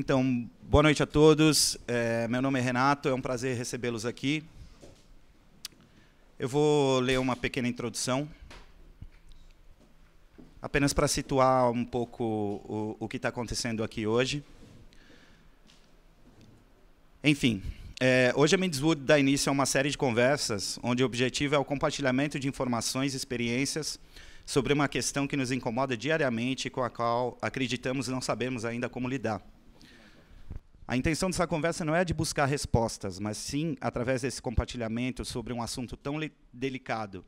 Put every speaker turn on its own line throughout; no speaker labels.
Então, boa noite a todos. É, meu nome é Renato, é um prazer recebê-los aqui. Eu vou ler uma pequena introdução, apenas para situar um pouco o, o que está acontecendo aqui hoje. Enfim, é, hoje a Mindswood dá início a uma série de conversas onde o objetivo é o compartilhamento de informações e experiências sobre uma questão que nos incomoda diariamente e com a qual acreditamos não sabemos ainda como lidar. A intenção dessa conversa não é de buscar respostas, mas sim, através desse compartilhamento sobre um assunto tão delicado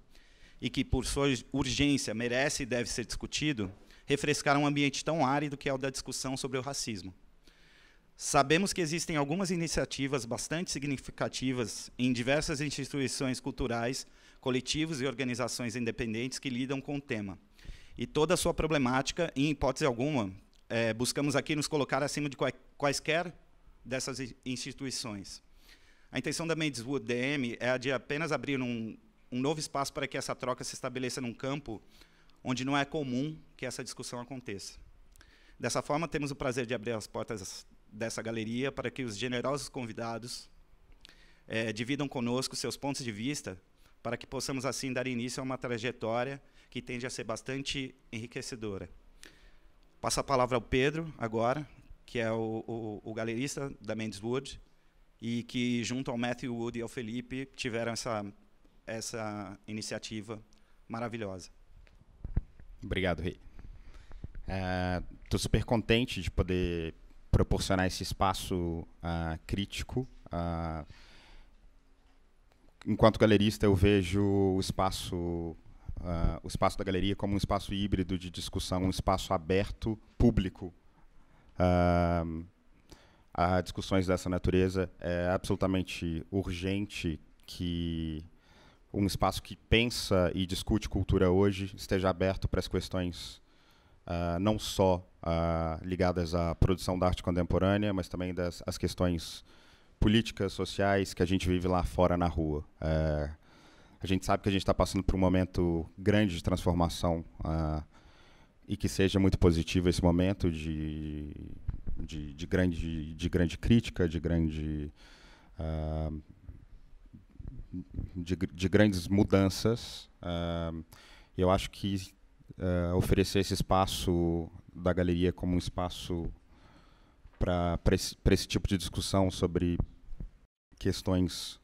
e que, por sua urgência, merece e deve ser discutido, refrescar um ambiente tão árido que é o da discussão sobre o racismo. Sabemos que existem algumas iniciativas bastante significativas em diversas instituições culturais, coletivos e organizações independentes que lidam com o tema. E toda a sua problemática, em hipótese alguma, é, buscamos aqui nos colocar acima de quaisquer dessas instituições. A intenção da Madeswood DM é a de apenas abrir um, um novo espaço para que essa troca se estabeleça num campo onde não é comum que essa discussão aconteça. Dessa forma, temos o prazer de abrir as portas dessa galeria para que os generosos convidados é, dividam conosco seus pontos de vista, para que possamos assim dar início a uma trajetória que tende a ser bastante enriquecedora. Passo a palavra ao Pedro agora, que é o, o, o galerista da Mendes Wood, e que, junto ao Matthew Wood e ao Felipe, tiveram essa, essa iniciativa maravilhosa.
Obrigado, Rei. Estou é, uh, super contente de poder proporcionar esse espaço uh, crítico. Uh, enquanto galerista, eu vejo o espaço, ah, o espaço da galeria como um espaço híbrido de discussão, um espaço aberto, público, a discussões dessa natureza, é absolutamente urgente que um espaço que pensa e discute cultura hoje esteja aberto para as questões uh, não só uh, ligadas à produção da arte contemporânea, mas também das as questões políticas, sociais que a gente vive lá fora na rua. Uh, a gente sabe que a gente está passando por um momento grande de transformação ah, e que seja muito positivo esse momento de, de, de grande, de grande crítica, de grande. Uh, de, de, grandes mudanças. Uh, eu acho que uh, oferecer esse espaço da galeria como um espaço para esse, esse tipo de discussão sobre questões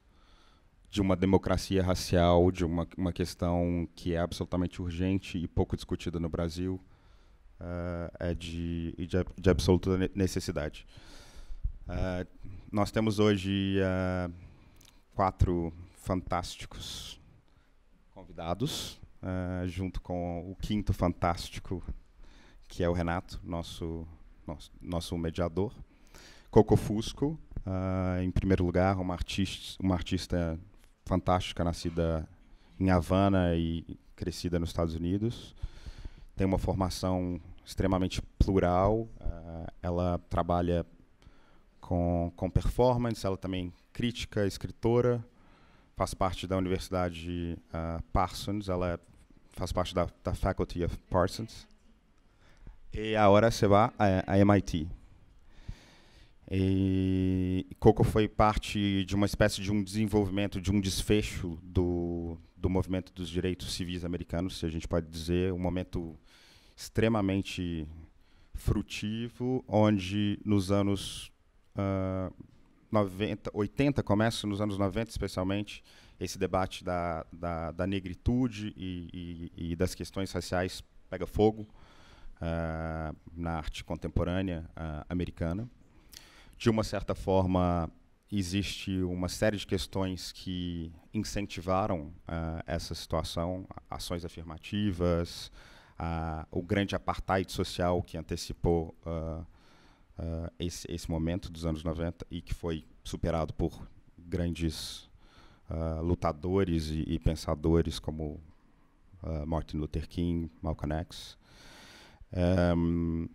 de uma democracia racial, de uma, uma questão que é absolutamente urgente e pouco discutida no Brasil, uh, é de, de, de, absoluta necessidade. Uh, nós temos hoje uh, quatro fantásticos convidados, junto com o quinto fantástico, que é o Renato, nosso, nosso, nosso mediador. Coco Fusco, em primeiro lugar, uma artista, uma artista fantástica, nascida em Havana e crescida nos Estados Unidos tem uma formação extremamente plural. Uh, ela trabalha com, com performance, ela também crítica, escritora, faz parte da Universidade uh, Parsons, ela faz parte da, da Faculty of Parsons. E agora você vai à a MIT. E Coco foi parte de uma espécie de um desenvolvimento, de um desfecho do do movimento dos direitos civis americanos, se a gente pode dizer, um momento extremamente frutivo, onde nos anos uh, 90, 80, começa nos anos 90 especialmente, esse debate da, da, da negritude e, e, e, das questões raciais pega fogo uh, na arte contemporânea uh, americana. De uma certa forma, existe uma série de questões que incentivaram uh, essa situação, ações afirmativas, uh, o grande apartheid social que antecipou uh, esse, esse, momento dos anos 90 e que foi superado por grandes lutadores e, e, pensadores como Martin Luther King, Malcolm X. Um, ehm,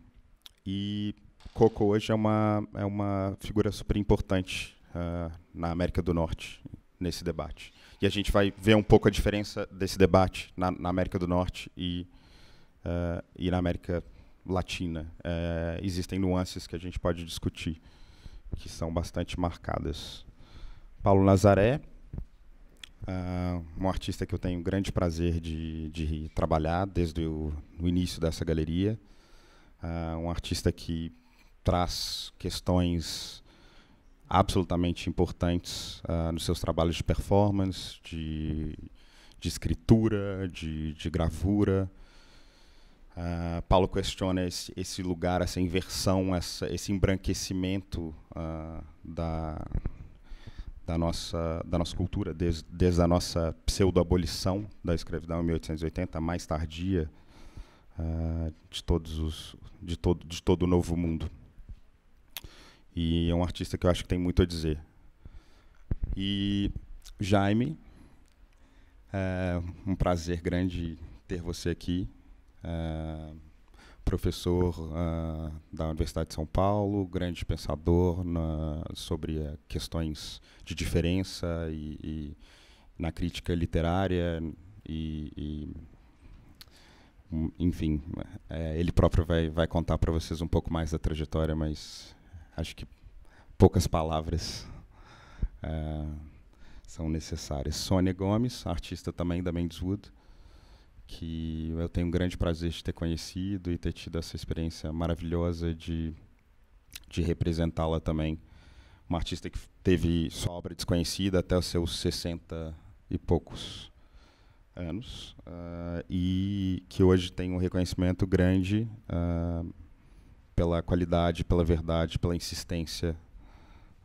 e Coco hoje é uma, é uma figura super importante uh, na América do Norte nesse debate. E a gente vai ver um pouco a diferença desse debate na, na América do Norte e, uh, e na América Latina. Uh, existem nuances que a gente pode discutir, que são bastante marcadas. Paulo Nazaré, uh, um artista que eu tenho grande prazer de, de trabalhar desde o início dessa galeria. um artista que traz questões absolutamente importantes uh, nos seus trabalhos de performance, de, de escritura, de, de gravura. Uh, Paulo questiona esse, esse, lugar, essa inversão, essa, esse embranquecimento uh, da, da, nossa, da nossa cultura, desde, desde a nossa pseudo-abolição da escravidão em 1880, a mais tardia uh, de, todos os, de, todo, de todo o Novo Mundo. E é um artista que eu acho que tem muito a dizer. E Jaime, é um prazer grande ter você aqui. É, professor uh, da Universidade de São Paulo, grande pensador na, sobre uh, questões de diferença e, e, na crítica literária e, e enfim, é, ele próprio vai, vai contar para vocês um pouco mais da trajetória, mas acho que poucas palavras uh, são necessárias. Sônia Gomes, artista também da Mendeswood, que eu tenho um grande prazer de ter conhecido e ter tido essa experiência maravilhosa de, de representá-la também. Uma artista que teve sua obra desconhecida até os seus 60 e poucos anos uh, e que hoje tem um reconhecimento grande uh, pela qualidade, pela verdade, pela insistência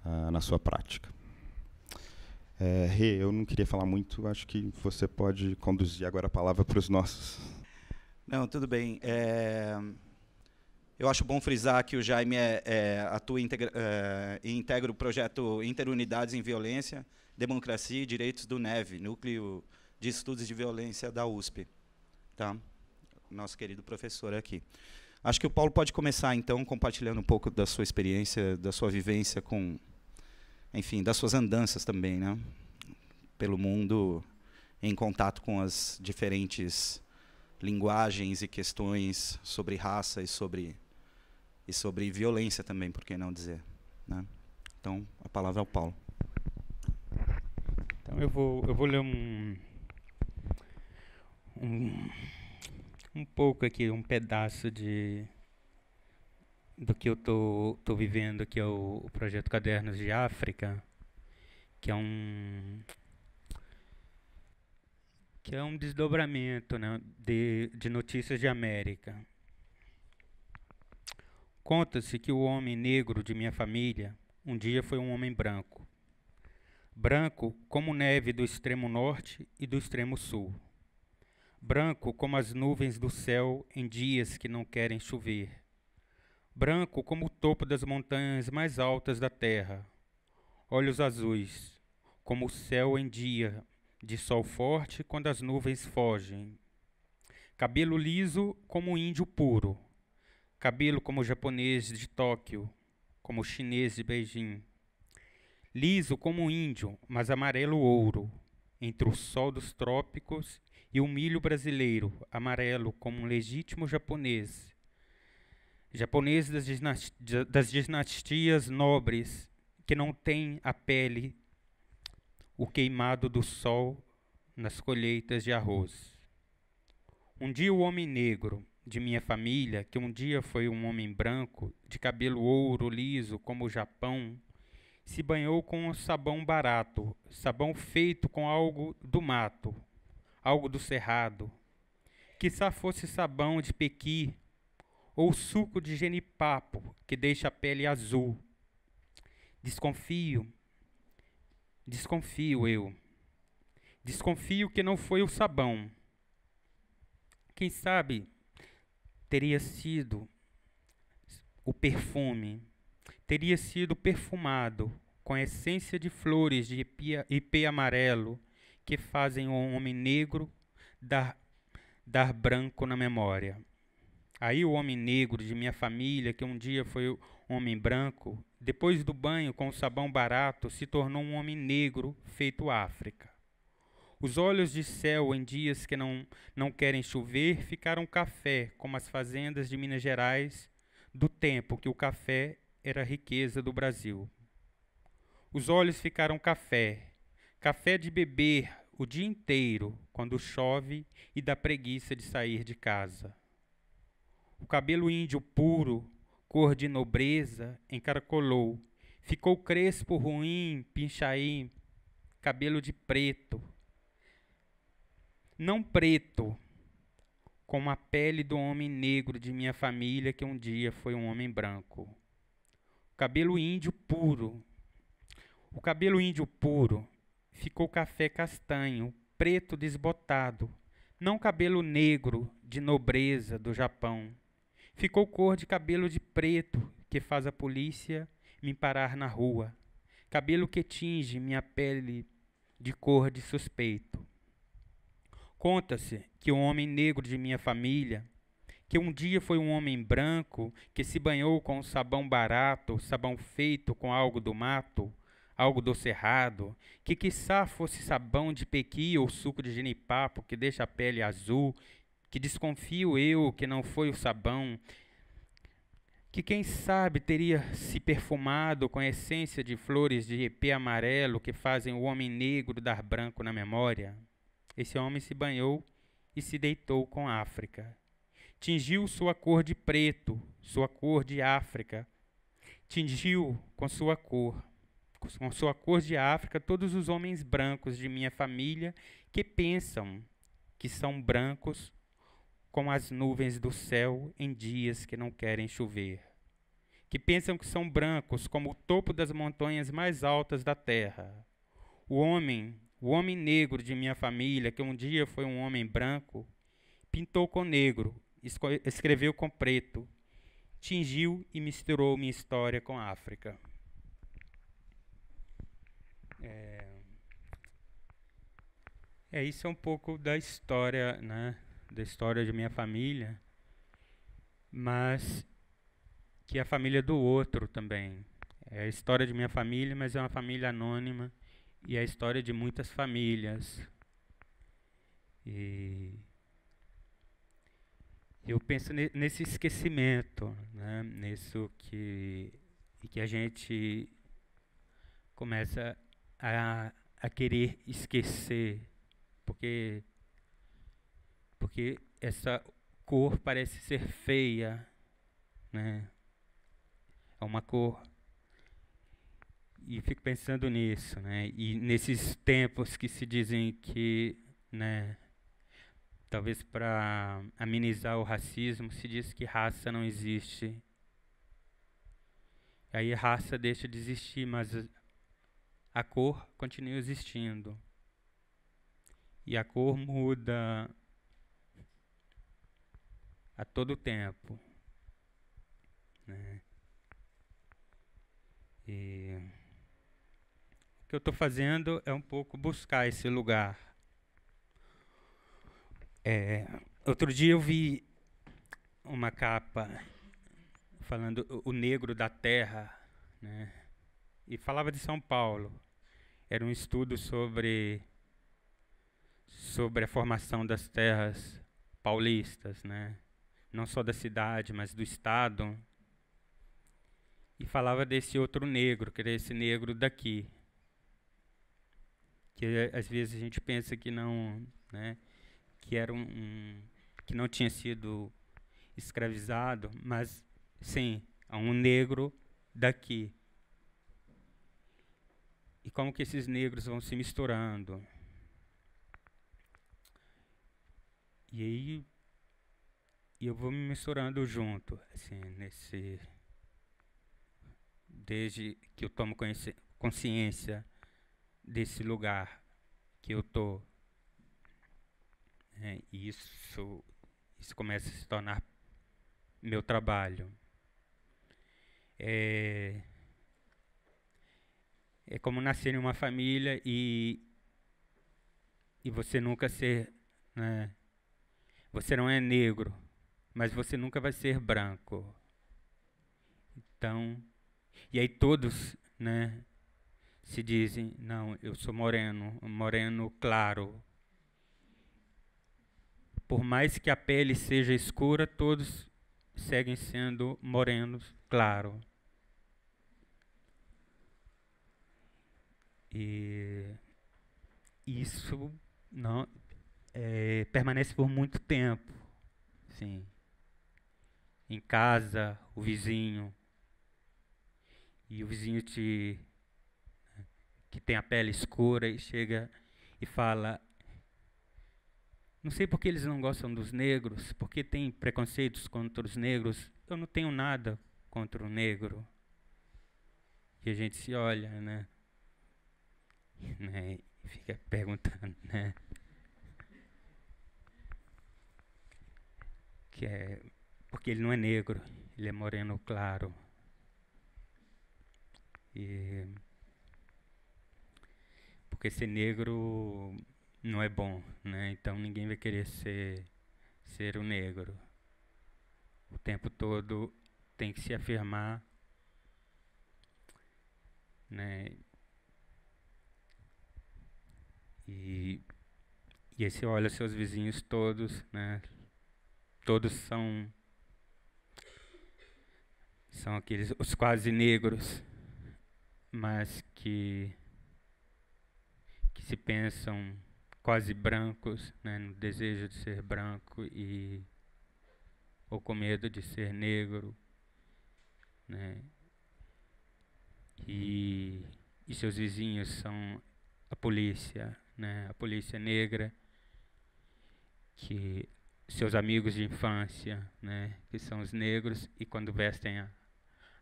uh, na sua prática. É, Rê, eu não queria falar muito, acho que você pode conduzir agora a palavra para os nossos.
Não, tudo bem. É, eu acho bom frisar que o Jaime é, é, atua é, e integra, integra o projeto Interunidades em Violência, Democracia e Direitos do NEVE, Núcleo de Estudos de Violência da USP. Tá? Nosso querido professor aqui. Acho que o Paulo pode começar, então, compartilhando um pouco da sua experiência, da sua vivência com. Enfim, das suas andanças também, né? Pelo mundo, em contato com as diferentes linguagens e questões sobre raça e sobre, e sobre violência também, por que não dizer. Né? Então, a palavra ao é Paulo.
Então, eu vou, eu vou ler um, um um pouco aqui, um pedaço de do que eu tô, tô vivendo, que é o, o projeto Cadernos de África, que é um que é um desdobramento né, de, de notícias de América. Conta-se que o homem negro de minha família um dia foi um homem branco. Branco como neve do extremo norte e do extremo sul branco como as nuvens do céu em dias que não querem chover, branco como o topo das montanhas mais altas da terra, olhos azuis, como o céu em dia de sol forte quando as nuvens fogem, cabelo liso como o índio puro, cabelo como o japonês de Tóquio, como o chinês de Beijing, liso como o índio, mas amarelo ouro, entre o sol dos trópicos e o milho brasileiro, amarelo, como um legítimo japonês. Japonês das, das dinastias nobres, que não tem a pele o queimado do sol nas colheitas de arroz. Um dia o homem negro de minha família, que um dia foi um homem branco, de cabelo ouro liso como o Japão, se banhou com um sabão barato, sabão feito com algo do mato, algo do cerrado. Quizá fosse sabão de pequi ou suco de genipapo que deixa a pele azul. Desconfio, desconfio eu. Desconfio que não foi o sabão. Quem sabe teria sido o perfume, teria sido perfumado com essência de flores de ipê amarelo que fazem o homem negro dar, dar branco na memória. Aí o homem negro de minha família, que um dia foi homem branco, depois do banho com o sabão barato, se tornou um homem negro feito África. Os olhos de céu em dias que não, não querem chover ficaram café, como as fazendas de Minas Gerais, do tempo que o café era a riqueza do Brasil. Os olhos ficaram café, Café de beber o dia inteiro quando chove e da preguiça de sair de casa. O cabelo índio puro, cor de nobreza, encaracolou. Ficou crespo, ruim, pinchaí, cabelo de preto. Não preto, como a pele do homem negro de minha família, que um dia foi um homem branco. O cabelo índio puro. O cabelo índio puro ficou café castanho, preto desbotado, não cabelo negro de nobreza do Japão. Ficou cor de cabelo de preto que faz a polícia me parar na rua. Cabelo que tinge minha pele de cor de suspeito. Conta-se que o um homem negro de minha família, que um dia foi um homem branco que se banhou com sabão barato, sabão feito com algo do mato, algo errado, que quiçá fosse sabão de pequi ou suco de genipapo que deixa a pele azul, que desconfio eu que não foi o sabão, que quem sabe teria se perfumado com a essência de flores de epê amarelo que fazem o homem negro dar branco na memória. Esse homem se banhou e se deitou com a África. Tingiu sua cor de preto, sua cor de África. Tingiu com sua cor brancos, com sua cor de África, todos os homens brancos de minha família que pensam que são brancos como as nuvens do céu em dias que não querem chover, que pensam que são brancos como o topo das montanhas mais altas da terra. O homem, o homem negro de minha família, que um dia foi um homem branco, pintou com negro, escreveu com preto, tingiu e misturou minha história com a África. É, é isso é um pouco da história, né? Da história de minha família, mas que é a família do outro também. É a história de minha família, mas é uma família anônima e é a história de muitas famílias. E eu penso ne nesse esquecimento, né? nisso que, que a gente começa a, a querer esquecer, porque, porque essa cor parece ser feia, né? É uma cor e fico pensando nisso, né? E nesses tempos que se dizem que, né, talvez para amenizar o racismo, se diz que raça não existe. Aí raça deixa de existir, mas a cor continua existindo. E a cor muda a todo tempo. Né? E o que eu estou fazendo é um pouco buscar esse lugar. É, outro dia eu vi uma capa falando o negro da terra, né? e falava de São Paulo era um estudo sobre sobre a formação das terras paulistas, né? Não só da cidade, mas do estado. E falava desse outro negro, que era esse negro daqui, que às vezes a gente pensa que não, né? Que era um, um que não tinha sido escravizado, mas sim, um negro daqui e como que esses negros vão se misturando. E aí eu vou me misturando junto, assim, nesse desde que eu tomo consciência desse lugar que eu tô. É, isso, isso começa a se tornar meu trabalho. É, é como nascer em uma família e, e você nunca ser. Né? Você não é negro, mas você nunca vai ser branco. Então. E aí todos né, se dizem: não, eu sou moreno, moreno claro. Por mais que a pele seja escura, todos seguem sendo morenos, claro. E isso não é, permanece por muito tempo. Sim. Em casa, o vizinho. E o vizinho te que tem a pele escura e chega e fala: Não sei por que eles não gostam dos negros, porque tem preconceitos contra os negros. Eu não tenho nada contra o negro. E a gente se olha, né? né? E fica perguntando, né? Que é porque ele não é negro, ele é moreno claro. E porque ser negro não é bom, né? Então ninguém vai querer ser ser o negro. O tempo todo tem que se afirmar, né? E, e aí você olha seus vizinhos todos, né? Todos são são aqueles os quase negros, mas que que se pensam quase brancos, né, no desejo de ser branco e ou com medo de ser negro, né? E, e seus vizinhos são a polícia, né, a polícia negra, que seus amigos de infância, né, que são os negros, e quando vestem a,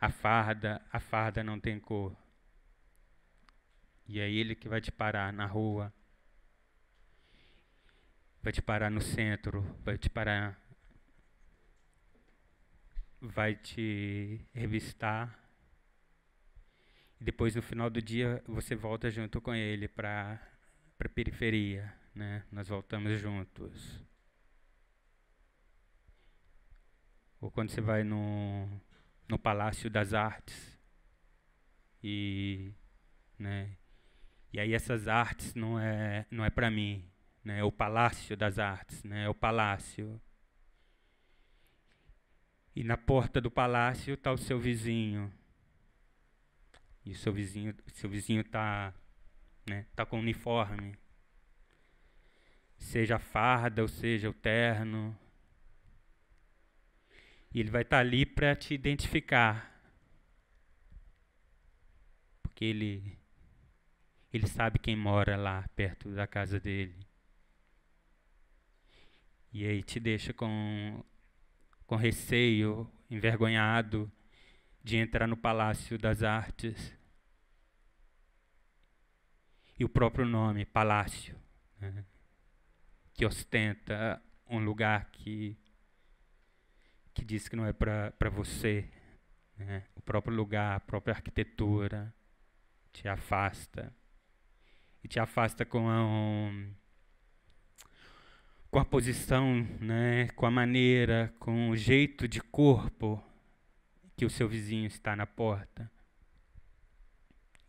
a farda, a farda não tem cor. E é ele que vai te parar na rua, vai te parar no centro, vai te parar, vai te revistar. E depois, no final do dia, você volta junto com ele para para a periferia, né? Nós voltamos juntos. Ou quando você vai no, no Palácio das Artes e, né? E aí essas artes não é não é para mim, né? É o Palácio das Artes, né? É o palácio. E na porta do palácio está o seu vizinho. E o seu vizinho, seu vizinho está né? Tá com uniforme. Seja a farda ou seja o terno. E ele vai estar tá ali para te identificar. Porque ele ele sabe quem mora lá perto da casa dele. E aí te deixa com com receio, envergonhado de entrar no palácio das artes e o próprio nome, palácio, né, que ostenta um lugar que, que diz que não é para você. Né, o próprio lugar, a própria arquitetura te afasta. E te afasta com a, um, com a posição, né, com a maneira, com o jeito de corpo que o seu vizinho está na porta.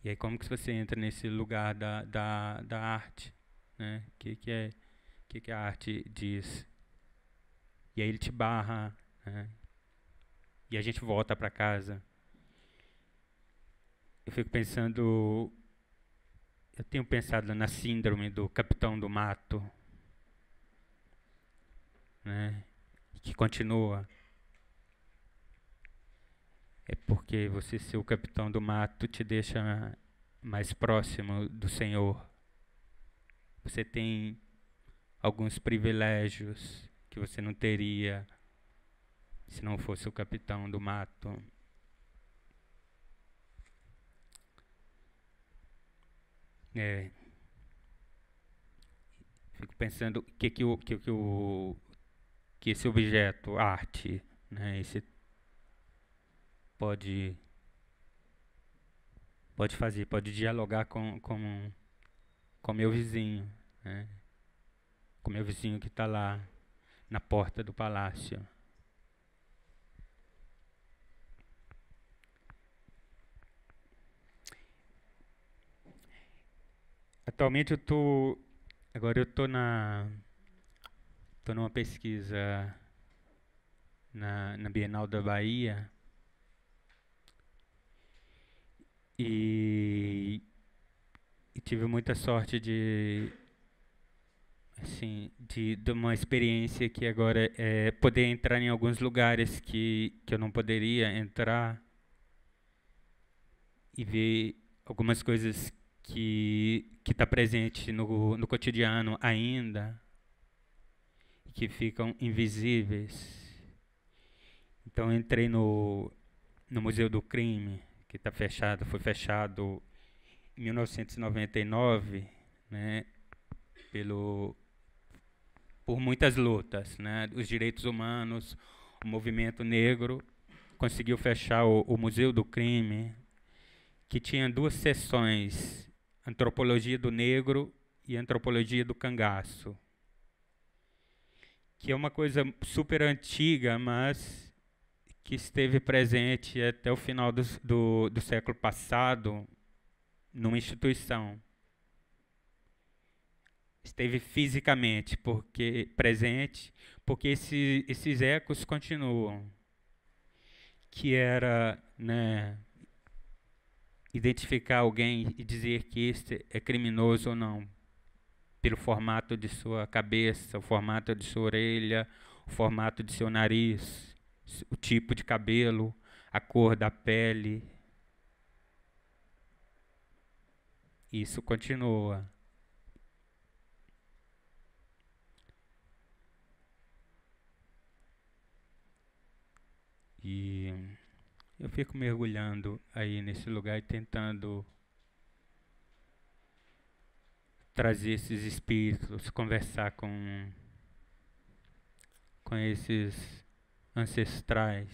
E aí como que você entra nesse lugar da, da, da arte? Né? O que, que, é, que, que a arte diz? E aí ele te barra. Né? E a gente volta para casa. Eu fico pensando... Eu tenho pensado na síndrome do capitão do mato. Né? Que continua é porque você ser o capitão do mato te deixa mais próximo do Senhor. Você tem alguns privilégios que você não teria se não fosse o capitão do mato. É. Fico pensando o que que o que, que o que esse objeto, arte, né, esse pode pode fazer, pode dialogar com com com meu vizinho, né? com meu vizinho que está lá na porta do palácio. Atualmente eu tô agora eu tô na tô numa pesquisa na, na Bienal da Bahia E, e tive muita sorte de assim, de, de uma experiência que agora é poder entrar em alguns lugares que, que eu não poderia entrar e ver algumas coisas que que está presente no, no cotidiano ainda que ficam invisíveis. Então entrei no no Museu do Crime que está fechado, foi fechado em 1999, né, pelo por muitas lutas, né, os direitos humanos, o movimento negro conseguiu fechar o, o Museu do Crime, que tinha duas seções, antropologia do negro e antropologia do cangaço, que é uma coisa super antiga, mas que esteve presente até o final do, do, do século passado numa instituição. Esteve fisicamente porque presente, porque esse, esses ecos continuam. Que era né, identificar alguém e dizer que este é criminoso ou não, pelo formato de sua cabeça, o formato de sua orelha, o formato de seu nariz o tipo de cabelo, a cor da pele. Isso continua. E eu fico mergulhando aí nesse lugar e tentando trazer esses espíritos, conversar com com esses ancestrais.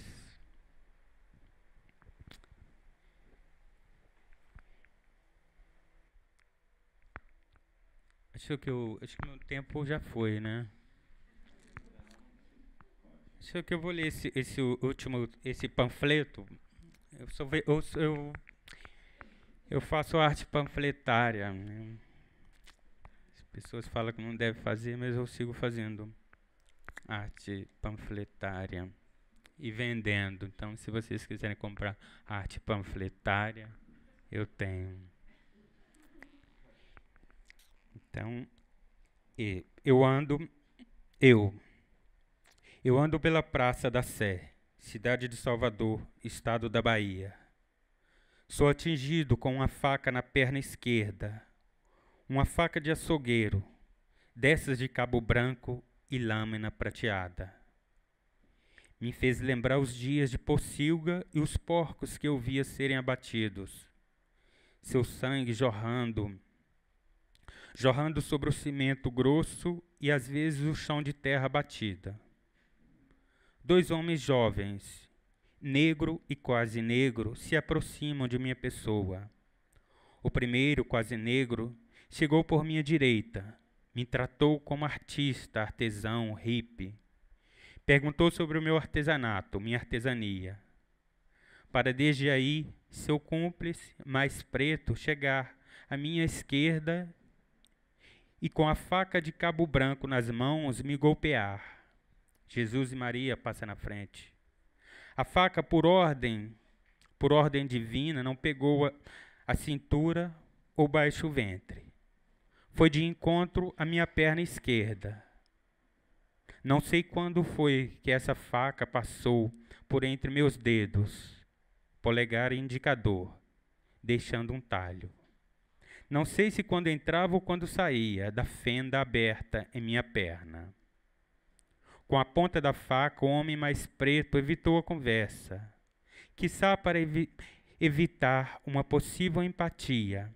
Acho que, eu, acho que meu tempo já foi, né? Acho que eu vou ler esse, esse último, esse panfleto. Eu, sou, eu, eu, eu faço arte panfletária. Né? As pessoas falam que não deve fazer, mas eu sigo fazendo arte panfletária e vendendo. Então, se vocês quiserem comprar arte panfletária, eu tenho. Então, e eu ando, eu, eu ando pela Praça da Sé, cidade de Salvador, estado da Bahia. Sou atingido com uma faca na perna esquerda, uma faca de açougueiro, dessas de cabo branco e lâmina prateada. Me fez lembrar os dias de pocilga e os porcos que eu via serem abatidos, seu sangue jorrando, jorrando sobre o cimento grosso e às vezes o chão de terra batida. Dois homens jovens, negro e quase negro, se aproximam de minha pessoa. O primeiro, quase negro, chegou por minha direita, me tratou como artista, artesão, hippie. Perguntou sobre o meu artesanato, minha artesania. Para desde aí, seu cúmplice mais preto chegar à minha esquerda e com a faca de cabo branco nas mãos me golpear. Jesus e Maria passa na frente. A faca, por ordem, por ordem divina, não pegou a, a cintura ou baixo o ventre foi de encontro à minha perna esquerda. Não sei quando foi que essa faca passou por entre meus dedos, polegar e indicador, deixando um talho. Não sei se quando entrava ou quando saía da fenda aberta em minha perna. Com a ponta da faca, o homem mais preto evitou a conversa, Quizá para evi evitar uma possível empatia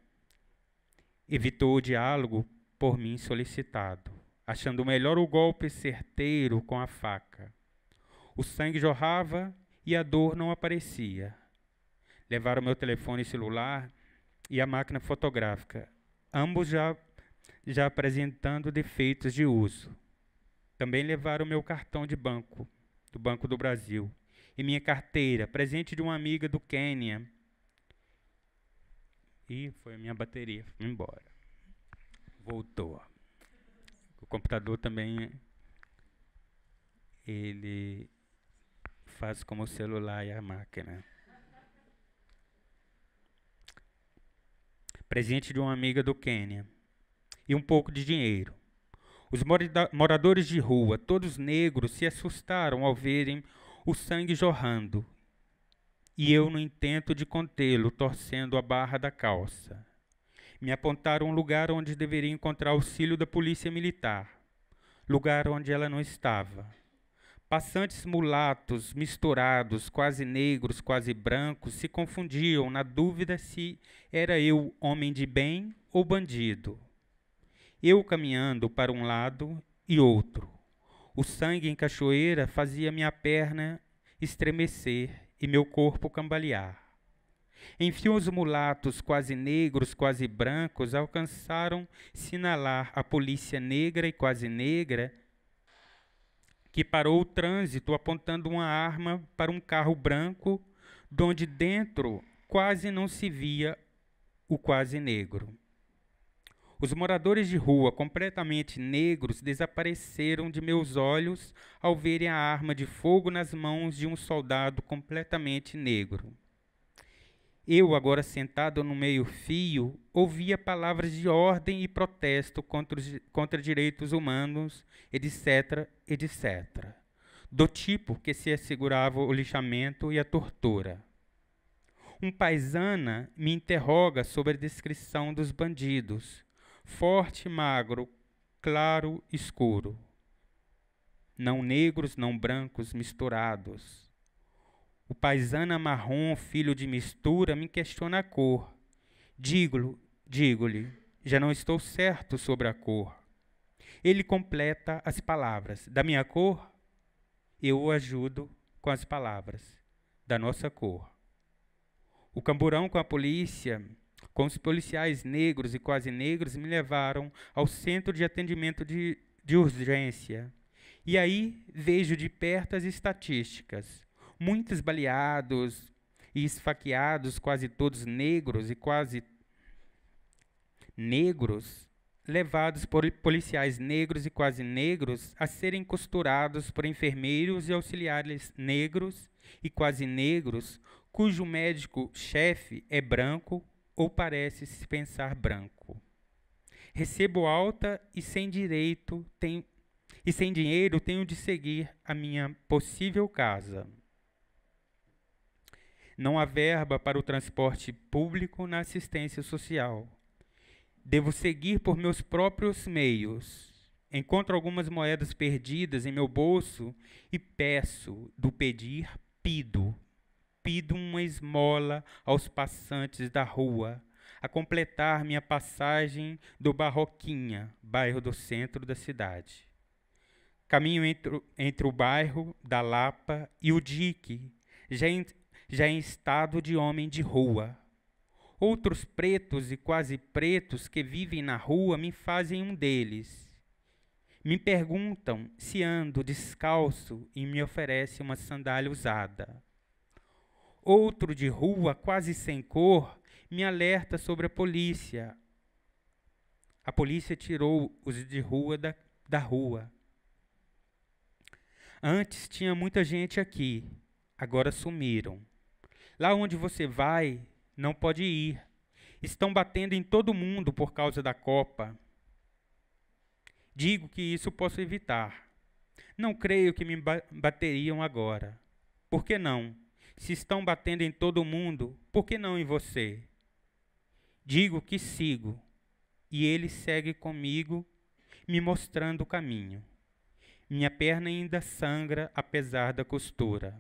evitou o diálogo por mim solicitado, achando melhor o golpe certeiro com a faca. O sangue jorrava e a dor não aparecia. Levaram meu telefone celular e a máquina fotográfica, ambos já, já apresentando defeitos de uso. Também levaram meu cartão de banco, do Banco do Brasil, e minha carteira, presente de uma amiga do Quênia, e foi a minha bateria, foi embora. Voltou. O computador também ele faz como o celular e a máquina. Presente de uma amiga do Quênia e um pouco de dinheiro. Os moradores de rua, todos negros, se assustaram ao verem o sangue jorrando e eu no intento de contê-lo, torcendo a barra da calça. Me apontaram um lugar onde deveria encontrar auxílio da polícia militar, lugar onde ela não estava. Passantes mulatos, misturados, quase negros, quase brancos, se confundiam na dúvida se era eu homem de bem ou bandido. Eu caminhando para um lado e outro. O sangue em cachoeira fazia minha perna estremecer e meu corpo cambalear. Enfim, os mulatos, quase negros, quase brancos, alcançaram sinalar a polícia negra e quase negra, que parou o trânsito apontando uma arma para um carro branco, donde dentro quase não se via o quase negro. Os moradores de rua, completamente negros, desapareceram de meus olhos ao verem a arma de fogo nas mãos de um soldado completamente negro. Eu, agora sentado no meio-fio, ouvia palavras de ordem e protesto contra, os, contra direitos humanos, etc., etc., do tipo que se assegurava o lixamento e a tortura. Um paisana me interroga sobre a descrição dos bandidos forte, magro, claro, escuro. Não negros, não brancos, misturados. O paisana marrom, filho de mistura, me questiona a cor. Digo-lhe, digo já não estou certo sobre a cor. Ele completa as palavras. Da minha cor, eu o ajudo com as palavras. Da nossa cor. O camburão com a polícia com os policiais negros e quase negros, me levaram ao centro de atendimento de, de urgência. E aí vejo de perto as estatísticas. Muitos baleados e esfaqueados, quase todos negros e quase negros, levados por policiais negros e quase negros a serem costurados por enfermeiros e auxiliares negros e quase negros, cujo médico-chefe é branco ou parece se pensar branco. Recebo alta e sem direito tem, e sem dinheiro tenho de seguir a minha possível casa. Não há verba para o transporte público na assistência social. Devo seguir por meus próprios meios. Encontro algumas moedas perdidas em meu bolso e peço, do pedir, pido Pido uma esmola aos passantes da rua, a completar minha passagem do Barroquinha, bairro do centro da cidade. Caminho entre, entre o bairro da Lapa e o dique, já em, já em estado de homem de rua. Outros pretos e quase pretos que vivem na rua me fazem um deles. Me perguntam se ando descalço e me oferece uma sandália usada. Outro de rua, quase sem cor, me alerta sobre a polícia. A polícia tirou os de rua da, da rua. Antes tinha muita gente aqui, agora sumiram. Lá onde você vai, não pode ir. Estão batendo em todo mundo por causa da Copa. Digo que isso posso evitar. Não creio que me bateriam agora. Por que não? Se estão batendo em todo mundo, por que não em você? Digo que sigo, e ele segue comigo, me mostrando o caminho. Minha perna ainda sangra, apesar da costura.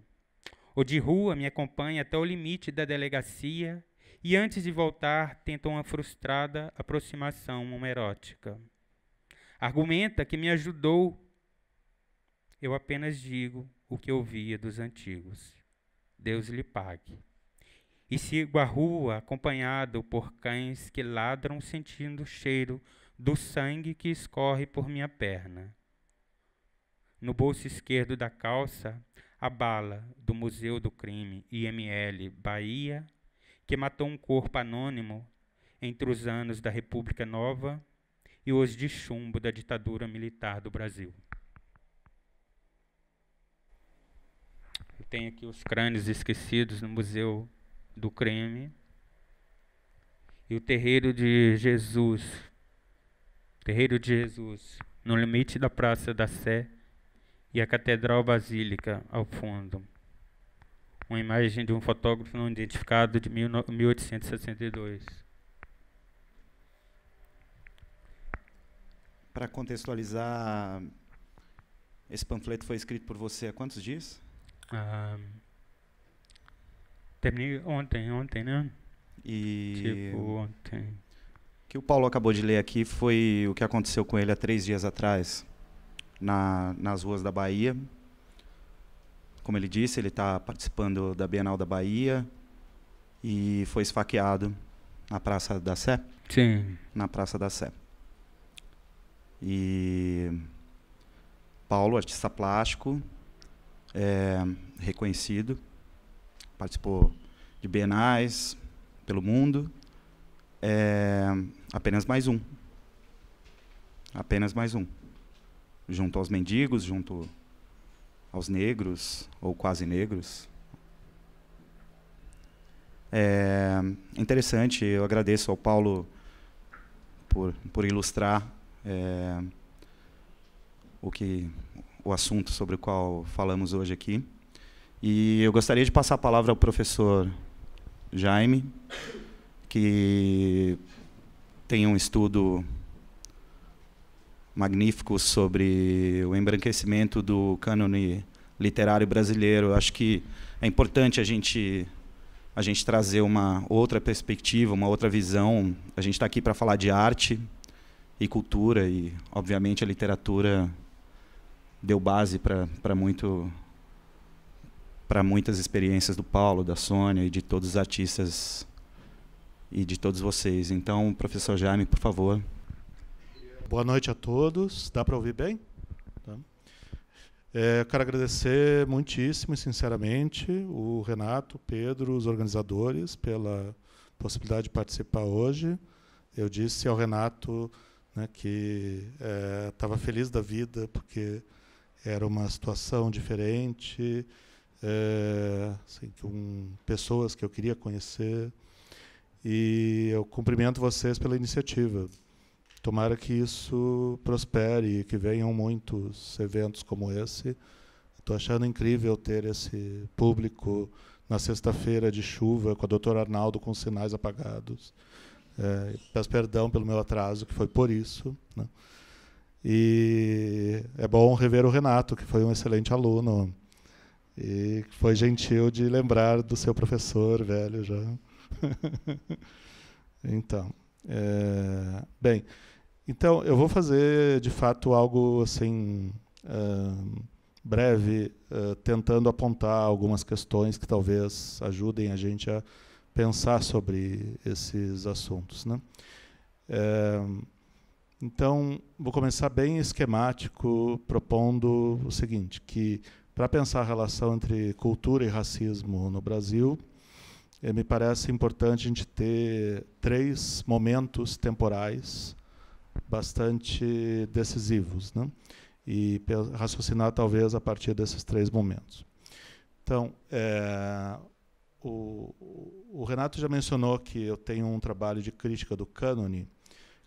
O de rua me acompanha até o limite da delegacia e, antes de voltar, tenta uma frustrada aproximação homerótica. Argumenta que me ajudou. Eu apenas digo o que ouvia dos antigos. Deus lhe pague. E sigo a rua acompanhado por cães que ladram sentindo o cheiro do sangue que escorre por minha perna. No bolso esquerdo da calça, a bala do Museu do Crime IML Bahia, que matou um corpo anônimo entre os anos da República Nova e os de chumbo da ditadura militar do Brasil. Tem aqui os crânios esquecidos no Museu do Creme. E o terreiro de Jesus. Terreiro de Jesus, no limite da Praça da Sé e a Catedral Basílica ao fundo. Uma imagem de um fotógrafo não identificado de 1862.
para contextualizar, esse panfleto foi escrito por você há quantos dias?
Ah, terminei ontem, ontem, né? E.
Tipo, ontem. O que o Paulo acabou de ler aqui foi o que aconteceu com ele há três dias atrás, na, nas ruas da Bahia. Como ele disse, ele está participando da Bienal da Bahia e foi esfaqueado na Praça da Sé? Sim. Na Praça da Sé. E Paulo, artista plástico, é, reconhecido, participou de bienais pelo mundo. É, apenas mais um. Apenas mais um. Junto aos mendigos, junto aos negros, ou quase negros. É interessante, eu agradeço ao Paulo por, por ilustrar é, o que o assunto sobre o qual falamos hoje aqui. E eu gostaria de passar a palavra ao professor Jaime, que tem um estudo magnífico sobre o embranquecimento do cânone literário brasileiro. acho que é importante a gente a gente trazer uma outra perspectiva, uma outra visão. A gente está aqui para falar de arte e cultura e, obviamente, a literatura deu base para muito para muitas experiências do Paulo, da Sônia e de todos os artistas e de todos vocês. Então, professor Jaime, por favor.
Boa noite a todos. Dá para ouvir bem? Tá. É, quero agradecer muitíssimo e sinceramente o Renato, Pedro, os organizadores pela possibilidade de participar hoje. Eu disse ao Renato né, que estava é, feliz da vida porque era uma situação diferente, é, assim, com pessoas que eu queria conhecer. E eu cumprimento vocês pela iniciativa. Tomara que isso prospere e que venham muitos eventos como esse. Estou achando incrível ter esse público na sexta-feira de chuva com a doutora Arnaldo com sinais apagados. É, peço perdão pelo meu atraso, que foi por isso. Né? E é bom rever o Renato, que foi um excelente aluno. E foi gentil de lembrar do seu professor velho já. então, é, bem, então eu vou fazer de fato algo assim uh, breve, uh, tentando apontar algumas questões que talvez ajudem a gente a pensar sobre esses assuntos, né? Uh, então, vou começar bem esquemático, propondo o seguinte, que para pensar a relação entre cultura e racismo no Brasil, eh, me parece importante a gente ter três momentos temporais bastante decisivos, né? e raciocinar talvez a partir desses três momentos. Então, eh, o, o Renato já mencionou que eu tenho um trabalho de crítica do cânone,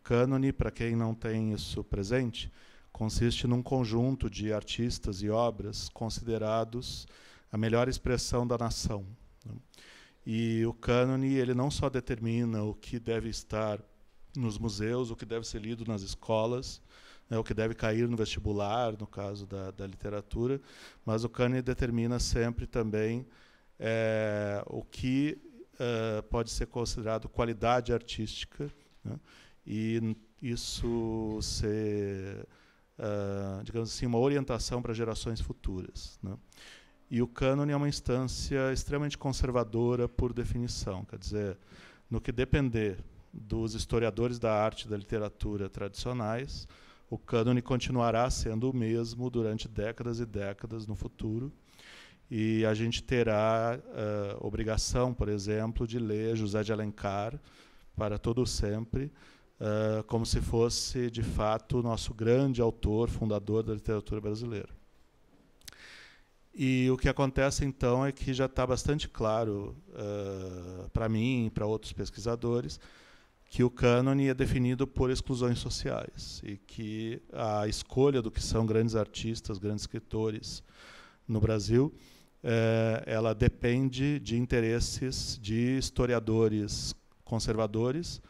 cânone, para quem não tem isso presente, consiste num conjunto de artistas e obras considerados a melhor expressão da nação. Né? E o cânone, ele não só determina o que deve estar nos museus, o que deve ser lido nas escolas, né, o que deve cair no vestibular, no caso da, da literatura, mas o cânone determina sempre também é, o que uh, pode ser considerado qualidade artística né, e isso ser, uh, digamos assim, uma orientação para gerações futuras. Né? E o cânone é uma instância extremamente conservadora por definição, quer dizer, no que depender dos historiadores da arte e da literatura tradicionais, o cânone continuará sendo o mesmo durante décadas e décadas no futuro. E a gente terá uh, obrigação, por exemplo, de ler José de Alencar para todo sempre, uh, como se fosse, de fato, o nosso grande autor, fundador da literatura brasileira. E o que acontece, então, é que já está bastante claro uh, para mim e para outros pesquisadores que o cânone é definido por exclusões sociais e que a escolha do que são grandes artistas, grandes escritores no Brasil, ela depende de interesses de historiadores conservadores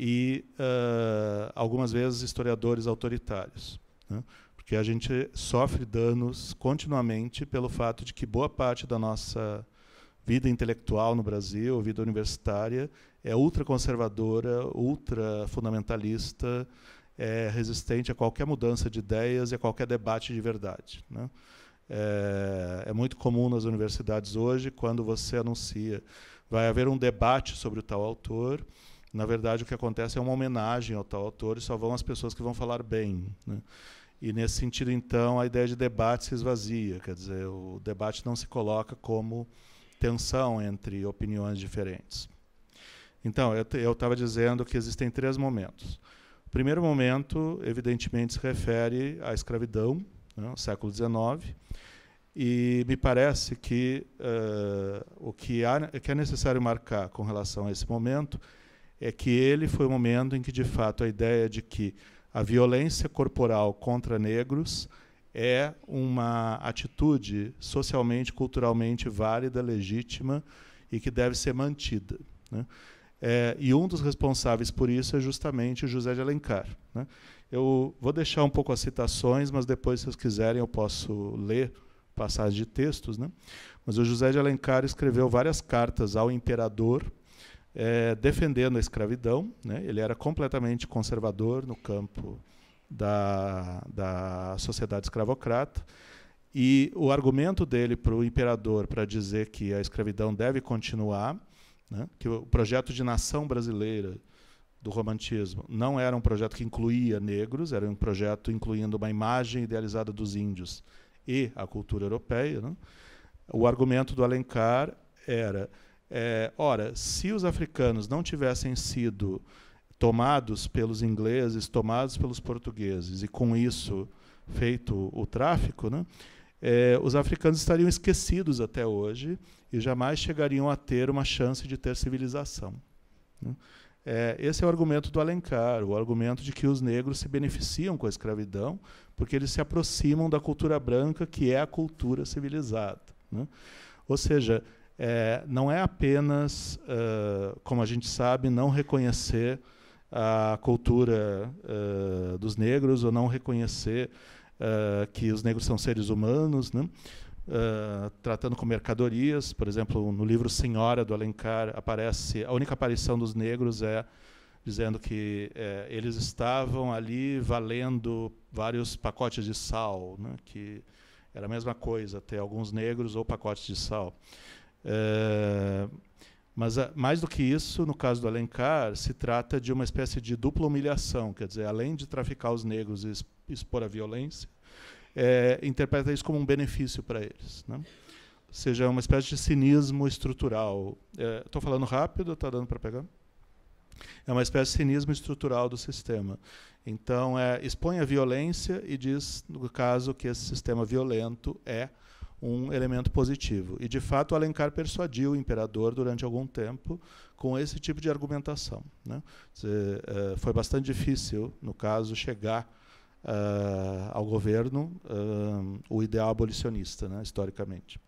e uh, algumas vezes historiadores autoritários. Né? Porque a gente sofre danos continuamente pelo fato de que boa parte da nossa vida intelectual no Brasil, vida universitária, é ultraconservadora, ultrafundamentalista, é resistente a qualquer mudança de ideias e a qualquer debate de verdade. Né? É, é muito comum nas universidades hoje, quando você anuncia vai haver um debate sobre o tal autor, na verdade, o que acontece é uma homenagem ao tal autor e só vão as pessoas que vão falar bem. Né? E, nesse sentido, então, a ideia de debate se esvazia. Quer dizer, o debate não se coloca como tensão entre opiniões diferentes. Então, eu estava dizendo que existem três momentos. O primeiro momento, evidentemente, se refere à escravidão, né, século XIX, e me parece que uh, o que, há, que é necessário marcar com relação a esse momento é que ele foi o momento em que, de fato, a ideia de que a violência corporal contra negros é uma atitude socialmente, culturalmente válida, legítima e que deve ser mantida. Né? É, e um dos responsáveis por isso é justamente José de Alencar. Né? Eu vou deixar um pouco as citações, mas depois, se vocês quiserem, eu posso ler passagens de textos. Né? Mas o José de Alencar escreveu várias cartas ao imperador é, defendendo a escravidão. Né? Ele era completamente conservador no campo da, da sociedade escravocrata. E o argumento dele para o imperador para dizer que a escravidão deve continuar, né? que o projeto de nação brasileira do romantismo não era um projeto que incluía negros, era um projeto incluindo uma imagem idealizada dos índios e a cultura europeia. Né? O argumento do Alencar era é, ora, se os africanos não tivessem sido tomados pelos ingleses, tomados pelos portugueses, e com isso feito o tráfico, né, é, os africanos estariam esquecidos até hoje e jamais chegariam a ter uma chance de ter civilização. Né. É, esse é o argumento do Alencar, o argumento de que os negros se beneficiam com a escravidão porque eles se aproximam da cultura branca, que é a cultura civilizada. Né. Ou seja, é, não é apenas, uh, como a gente sabe, não reconhecer a cultura uh, dos negros ou não reconhecer uh, que os negros são seres humanos, né? Uh, tratando com mercadorias. Por exemplo, no livro Senhora do Alencar aparece a única aparição dos negros é dizendo que é, eles estavam ali valendo vários pacotes de sal, né? que era a mesma coisa ter alguns negros ou pacotes de sal. É, mas a, eh, mais do que isso, no caso do Alencar, se trata de uma espécie de dupla humilhação, quer dizer, além de traficar os negros e expor a violência, é, interpreta isso como um benefício para eles, né? ou seja, é uma espécie de cinismo estrutural. Estou é, falando rápido, está dando para pegar? É uma espécie de cinismo estrutural do sistema. Então, é, expõe a violência e diz, no caso, que esse sistema violento é um elemento positivo. E, de fato, Alencar persuadiu o imperador durante algum tempo com esse tipo de argumentação. Né? Dizer, eh, foi bastante difícil, no caso, chegar uh, ao governo uh, o ideal abolicionista, né, historicamente.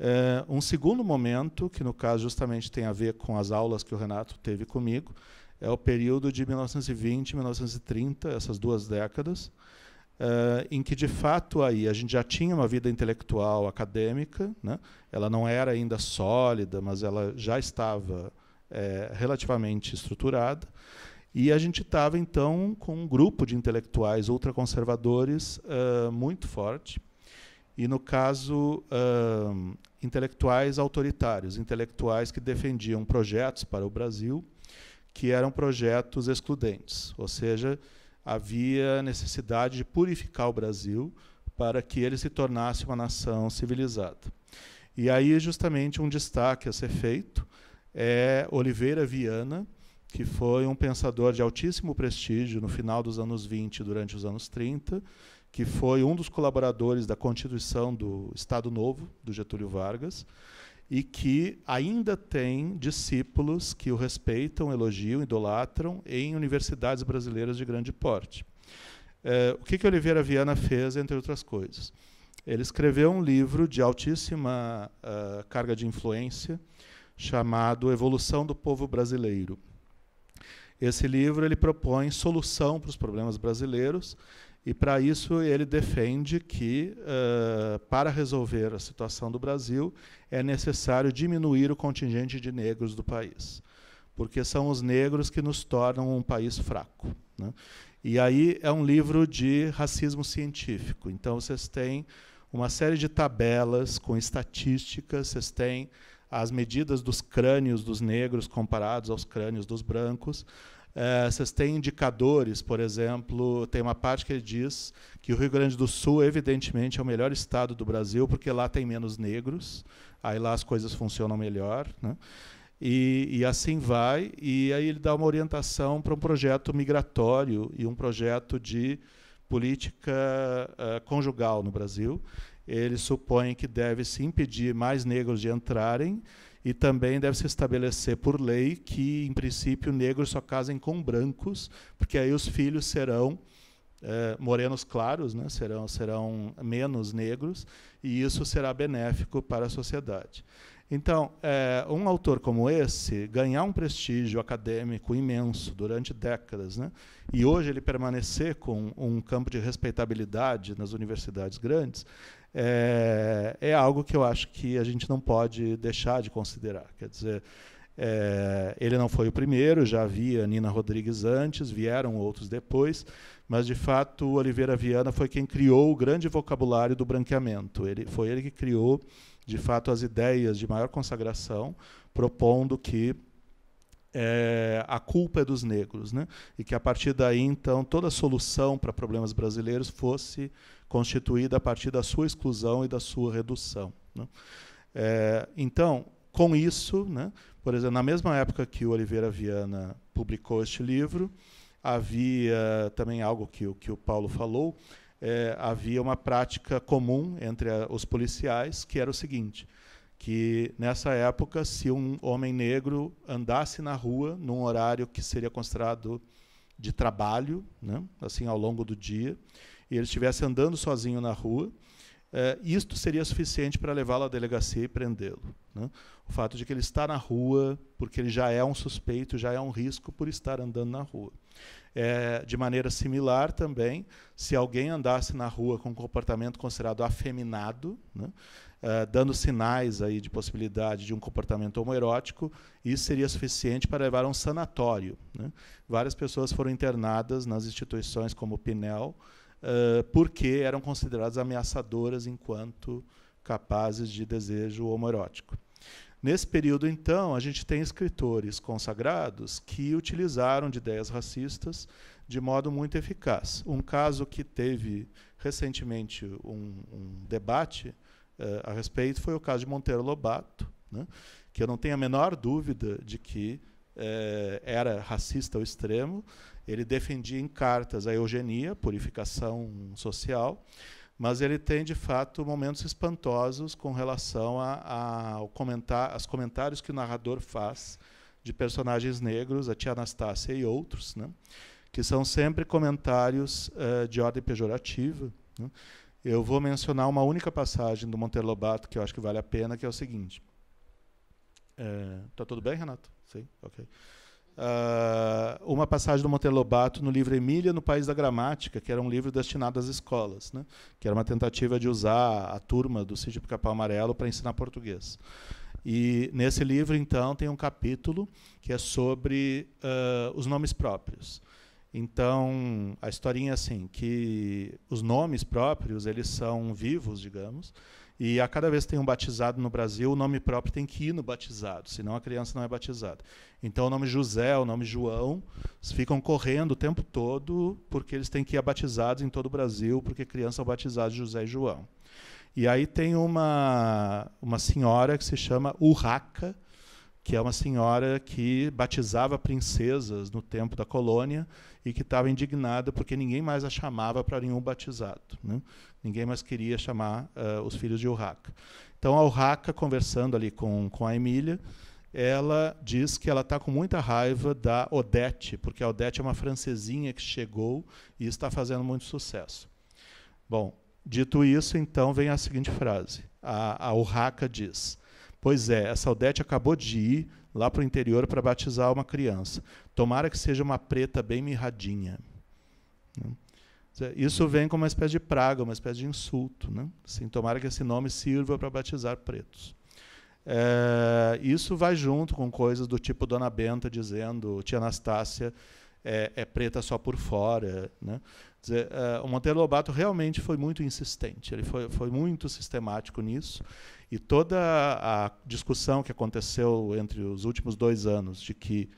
Uh, um segundo momento, que no caso justamente tem a ver com as aulas que o Renato teve comigo, é o período de 1920 e 1930, essas duas décadas, Uh, em que de fato aí a gente já tinha uma vida intelectual acadêmica, né? ela não era ainda sólida, mas ela já estava é, relativamente estruturada, e a gente estava então com um grupo de intelectuais ultraconservadores uh, muito forte, e no caso, uh, intelectuais autoritários, intelectuais que defendiam projetos para o Brasil que eram projetos excludentes, ou seja, havia necessidade de purificar o Brasil para que ele se tornasse uma nação civilizada. E aí, justamente, um destaque a ser feito é Oliveira Viana, que foi um pensador de altíssimo prestígio no final dos anos 20 e durante os anos 30, que foi um dos colaboradores da constituição do Estado Novo, do Getúlio Vargas, e que ainda tem discípulos que o respeitam, elogiam, idolatram em universidades brasileiras de grande porte. É, o que, que Oliveira Viana fez, entre outras coisas? Ele escreveu um livro de altíssima uh, carga de influência chamado Evolução do Povo Brasileiro. Esse livro ele propõe solução para os problemas brasileiros e para isso ele defende que, uh, para resolver a situação do Brasil, é necessário diminuir o contingente de negros do país, porque são os negros que nos tornam um país fraco. Né? E aí é um livro de racismo científico. Então vocês têm uma série de tabelas com estatísticas, vocês têm as medidas dos crânios dos negros comparados aos crânios dos brancos. É, vocês têm indicadores, por exemplo, tem uma parte que ele diz que o Rio Grande do Sul, evidentemente, é o melhor estado do Brasil, porque lá tem menos negros, aí lá as coisas funcionam melhor. Né? E, e, assim vai. E aí ele dá uma orientação para um projeto migratório e um projeto de política uh, conjugal no Brasil. Ele supõe que deve se impedir mais negros de entrarem e também deve se estabelecer por lei que, em princípio, negros só casem com brancos, porque aí os filhos serão é, morenos claros, né? serão, serão menos negros, e isso será benéfico para a sociedade. Então, é, um autor como esse ganhar um prestígio acadêmico imenso durante décadas, né? e hoje ele permanecer com um campo de respeitabilidade nas universidades grandes, é, é algo que eu acho que a gente não pode deixar de considerar. Quer dizer, é, ele não foi o primeiro, já havia Nina Rodrigues antes, vieram outros depois, mas de fato Oliveira Viana foi quem criou o grande vocabulário do branqueamento. Ele, foi ele que criou, de fato, as ideias de maior consagração, propondo que é, a culpa é dos negros, né? E que a partir daí então toda solução para problemas brasileiros fosse constituída a partir da sua exclusão e da sua redução. Né? É, então, com isso, né? Por exemplo, na mesma época que o Oliveira Viana publicou este livro, havia também algo que, que o Paulo falou, é, havia uma prática comum entre a, os policiais que era o seguinte: que nessa época, se um homem negro andasse na rua num horário que seria considerado de trabalho, né, assim ao longo do dia, e ele estivesse andando sozinho na rua, eh, isto seria suficiente para levá-lo à delegacia e prendê-lo. Né? O fato de que ele está na rua, porque ele já é um suspeito, já é um risco por estar andando na rua. É, de maneira similar também, se alguém andasse na rua com um comportamento considerado afeminado, né, eh, dando sinais aí de possibilidade de um comportamento homoerótico, isso seria suficiente para levar a um sanatório. Né? Várias pessoas foram internadas nas instituições como o Pinel, uh, porque eram consideradas ameaçadoras enquanto capazes de desejo homoerótico. Nesse período, então, a gente tem escritores consagrados que utilizaram de ideias racistas de modo muito eficaz. Um caso que teve recentemente um, um debate eh, a respeito foi o caso de Monteiro Lobato, né, que eu não tenho a menor dúvida de que eh, era racista ao extremo. Ele defendia em cartas a eugenia, purificação social, mas ele tem de fato momentos espantosos com relação a, a ao comentar, aos comentários que o narrador faz de personagens negros, a tia Anastácia e outros, né, que são sempre comentários eh, de ordem pejorativa. Né, eu vou mencionar uma única passagem do Monteiro Lobato que eu acho que vale a pena, que é o seguinte. É, tá tudo bem, Renato? Sim, ok. Uh, uma passagem do Monteiro Lobato no livro Emília no País da Gramática, que era um livro destinado às escolas, né? que era uma tentativa de usar a turma do Sítio Capão Amarelo para ensinar português. E nesse livro, então, tem um capítulo que é sobre uh, os nomes próprios. Então, a historinha é assim, que os nomes próprios, eles são vivos, digamos, e a cada vez que tem um batizado no Brasil, o nome próprio tem que ir no batizado, senão a criança não é batizada. Então, o nome José, o nome João, ficam correndo o tempo todo, porque eles têm que ir batizados em todo o Brasil, porque crianças são é batizadas José e João. E aí tem uma, uma senhora que se chama Urraca, que é uma senhora que batizava princesas no tempo da colônia e que estava indignada porque ninguém mais a chamava para nenhum batizado. Né? Ninguém mais queria chamar uh, os filhos de Urraca. Então, a Urraca, conversando ali com, com a Emília, ela diz que ela está com muita raiva da Odete, porque a Odete é uma francesinha que chegou e está fazendo muito sucesso. Bom, dito isso, então vem a seguinte frase. A, a Urraca diz: Pois é, a Odete acabou de ir lá para o interior para batizar uma criança. Tomara que seja uma preta bem mirradinha. Né? Isso vem como uma espécie de praga, uma espécie de insulto. Né? Assim, tomara que esse nome sirva para batizar pretos. É, isso vai junto com coisas do tipo Dona Benta dizendo, Tia Anastácia é, é preta só por fora. Né? Dizer, uh, o Monteiro Lobato realmente foi muito insistente, ele foi, foi muito sistemático nisso, e toda a discussão que aconteceu entre os últimos dois anos de que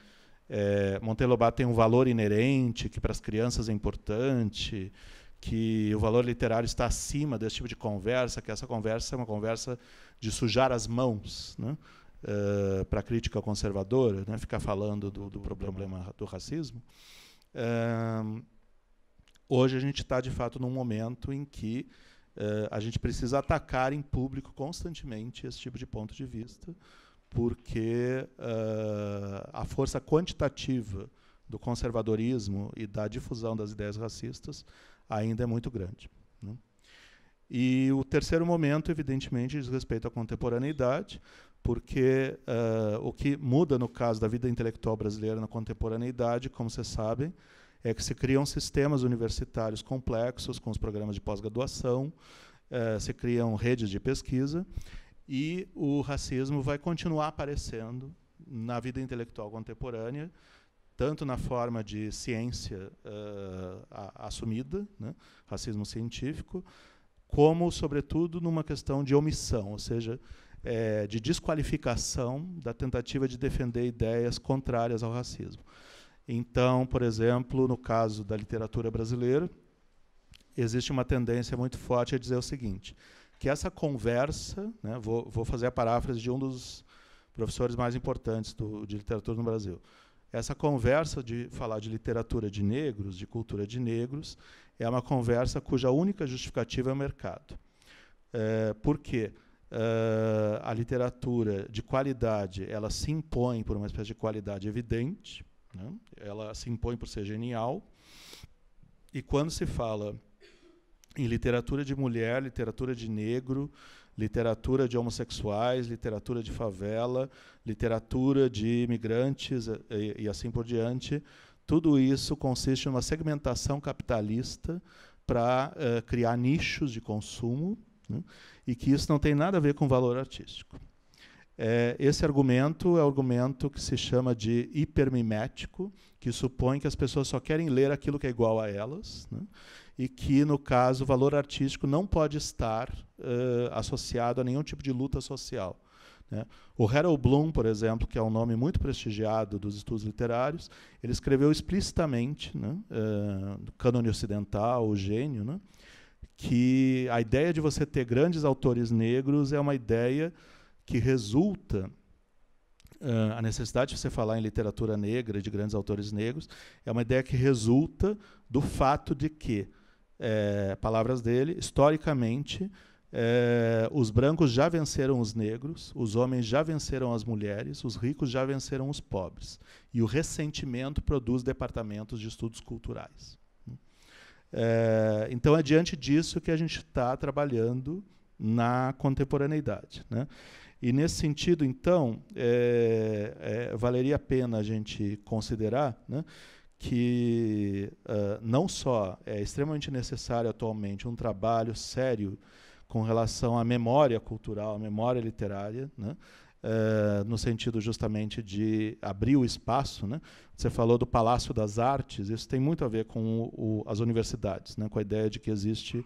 é, Monteiro Lobato tem um valor inerente, que para as crianças é importante, que o valor literário está acima desse tipo de conversa, que essa conversa é uma conversa de sujar as mãos, né? uh, para a crítica conservadora, né? ficar falando do, do, problema do racismo. Uh, Hoje a gente está, de fato, num momento em que uh, a gente precisa atacar em público constantemente esse tipo de ponto de vista, porque uh, a força quantitativa do conservadorismo e da difusão das ideias racistas ainda é muito grande. Né? E o terceiro momento, evidentemente, diz respeito à contemporaneidade, porque uh, o que muda no caso da vida intelectual brasileira na contemporaneidade, como vocês sabem, é que se criam sistemas universitários complexos com os programas de pós-graduação, é, se criam redes de pesquisa, e o racismo vai continuar aparecendo na vida intelectual contemporânea, tanto na forma de ciência uh, a, assumida, né, racismo científico, como, sobretudo, numa questão de omissão, ou seja, é, de desqualificação da tentativa de defender ideias contrárias ao racismo. Então, por exemplo, no caso da literatura brasileira, existe uma tendência muito forte a dizer o seguinte: que essa conversa, né, vou, vou, fazer a paráfrase de um dos professores mais importantes do, de literatura no Brasil. Essa conversa de falar de literatura de negros, de cultura de negros, é uma conversa cuja única justificativa é o mercado. É, por quê? Uh, a literatura de qualidade ela se impõe por uma espécie de qualidade evidente, né? Ela se impõe por ser genial. E quando se fala em literatura de mulher, literatura de negro, literatura de homossexuais, literatura de favela, literatura de imigrantes e, e assim por diante, tudo isso consiste numa segmentação capitalista para uh, eh, criar nichos de consumo né? e que isso não tem nada a ver com valor artístico. É, esse argumento é o argumento que se chama de hipermimético, que supõe que as pessoas só querem ler aquilo que é igual a elas, né? e que, no caso, o valor artístico não pode estar uh, associado a nenhum tipo de luta social. Né? O Harold Bloom, por exemplo, que é um nome muito prestigiado dos estudos literários, ele escreveu explicitamente, né, uh, do cânone ocidental, o gênio, né, que a ideia de você ter grandes autores negros é uma ideia que resulta Uh, a necessidade de você falar em literatura negra, de grandes autores negros, é uma ideia que resulta do fato de que, é, palavras dele, historicamente, é, os brancos já venceram os negros, os homens já venceram as mulheres, os ricos já venceram os pobres. E o ressentimento produz departamentos de estudos culturais. É, então, é diante disso que a gente está trabalhando na contemporaneidade. Né? E nesse sentido, então, é, é, valeria a pena a gente considerar né, que uh, não só é extremamente necessário atualmente um trabalho sério com relação à memória cultural, à memória literária, né, Uh, no sentido justamente de abrir o espaço. Né? Você falou do Palácio das Artes, isso tem muito a ver com o, o, as universidades, né? com a ideia de que existe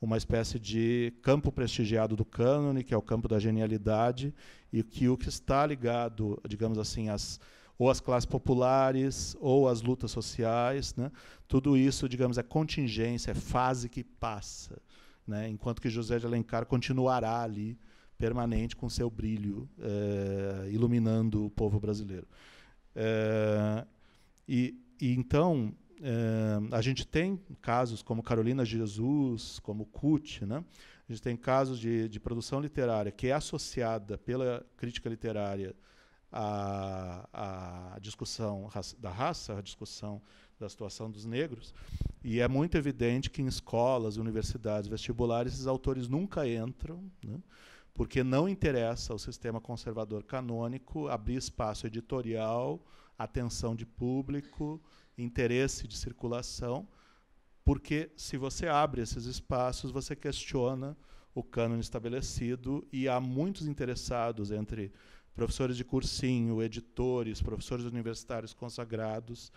uma espécie de campo prestigiado do cânone, que é o campo da genialidade, e que o que está ligado, digamos assim, às, ou às classes populares, ou às lutas sociais, né? tudo isso, digamos, é contingência, é fase que passa. Né? Enquanto que José de Alencar continuará ali, permanente, com seu brilho, eh, iluminando o povo brasileiro. Eh, e, e, então, Uh, a gente tem casos como Carolina Jesus, como Kut, né? a gente tem casos de, de produção literária que é associada pela crítica literária à, à discussão da raça, à discussão da situação dos negros, e é muito evidente que em escolas, universidades, vestibulares, esses autores nunca entram, né? porque não interessa ao sistema conservador canônico abrir espaço editorial, atenção de público, interesse de circulação, porque se você abre esses espaços, você questiona o cânone estabelecido e há muitos interessados entre professores de cursinho, editores, professores universitários consagrados,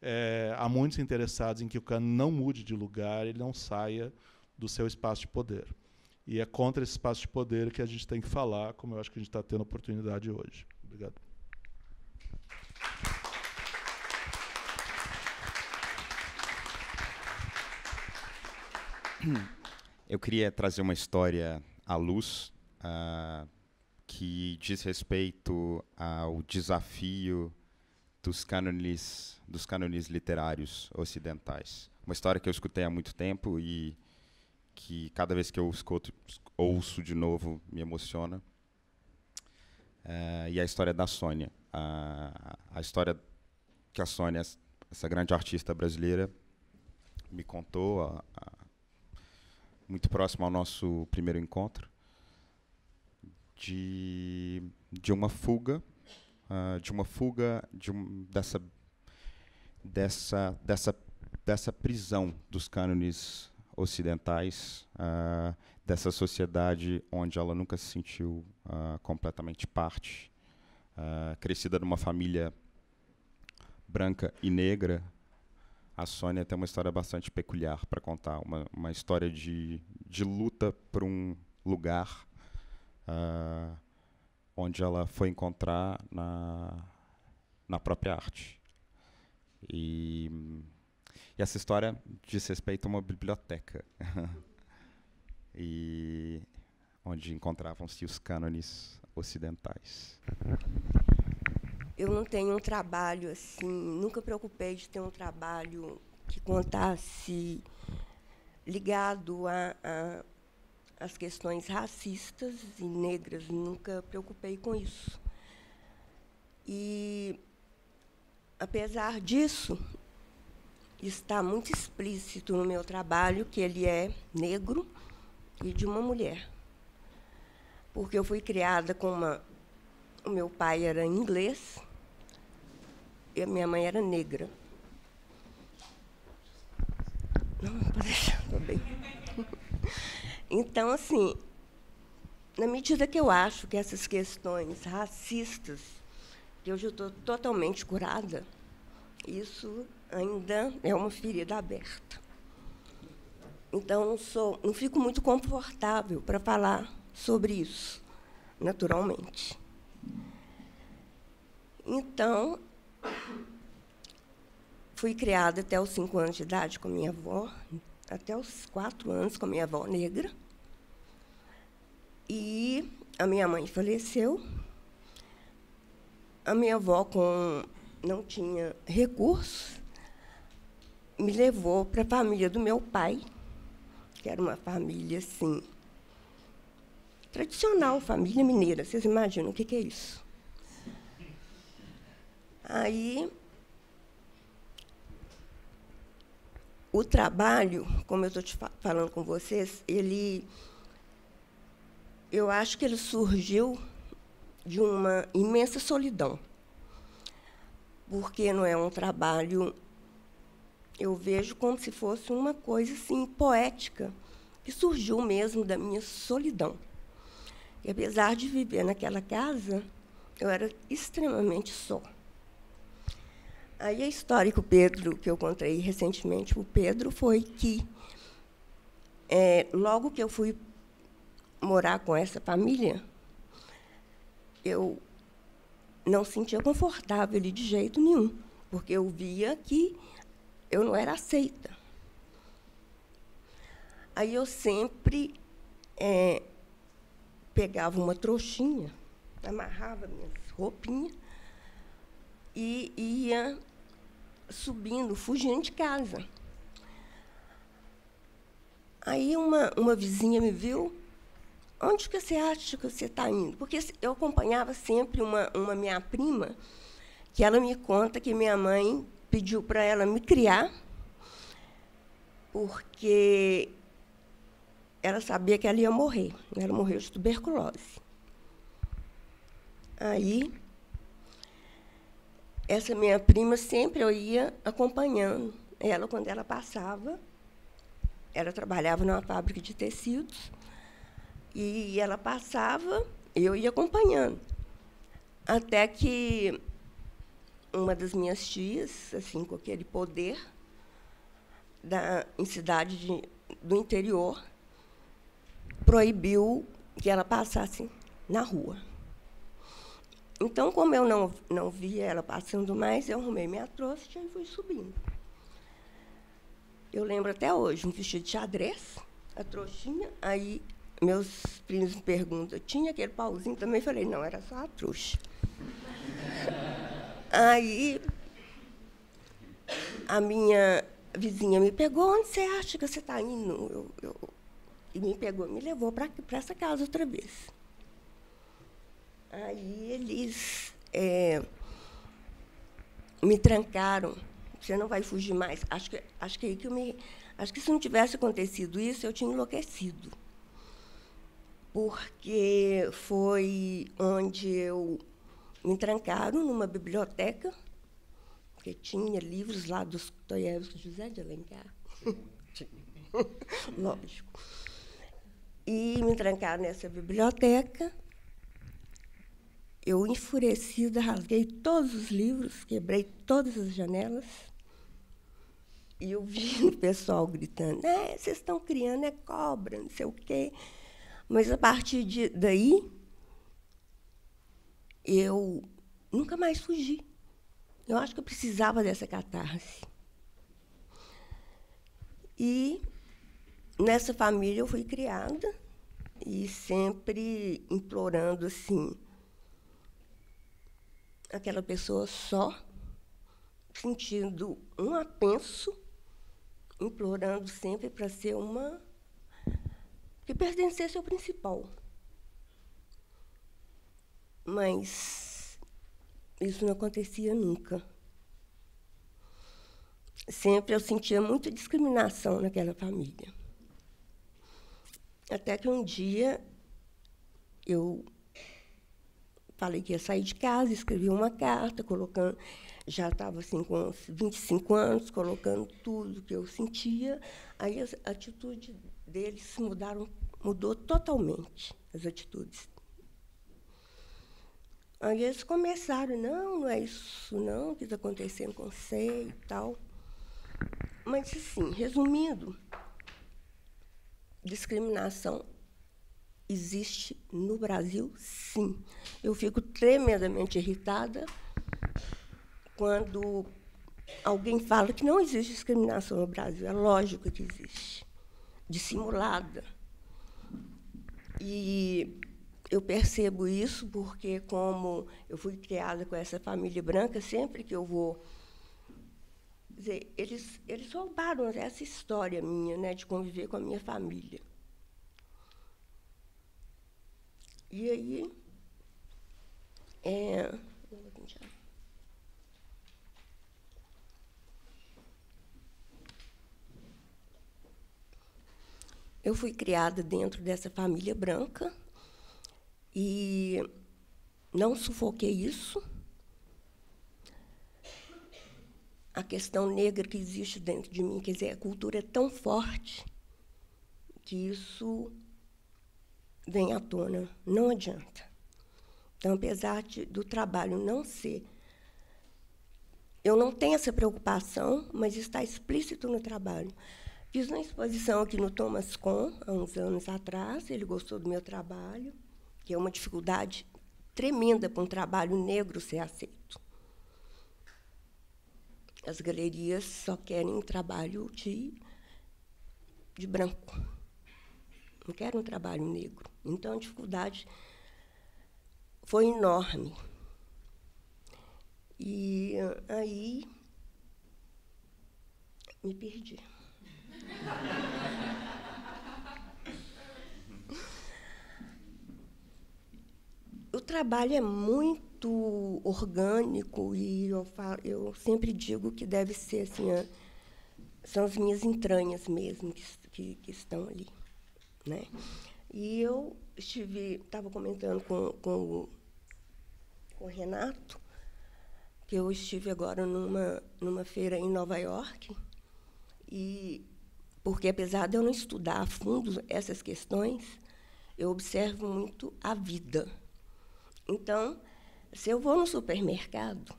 é, há muitos interessados em que o cânone não mude de lugar, ele não saia do seu espaço de poder. E é contra esse espaço de poder que a gente tem que falar, como eu acho que a gente está tendo oportunidade hoje. Obrigado.
Eu queria trazer uma história à luz uh, que diz respeito ao desafio dos cânones, dos cânones literários ocidentais. Uma história que eu escutei há muito tempo e que cada vez que eu escuto, ouço de novo me emociona. Uh, e a história da Sônia. Uh, a história que a Sônia, essa grande artista brasileira, me contou, muito próximo ao nosso primeiro encontro, de, de uma fuga, uh, de uma fuga de um, dessa, dessa, dessa, dessa prisão dos cânones ocidentais, uh, dessa sociedade onde ela nunca se sentiu uh, completamente parte, crescida numa família branca e negra, a Sônia tem uma história bastante peculiar para contar, uma, uma história de, de luta por um lugar uh, onde ela foi encontrar na, na própria arte. E, e essa história diz respeito a uma biblioteca, e onde encontravam-se os cânones ocidentais
eu não tenho um trabalho assim, nunca preocupei de ter um trabalho que
contasse
ligado a, a as questões racistas e negras, nunca preocupei com isso. E apesar disso, está muito explícito no meu trabalho que ele é negro e de uma mulher. Porque eu fui criada com uma o meu pai era inglês, e a minha mãe era negra. Não, pode deixar, tá bem. Então, assim, na medida que eu acho que essas questões racistas, que hoje eu estou totalmente curada, isso ainda é uma ferida aberta. Então, sou, não fico muito confortável para falar sobre isso, naturalmente. Então, Fui criada até os cinco anos de idade com minha avó, até os quatro anos com minha avó negra. E a minha mãe faleceu. A minha avó com não tinha recursos, me levou para a família do meu pai, que era uma família assim tradicional, família mineira. Vocês imaginam o que, que é isso? Aí o trabalho, como eu estou te falando com vocês, ele eu acho que ele surgiu de uma imensa solidão. Porque não é um trabalho eu vejo como se fosse uma coisa assim poética que surgiu mesmo da minha solidão. E apesar de viver naquela casa, eu era extremamente só. Aí a é história que o Pedro, que eu contei recentemente, o Pedro foi que é, logo que eu fui morar com essa família, eu não sentia confortável ali de jeito nenhum, porque eu via que eu não era aceita. Aí eu sempre é, pegava uma trouxinha, amarrava minhas roupinhas e ia subindo, fugindo de casa. Aí uma, uma vizinha me viu. Onde que você acha que você está indo? Porque eu acompanhava sempre uma, uma minha prima, que ela me conta que minha mãe pediu para ela me criar, porque ela sabia que ela ia morrer. Né? Ela morreu de tuberculose. Aí essa minha prima sempre eu ia acompanhando ela quando ela passava. Ela trabalhava numa fábrica de tecidos e ela passava, eu ia acompanhando. Até que uma das minhas tias, assim, com aquele poder, da, em cidade de, do interior, proibiu que ela passasse na rua. Então, como eu não, não via ela passando mais, eu arrumei minha trouxa e fui subindo. Eu lembro até hoje, um vestido de xadrez, a trouxinha, aí meus primos me perguntam, tinha aquele pauzinho também? Eu falei, não, era só a trouxa. aí a minha vizinha me pegou, onde você acha que você está indo? Eu, eu, e me pegou, me levou para essa casa outra vez. Aí eles é, me trancaram. Você não vai fugir mais. Acho que, acho que aí que eu me. Acho que se não tivesse acontecido isso, eu tinha enlouquecido. Porque foi onde eu me trancaram numa biblioteca, porque tinha livros lá dos Toievski José de Alencar. Lógico. E me trancaram nessa biblioteca eu, enfurecida, rasguei todos os livros, quebrei todas as janelas. E eu vi o pessoal gritando: é, vocês estão criando é cobra, não sei o quê. Mas a partir de, daí, eu nunca mais fugi. Eu acho que eu precisava dessa catarse. E nessa família eu fui criada e sempre implorando assim aquela pessoa só, sentindo um apenso, implorando sempre para ser uma que pertencesse ao principal. Mas isso não acontecia nunca. Sempre eu sentia muita discriminação naquela família. Até que um dia eu Falei que ia sair de casa, escrevi uma carta, colocando. Já estava assim, com 25 anos, colocando tudo que eu sentia. Aí a atitude deles mudaram, mudou totalmente as atitudes. Aí eles começaram, não, não é isso não, que está acontecendo com você e tal. Mas assim, resumindo, discriminação existe no Brasil, sim. Eu fico tremendamente irritada quando alguém fala que não existe discriminação no Brasil. É lógico que existe, dissimulada. E eu percebo isso porque, como eu fui criada com essa família branca, sempre que eu vou. Dizer, eles, eles roubaram essa história minha, né, de conviver com a minha família. E aí. É, eu fui criada dentro dessa família branca e não sufoquei isso. A questão negra que existe dentro de mim, quer dizer, a cultura é tão forte que isso vem à tona. Não adianta. Então, apesar de, do trabalho não ser. Eu não tenho essa preocupação, mas está explícito no trabalho. Fiz uma exposição aqui no Thomas Kohn, há uns anos atrás, ele gostou do meu trabalho, que é uma dificuldade tremenda para um trabalho negro ser aceito. As galerias só querem um trabalho de, de branco, não querem um trabalho negro. Então, a dificuldade foi enorme. E eh, aí me perdi. o trabalho é muito orgânico e eu, falo, eu sempre digo que deve ser assim, a, são as minhas entranhas mesmo que, que, que estão ali, né? E eu estive, estava comentando com, com, com, o Renato, que eu estive agora numa, numa feira em Nova York, e porque apesar de eu não estudar a fundo essas questões, eu observo muito a vida. Então, se eu vou no supermercado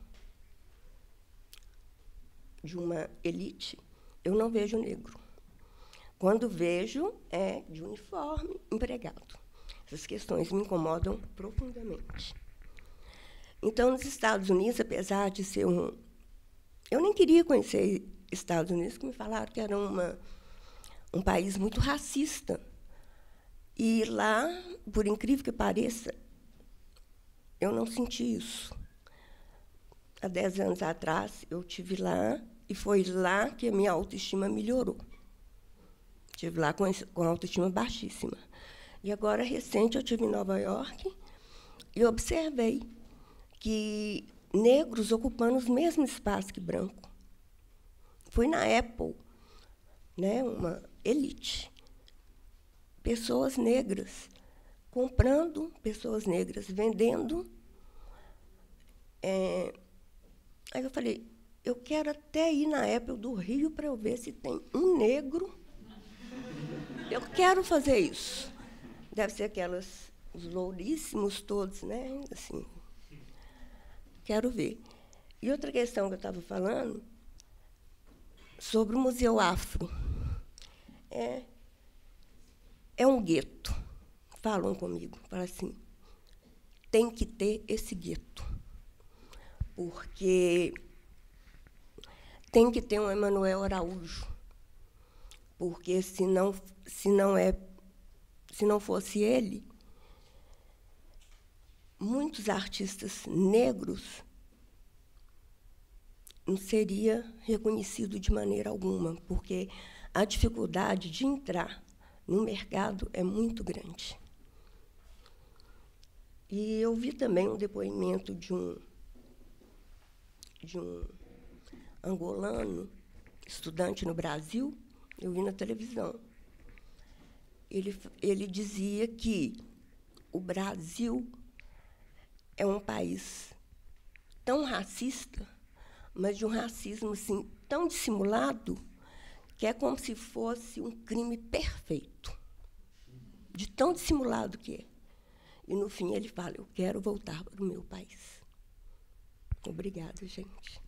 de uma elite, eu não vejo negro. Quando vejo, é de uniforme, empregado. Essas questões me incomodam profundamente. Então, nos Estados Unidos, apesar de ser um. Eu nem queria conhecer Estados Unidos, porque me falaram que era uma, um país muito racista. E lá, por incrível que pareça, eu não senti isso. Há 10 anos atrás, eu tive lá e foi lá que a minha autoestima melhorou. Estive lá com, com autoestima baixíssima. E agora, recente, eu estive em Nova York e observei que negros ocupando os mesmos espaços que branco. Fui na Apple, né, uma elite. Pessoas negras comprando, pessoas negras vendendo. É, aí eu falei, eu quero até ir na Apple do Rio para eu ver se tem um negro eu quero fazer isso. Deve ser aquelas, os louríssimos todos, né? Assim, quero ver. E outra questão que eu estava falando, sobre o Museu Afro. É, é um gueto. Falam comigo, falam assim, tem que ter esse gueto. Porque tem que ter um Emanuel Araújo porque se não, se não é se não fosse ele, muitos artistas negros não seria reconhecido de maneira alguma, porque a dificuldade de entrar no mercado é muito grande. E eu vi também um depoimento de um de um angolano estudante no Brasil eu vi na televisão. Ele, ele dizia que o Brasil é um país tão racista, mas de um racismo assim, tão dissimulado, que é como se fosse um crime perfeito, de tão dissimulado que é. E no fim ele fala: Eu quero voltar para o meu país. Obrigada, gente.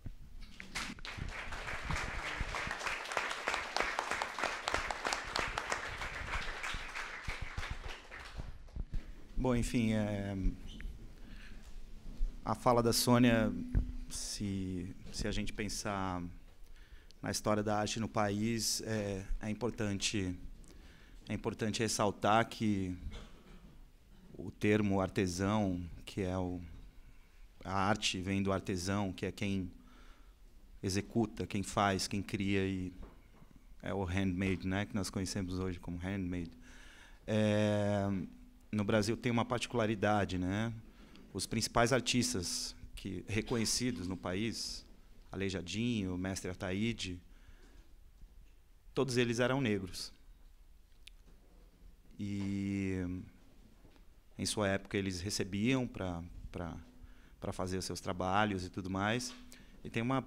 Bom, enfim, é, a fala da Sônia, se, se a gente pensar na história da arte no país, é, é importante é importante ressaltar que o termo artesão, que é o, a arte vem do artesão, que é quem executa, quem faz, quem cria e é o handmade, né, que nós conhecemos hoje como handmade. É, no Brasil tem uma particularidade, né? Os principais artistas que reconhecidos no país, Aleijadinho, Mestre Ataíde, todos eles eram negros. E em sua época eles recebiam para para fazer seus trabalhos e tudo mais. E tem uma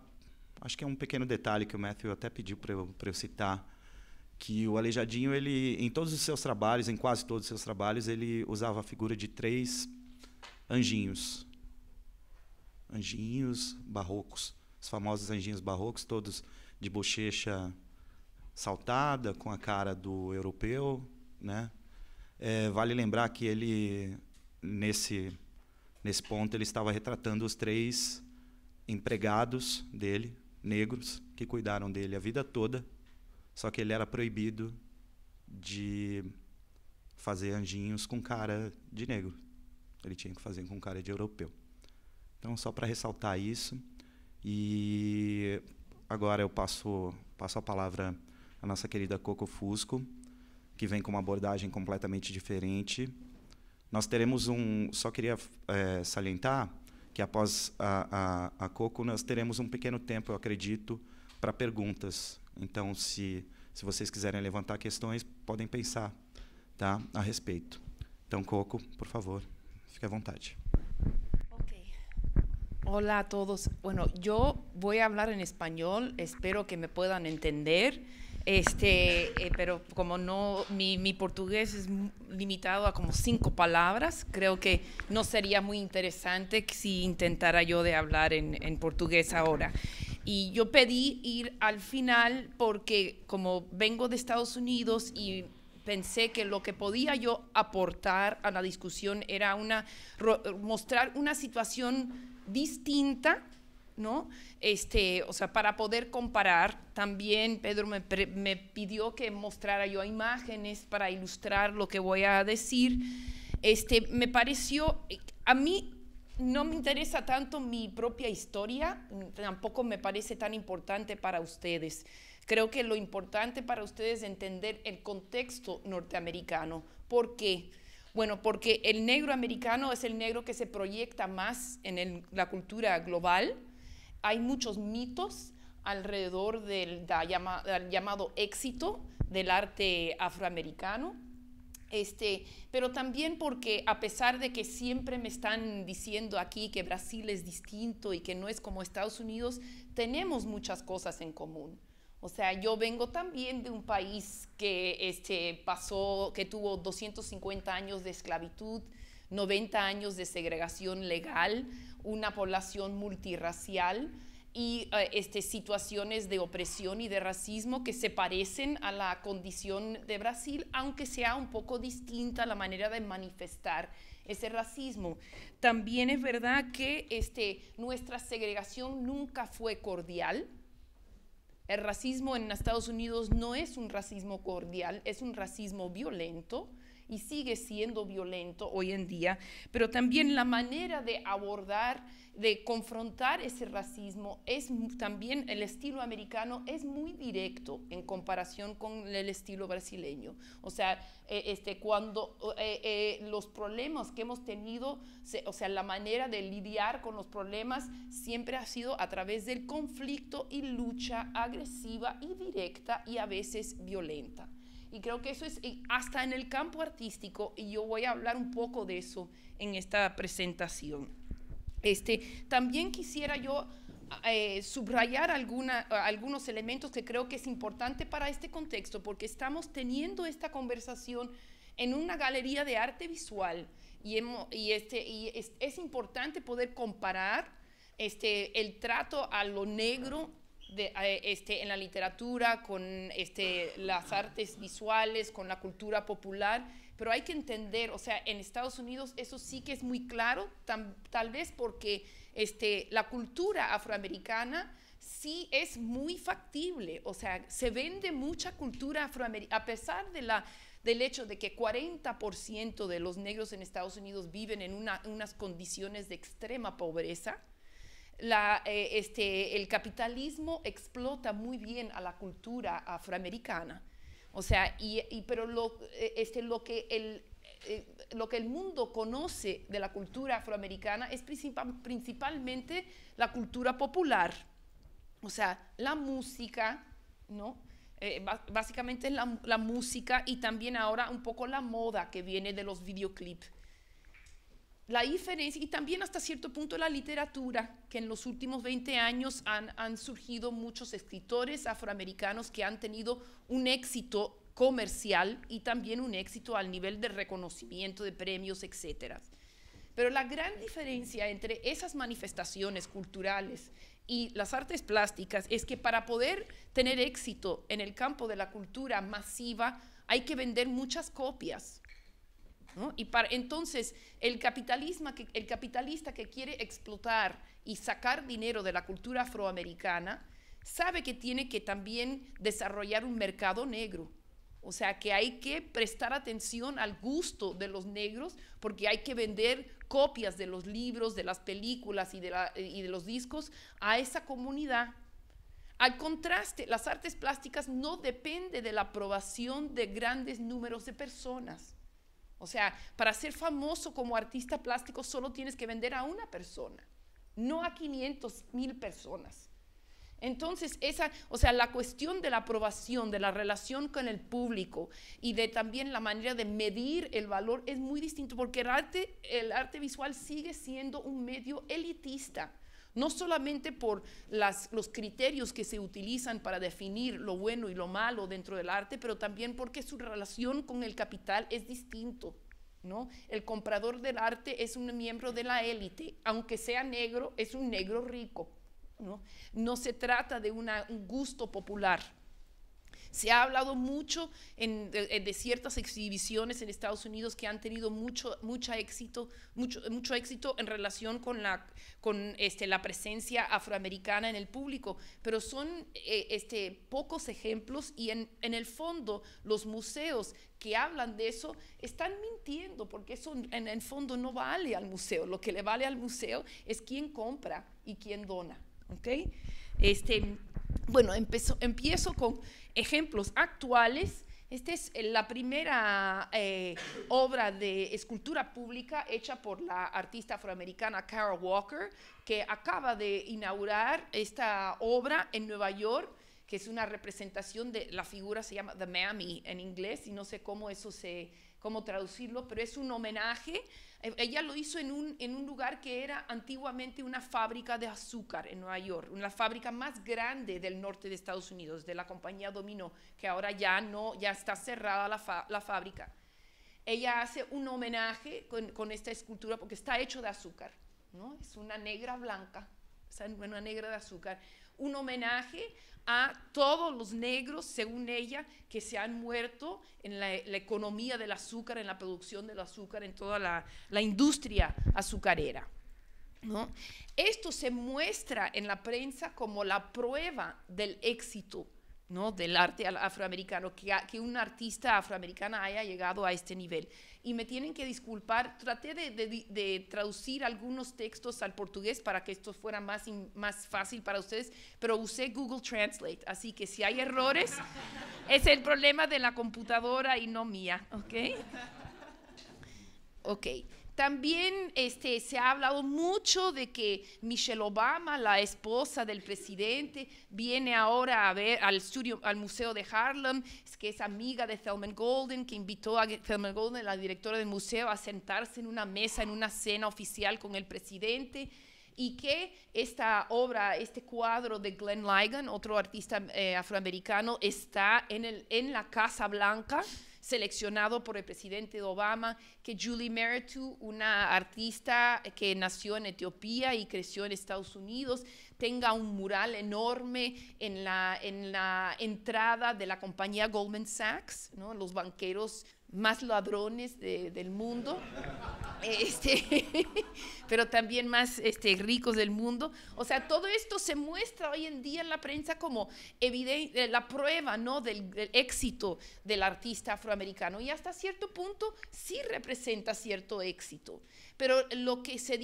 acho que é um pequeno detalhe que o Matthew até pediu para eu, eu citar que o Aleijadinho, ele, em todos os seus trabalhos, em quase todos os seus trabalhos, ele usava a figura de três anjinhos. Anjinhos barrocos. Os famosos anjinhos barrocos, todos de bochecha saltada, com a cara do europeu. Né? É, vale lembrar que ele, nesse, nesse ponto, ele estava retratando os três empregados dele, negros, que cuidaram dele a vida toda só que ele era proibido de fazer anjinhos com cara de negro. Ele tinha que fazer com cara de europeu. Então, só para ressaltar isso. E agora eu passo, passo a palavra à nossa querida Coco Fusco, que vem com uma abordagem completamente diferente. Nós teremos um. Só queria é, salientar que após a, a, a Coco, nós teremos um pequeno tempo, eu acredito, para perguntas. Então, se, se vocês quiserem levantar questões, podem pensar tá, a respeito. Então, Coco, por favor, fique à vontade.
Hola a todos. Bueno, yo voy a hablar en español, espero que me puedan entender. Este, eh, pero como no, mi, mi, portugués es limitado a como cinco palabras, creo que no sería muy interesante si intentara yo de hablar en, en portugués ahora. Y yo pedí ir al final porque como vengo de Estados Unidos y pensé que lo que podía yo aportar a la discusión era una, mostrar una situación distinta, ¿no? Este, o sea, para poder comparar, también Pedro me, me pidió que mostrara yo imágenes para ilustrar lo que voy a decir. Este, me pareció, a mí no me interesa tanto mi propia historia, tampoco me parece tan importante para ustedes. Creo que lo importante para ustedes es entender el contexto norteamericano. ¿Por qué? Bueno, porque el negro americano es el negro que se proyecta más en la cultura global. Hay muchos mitos alrededor del, llamado éxito del arte afroamericano este, pero también porque a pesar de que siempre me están diciendo aquí que Brasil es distinto y que no es como Estados Unidos, tenemos muchas cosas en común. O sea, yo vengo también de un país que este, pasó, que tuvo 250 años de esclavitud, 90 años de segregación legal, una población multirracial, y eh, este, situaciones de opresión y de racismo que se parecen a la condición de Brasil, aunque sea un poco distinta la manera de manifestar ese racismo. También es verdad que este, nuestra segregación nunca fue cordial. El racismo en Estados Unidos no es un racismo cordial, es un racismo violento y sigue siendo violento hoy en día, pero también la manera de abordar de confrontar ese racismo es también el estilo americano es muy directo en comparación con el estilo brasileño. O sea, eh, este, cuando eh, eh, los problemas que hemos tenido, o sea, la manera de lidiar con los problemas siempre ha sido a través del conflicto y lucha agresiva y directa y a veces violenta. Y creo que eso es hasta en el campo artístico, y yo voy a hablar un poco de eso en esta presentación. Este, también quisiera yo eh, subrayar algunos elementos que creo que es importante para este contexto, porque estamos teniendo esta conversación en una galería de arte visual y, este, es, importante poder comparar este, el trato a lo negro en la literatura con las artes visuales, con la cultura popular pero hay que entender, o sea, en Estados Unidos eso sí que es muy claro, tal vez porque este, la cultura afroamericana sí es muy factible, o sea, se vende mucha cultura afroamericana, a pesar de la, del hecho de que 40% de los negros en Estados Unidos viven en unas condiciones de extrema pobreza, eh, este, el capitalismo explota muy bien a la cultura afroamericana o sea, y, pero lo, eh, este, lo, que el, eh, lo que el mundo conoce de la cultura afroamericana es principalmente la cultura popular. O sea, la música, ¿no? Eh, básicamente es la, la, música y también ahora un poco la moda que viene de los videoclips la diferencia y también hasta cierto punto la literatura, que en los últimos 20 años han, han, surgido muchos escritores afroamericanos que han tenido un éxito comercial y también un éxito al nivel de reconocimiento, de premios, etc. Pero la gran diferencia entre esas manifestaciones culturales y las artes plásticas es que para poder tener éxito en el campo de la cultura masiva hay que vender muchas copias y para, entonces, el, capitalista que quiere explotar y sacar dinero de la cultura afroamericana sabe que tiene que también desarrollar un mercado negro. O sea, que hay que prestar atención al gusto de los negros porque hay que vender copias de los libros, de las películas y de, y de los discos a esa comunidad. Al contraste, las artes plásticas no depende de la aprobación de grandes números de personas. O sea, para ser famoso como artista plástico solo tienes que vender a una persona, no a 500 mil personas. Entonces, esa, o sea, la cuestión de la aprobación, de la relación con el público y de también la manera de medir el valor es muy distinto porque el arte visual sigue siendo un medio elitista no solamente por los criterios que se utilizan para definir lo bueno y lo malo dentro del arte, pero también porque su relación con el capital es distinto. ¿no? El comprador del arte es un miembro de la élite, aunque sea negro, es un negro rico. No, se trata de un gusto popular. Se ha hablado mucho eh, de, ciertas exhibiciones en Estados Unidos que han tenido mucho, éxito, mucho, éxito en relación con, este, la, presencia afroamericana en el público, pero son eh, este, pocos ejemplos y en, el fondo los museos que hablan de eso están mintiendo porque eso en el fondo no vale al museo. Lo que le vale al museo es quién compra y quién dona. ¿Ok? Este, bueno, empiezo con ejemplos actuales. Esta es eh, la primera eh, obra de escultura pública hecha por la artista afroamericana Carol Walker, que acaba de inaugurar esta obra en Nueva York que es una representación de, la figura se llama The Mammy en inglés y no sé cómo eso se, cómo traducirlo, pero es un homenaje. E, ella lo hizo en un, en un lugar que era antiguamente una fábrica de azúcar en Nueva York, una fábrica más grande del norte de Estados Unidos, de la compañía Domino, que ahora ya no, ya está cerrada la, fábrica. Ella hace un homenaje con, esta escultura porque está hecho de azúcar, ¿no? Es una negra blanca, es una negra de azúcar un homenaje a todos los negros, según ella, que se han muerto en la, economía del azúcar, en la producción del azúcar, en toda la, industria azucarera. Esto se muestra en la prensa como la prueba del éxito ¿no? del arte afroamericano, que, un artista afroamericana haya llegado a este nivel. Y me tienen que disculpar, traté de, traducir algunos textos al portugués para que esto fuera más, más fácil para ustedes, pero usé Google Translate, así que si hay errores, es el problema de la computadora y no mía, ¿ok? Ok, también este, se ha hablado mucho de que Michelle Obama, la esposa del presidente, viene ahora a ver al, al Museo de Harlem, que es amiga de Thelma Golden, que invitó a Thelma Golden, la directora del museo, a sentarse en una mesa, en una cena oficial con el presidente y que esta obra, este cuadro de Glenn Ligon, otro artista eh, afroamericano, está en la Casa Blanca seleccionado por el presidente Obama, que Julie Mehretu, una artista que nació en Etiopía y creció en Estados Unidos, tenga un mural enorme en la, en la entrada de la compañía Goldman Sachs, ¿no? los banqueros más ladrones del mundo, este, pero también más este, ricos del mundo. O sea, todo esto se muestra hoy en día en la prensa como evidente, eh, la prueba ¿no? del éxito del artista afroamericano y hasta cierto punto sí representa cierto éxito pero lo que se,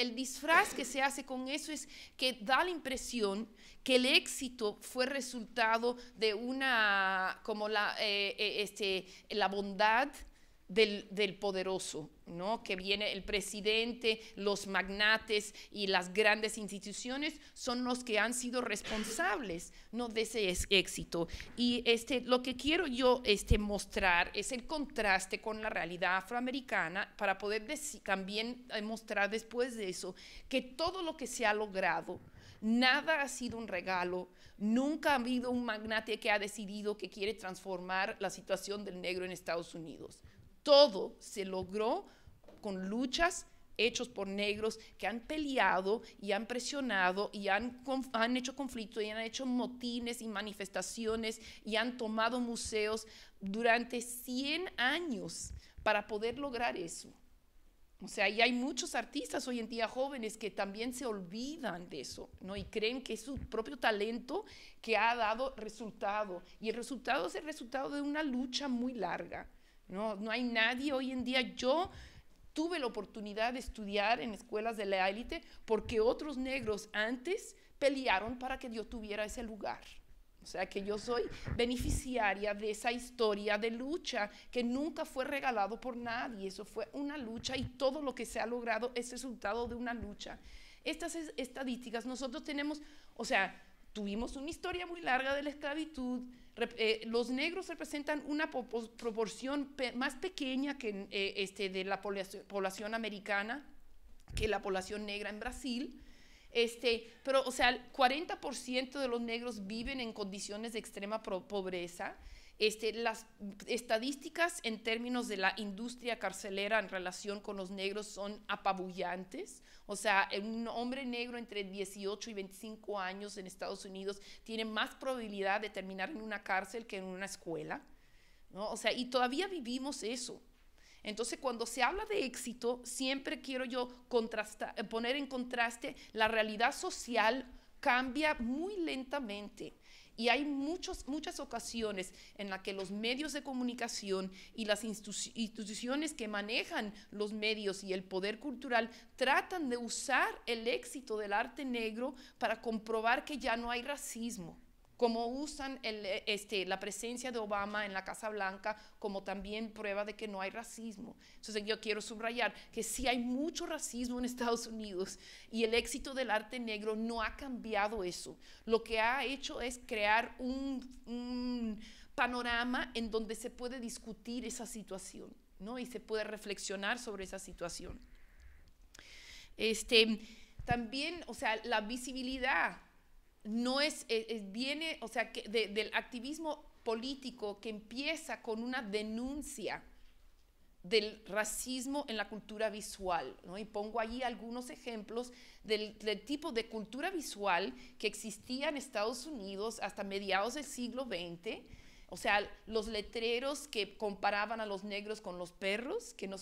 el disfraz que se hace con eso es que da la impresión que el éxito fue resultado de una, como la, eh, eh, este, la bondad, del, poderoso, ¿no? Que viene el presidente, los magnates y las grandes instituciones son los que han sido responsables, ¿no? De ese éxito. Y este, lo que quiero yo este, mostrar es el contraste con la realidad afroamericana para poder también eh, mostrar después de eso que todo lo que se ha logrado, Nada ha sido un regalo. Nunca ha habido un magnate que ha decidido que quiere transformar la situación del negro en Estados Unidos todo se logró con luchas hechos por negros que han peleado y han presionado y han, han hecho conflictos y han hecho motines y manifestaciones y han tomado museos durante 100 años para poder lograr eso. O sea, y hay muchos artistas hoy en día jóvenes que también se olvidan de eso, ¿no? Y creen que es su propio talento que ha dado resultado. Y el resultado es el resultado de una lucha muy larga. No, hay nadie hoy en día. Yo tuve la oportunidad de estudiar en escuelas de la élite porque otros negros antes pelearon para que yo tuviera ese lugar. O sea que yo soy beneficiaria de esa historia de lucha que nunca fue regalado por nadie. Eso fue una lucha y todo lo que se ha logrado es resultado de una lucha. Estas estadísticas, nosotros tenemos, o sea, tuvimos una historia muy larga de la esclavitud, eh, los negros representan una proporción más pequeña que, eh, este, de la población, americana que la población negra en Brasil. Este, pero, o sea, el 40% de los negros viven en condiciones de extrema pobreza este, las estadísticas en términos de la industria carcelera en relación con los negros son apabullantes. O sea, un hombre negro entre 18 y 25 años en Estados Unidos tiene más probabilidad de terminar en una cárcel que en una escuela. O sea, y todavía vivimos eso. Entonces, cuando se habla de éxito, siempre quiero yo poner en contraste la realidad social cambia muy lentamente y hay muchos, muchas ocasiones en las que los medios de comunicación y las instituciones que manejan los medios y el poder cultural tratan de usar el éxito del arte negro para comprobar que ya no hay racismo como usan eh, este, la presencia de Obama en la Casa Blanca como también prueba de que no hay racismo. Entonces yo quiero subrayar que sí hay mucho racismo en Estados Unidos y el éxito del arte negro no ha cambiado eso. Lo que ha hecho es crear un, un panorama en donde se puede discutir esa situación ¿no? y se puede reflexionar sobre esa situación. Este, también, o sea, la visibilidad no es, eh, eh, viene, o sea, que del activismo político que empieza con una denuncia del racismo en la cultura visual. ¿no? Y pongo allí algunos ejemplos del, tipo de cultura visual que existía en Estados Unidos hasta mediados del siglo XX o sea, los letreros que comparaban a los negros con los perros, que no,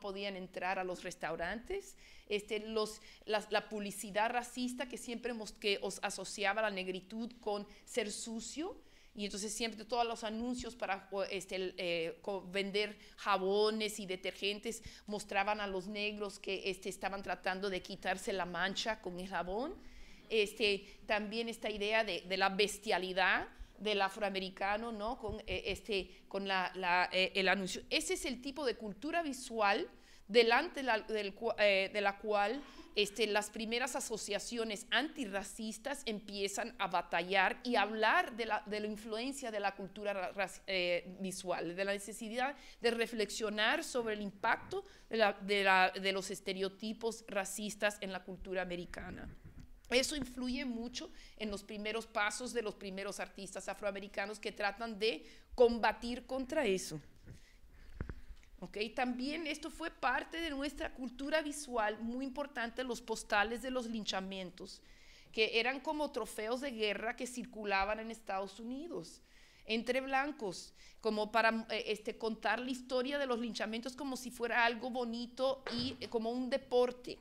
podían entrar a los restaurantes, este, los, la, publicidad racista que siempre que os asociaba la negritud con ser sucio, y entonces siempre todos los anuncios para este, eh, vender jabones y detergentes mostraban a los negros que este, estaban tratando de quitarse la mancha con el jabón. Este, también esta idea de la bestialidad, del afroamericano, ¿no? Con, eh, este, con la, eh, el anuncio. Ese es el tipo de cultura visual delante del, eh, de la cual este, las primeras asociaciones antirracistas empiezan a batallar y hablar de la, de la influencia de la cultura visual, de la necesidad de reflexionar sobre el impacto de, la, de los estereotipos racistas en la cultura americana. Eso influye mucho en los primeros pasos de los primeros artistas afroamericanos que tratan de combatir contra eso. Okay, también esto fue parte de nuestra cultura visual muy importante, los postales de los linchamientos, que eran como trofeos de guerra que circulaban en Estados Unidos entre blancos, como para eh, este, contar la historia de los linchamientos como si fuera algo bonito y eh, como un deporte.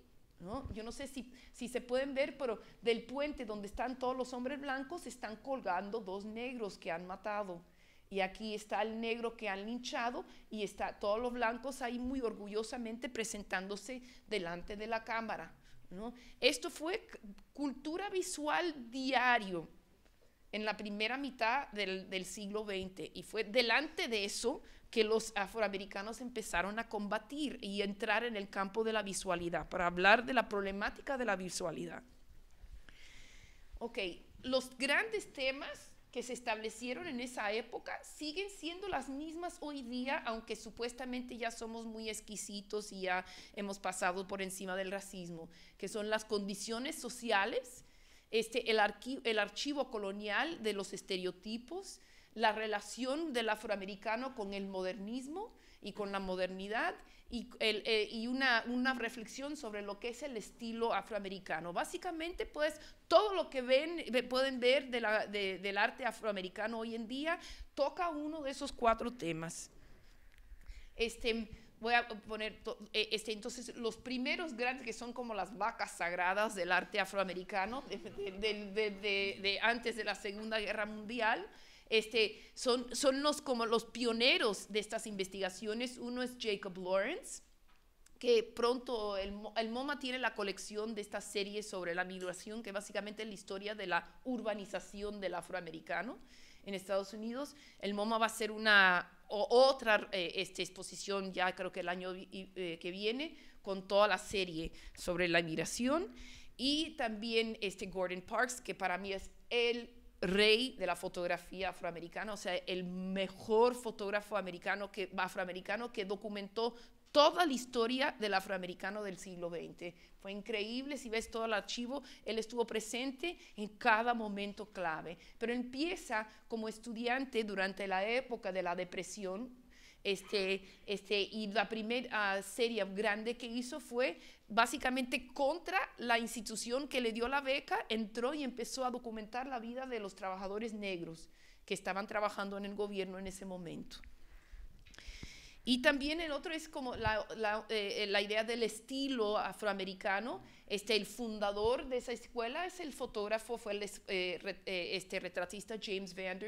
Yo no sé si, si, se pueden ver, pero del puente donde están todos los hombres blancos están colgando dos negros que han matado. Y aquí está el negro que han linchado y está todos los blancos ahí muy orgullosamente presentándose delante de la cámara. Esto fue cultura visual diario en la primera mitad del, del siglo XX y fue delante de eso que los afroamericanos empezaron a combatir y entrar en el campo de la visualidad, para hablar de la problemática de la visualidad. Ok, los grandes temas que se establecieron en esa época siguen siendo las mismas hoy día, aunque supuestamente ya somos muy exquisitos y ya hemos pasado por encima del racismo, que son las condiciones sociales, este, el archivo colonial de los estereotipos, la relación del afroamericano con el modernismo y con la modernidad y, eh, una, reflexión sobre lo que es el estilo afroamericano. Básicamente, pues, todo lo que ven, pueden ver del arte afroamericano hoy en día toca uno de esos cuatro temas. Este, voy a poner, eh, este, entonces, los primeros grandes que son como las vacas sagradas del arte afroamericano de, de antes de la Segunda Guerra Mundial, este, son son los, como los pioneros de estas investigaciones. Uno es Jacob Lawrence que pronto el, el, MoMA tiene la colección de esta serie sobre la migración, que básicamente es la historia de la urbanización del afroamericano en Estados Unidos. El MoMA va a ser una otra eh, este, exposición ya creo que el año eh, que viene con toda la serie sobre la migración. Y también este Gordon Parks, que para mí es el rey de la fotografía afroamericana, o sea, el mejor fotógrafo americano que, afroamericano que documentó toda la historia del afroamericano del siglo XX. Fue increíble, si ves todo el archivo, él estuvo presente en cada momento clave, pero empieza como estudiante durante la época de la depresión este, este, y la primera ah, serie grande que hizo fue básicamente contra la institución que le dio la beca, entró y empezó a documentar la vida de los trabajadores negros que estaban trabajando en el gobierno en ese momento. Y también el otro es como la, eh, idea del estilo afroamericano. Este, el fundador de esa escuela es el fotógrafo, fue el eh, eh, este, retratista James Van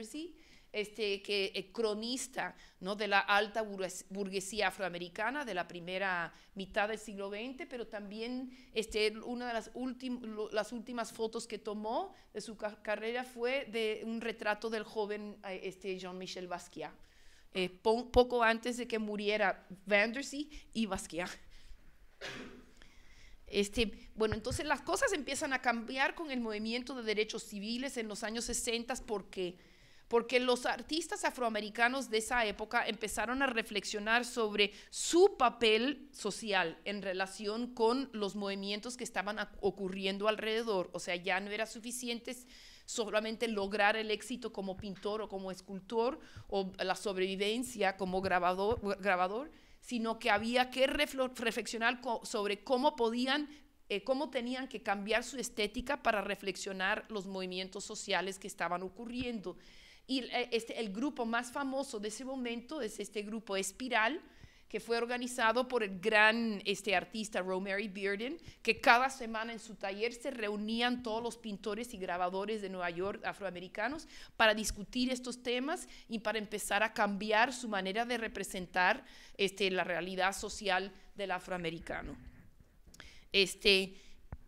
este, que, eh, cronista ¿no? de la alta burguesía afroamericana de la primera mitad del siglo XX, pero también este, una de las, las últimas fotos que tomó de su carrera fue de un retrato del joven eh, este Jean-Michel Basquiat, eh, poco antes de que muriera Vandersee y Basquiat. Este, bueno, entonces las cosas empiezan a cambiar con el movimiento de derechos civiles en los años 60 porque porque los artistas afroamericanos de esa época empezaron a reflexionar sobre su papel social en relación con los movimientos que estaban ocurriendo alrededor. O sea, ya no era suficiente solamente lograr el éxito como pintor o como escultor o la sobrevivencia como grabador, grabador sino que había que reflexionar sobre cómo podían eh, cómo tenían que cambiar su estética para reflexionar los movimientos sociales que estaban ocurriendo. Y eh, este, el grupo más famoso de ese momento es este grupo Espiral, que fue organizado por el gran este, artista Romary Bearden, que cada semana en su taller se reunían todos los pintores y grabadores de Nueva York afroamericanos para discutir estos temas y para empezar a cambiar su manera de representar este, la realidad social del afroamericano. Este,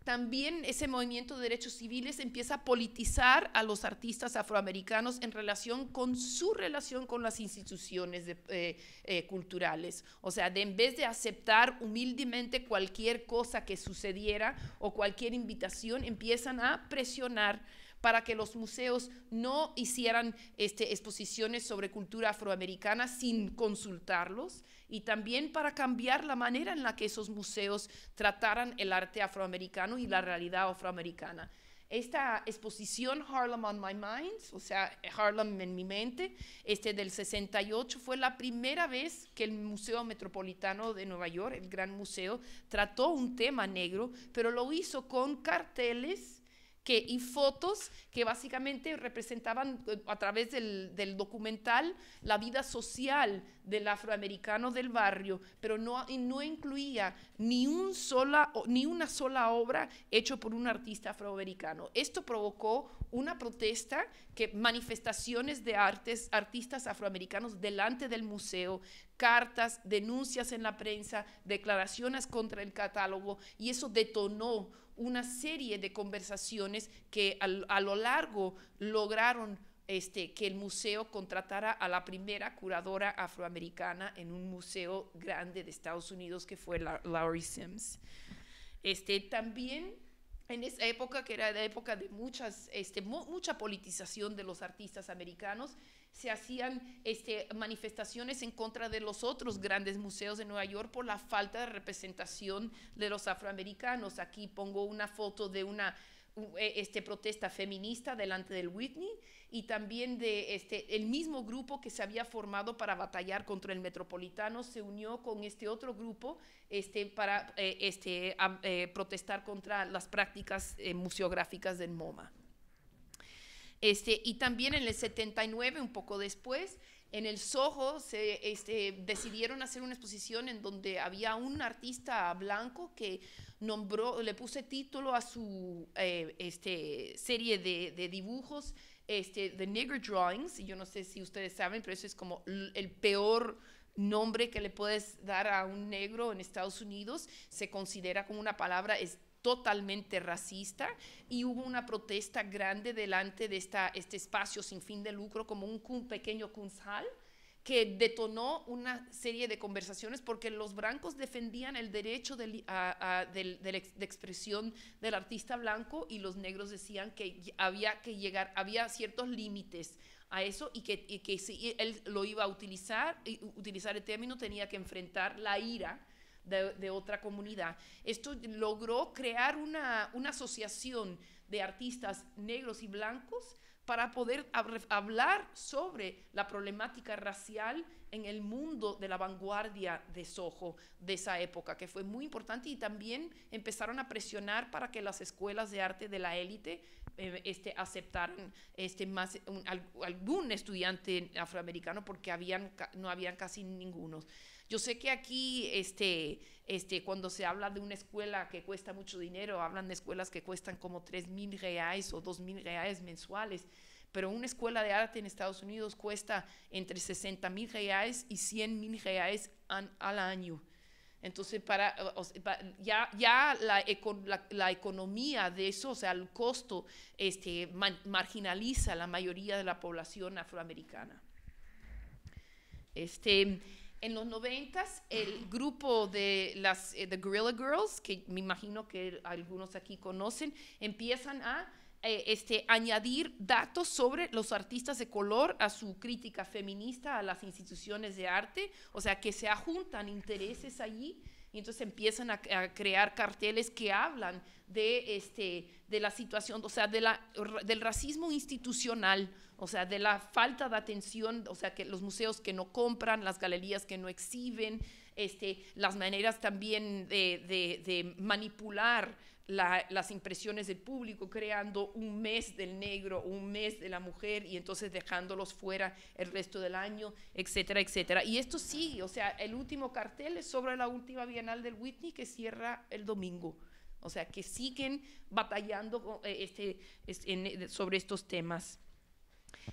también ese movimiento de derechos civiles empieza a politizar a los artistas afroamericanos en relación con su relación con las instituciones eh, eh, culturales. O sea, en vez de aceptar humildemente cualquier cosa que sucediera o cualquier invitación, empiezan a presionar para que los museos no hicieran este, exposiciones sobre cultura afroamericana sin consultarlos y también para cambiar la manera en la que esos museos trataran el arte afroamericano y la realidad afroamericana esta exposición Harlem on My Mind, o sea, Harlem en mi mente, este del 68 fue la primera vez que el Museo Metropolitano de Nueva York, el Gran Museo, trató un tema negro, pero lo hizo con carteles que, y fotos que básicamente representaban eh, a través del, documental la vida social del afroamericano del barrio, pero no, no incluía ni, una sola obra hecho por un artista afroamericano. Esto provocó una protesta que manifestaciones de artes, artistas afroamericanos delante del museo, cartas, denuncias en la prensa, declaraciones contra el catálogo y eso detonó una serie de conversaciones que a lo largo lograron este, que el museo contratara a la primera curadora afroamericana en un museo grande de Estados Unidos, que fue la Laurie Sims. Este, también en esa época, que era la época de muchas, este, mucha politización de los artistas americanos, se hacían manifestaciones en contra de los otros grandes museos de Nueva York por la falta de representación de los afroamericanos. Aquí pongo una foto de una e, protesta feminista delante del Whitney y también de este, el mismo grupo que se había formado para batallar contra el metropolitano se unió con este otro grupo este, para eh, este, eh, protestar contra las prácticas eh, museográficas del MoMA. Este, y también en el 79, un poco después, en el Soho se este, decidieron hacer una exposición en donde había un artista blanco que nombró, le puse título a su este, serie de, de, dibujos The este, Nigger Drawings, yo no sé si ustedes saben, pero eso es como el peor nombre que le puedes dar a un negro en Estados Unidos, se considera como una palabra es totalmente racista y hubo una protesta grande delante de esta, este espacio sin fin de lucro como un, pequeño Kunsthal que detonó una serie de conversaciones porque los blancos defendían el derecho de, expresión del artista blanco y los negros decían que había que llegar, había ciertos límites a eso y que, que si él lo iba a utilizar, utilizar el término tenía que enfrentar la ira. De, de, otra comunidad. Esto logró crear una, una asociación de artistas negros y blancos para poder hablar sobre la problemática racial en el mundo de la vanguardia de Soho de esa época, que fue muy importante y también empezaron a presionar para que las escuelas de arte de la élite eh, este, aceptaran este, más, algún estudiante afroamericano porque no habían casi ninguno. Yo sé que aquí, este, este, cuando se habla de una escuela que cuesta mucho dinero, hablan de escuelas que cuestan como 3 mil reales o 2 mil reales mensuales, pero una escuela de arte en Estados Unidos cuesta entre 60 mil reales y 100 mil reales al año. Entonces, para, ya, ya la, economía de eso, o sea, el costo, este, marginaliza a la mayoría de la población afroamericana. Este, en los noventas, el grupo de las eh, The Girls, que me imagino que algunos aquí conocen, empiezan a eh, este, añadir datos sobre los artistas de color a su crítica feminista, a las instituciones de arte, o sea, que se ajuntan intereses allí y entonces empiezan a, a, crear carteles que hablan de, este, de la situación, o sea, de la, del racismo institucional o sea, de la falta de atención, o sea, que los museos que no compran, las galerías que no exhiben, este, las maneras también de, manipular las impresiones del público, creando un mes del negro, un mes de la mujer y entonces dejándolos fuera el resto del año, etcétera, etcétera. Y esto sigue, o sea, el último cartel es sobre la última Bienal del Whitney que cierra el domingo. O sea, que siguen batallando eh, este, sobre estos temas.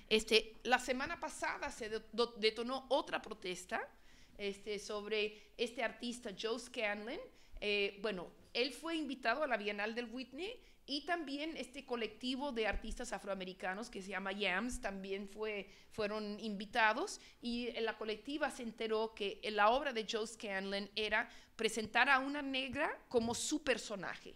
Este, la semana pasada se detonó otra protesta este, sobre este artista Joe Scanlon. Eh, bueno, él fue invitado a la Bienal del Whitney y también este colectivo de artistas afroamericanos que se llama Yams también fue, fueron invitados y la colectiva se enteró que la obra de Joe Scanlon era presentar a una negra como su personaje.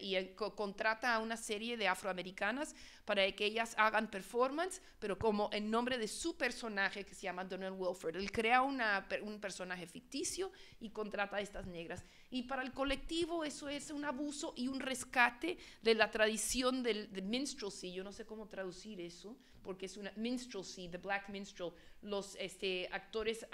Y, contrata a una serie de afroamericanas para que ellas hagan performance, pero como en nombre de su personaje que se llama Donald Wilford. Él crea un personaje ficticio y contrata a estas negras. Y para el colectivo eso es un abuso y un rescate de la tradición del de minstrelsy, yo no sé cómo traducir eso, porque es una minstrelsy, the black minstrel, los este, actores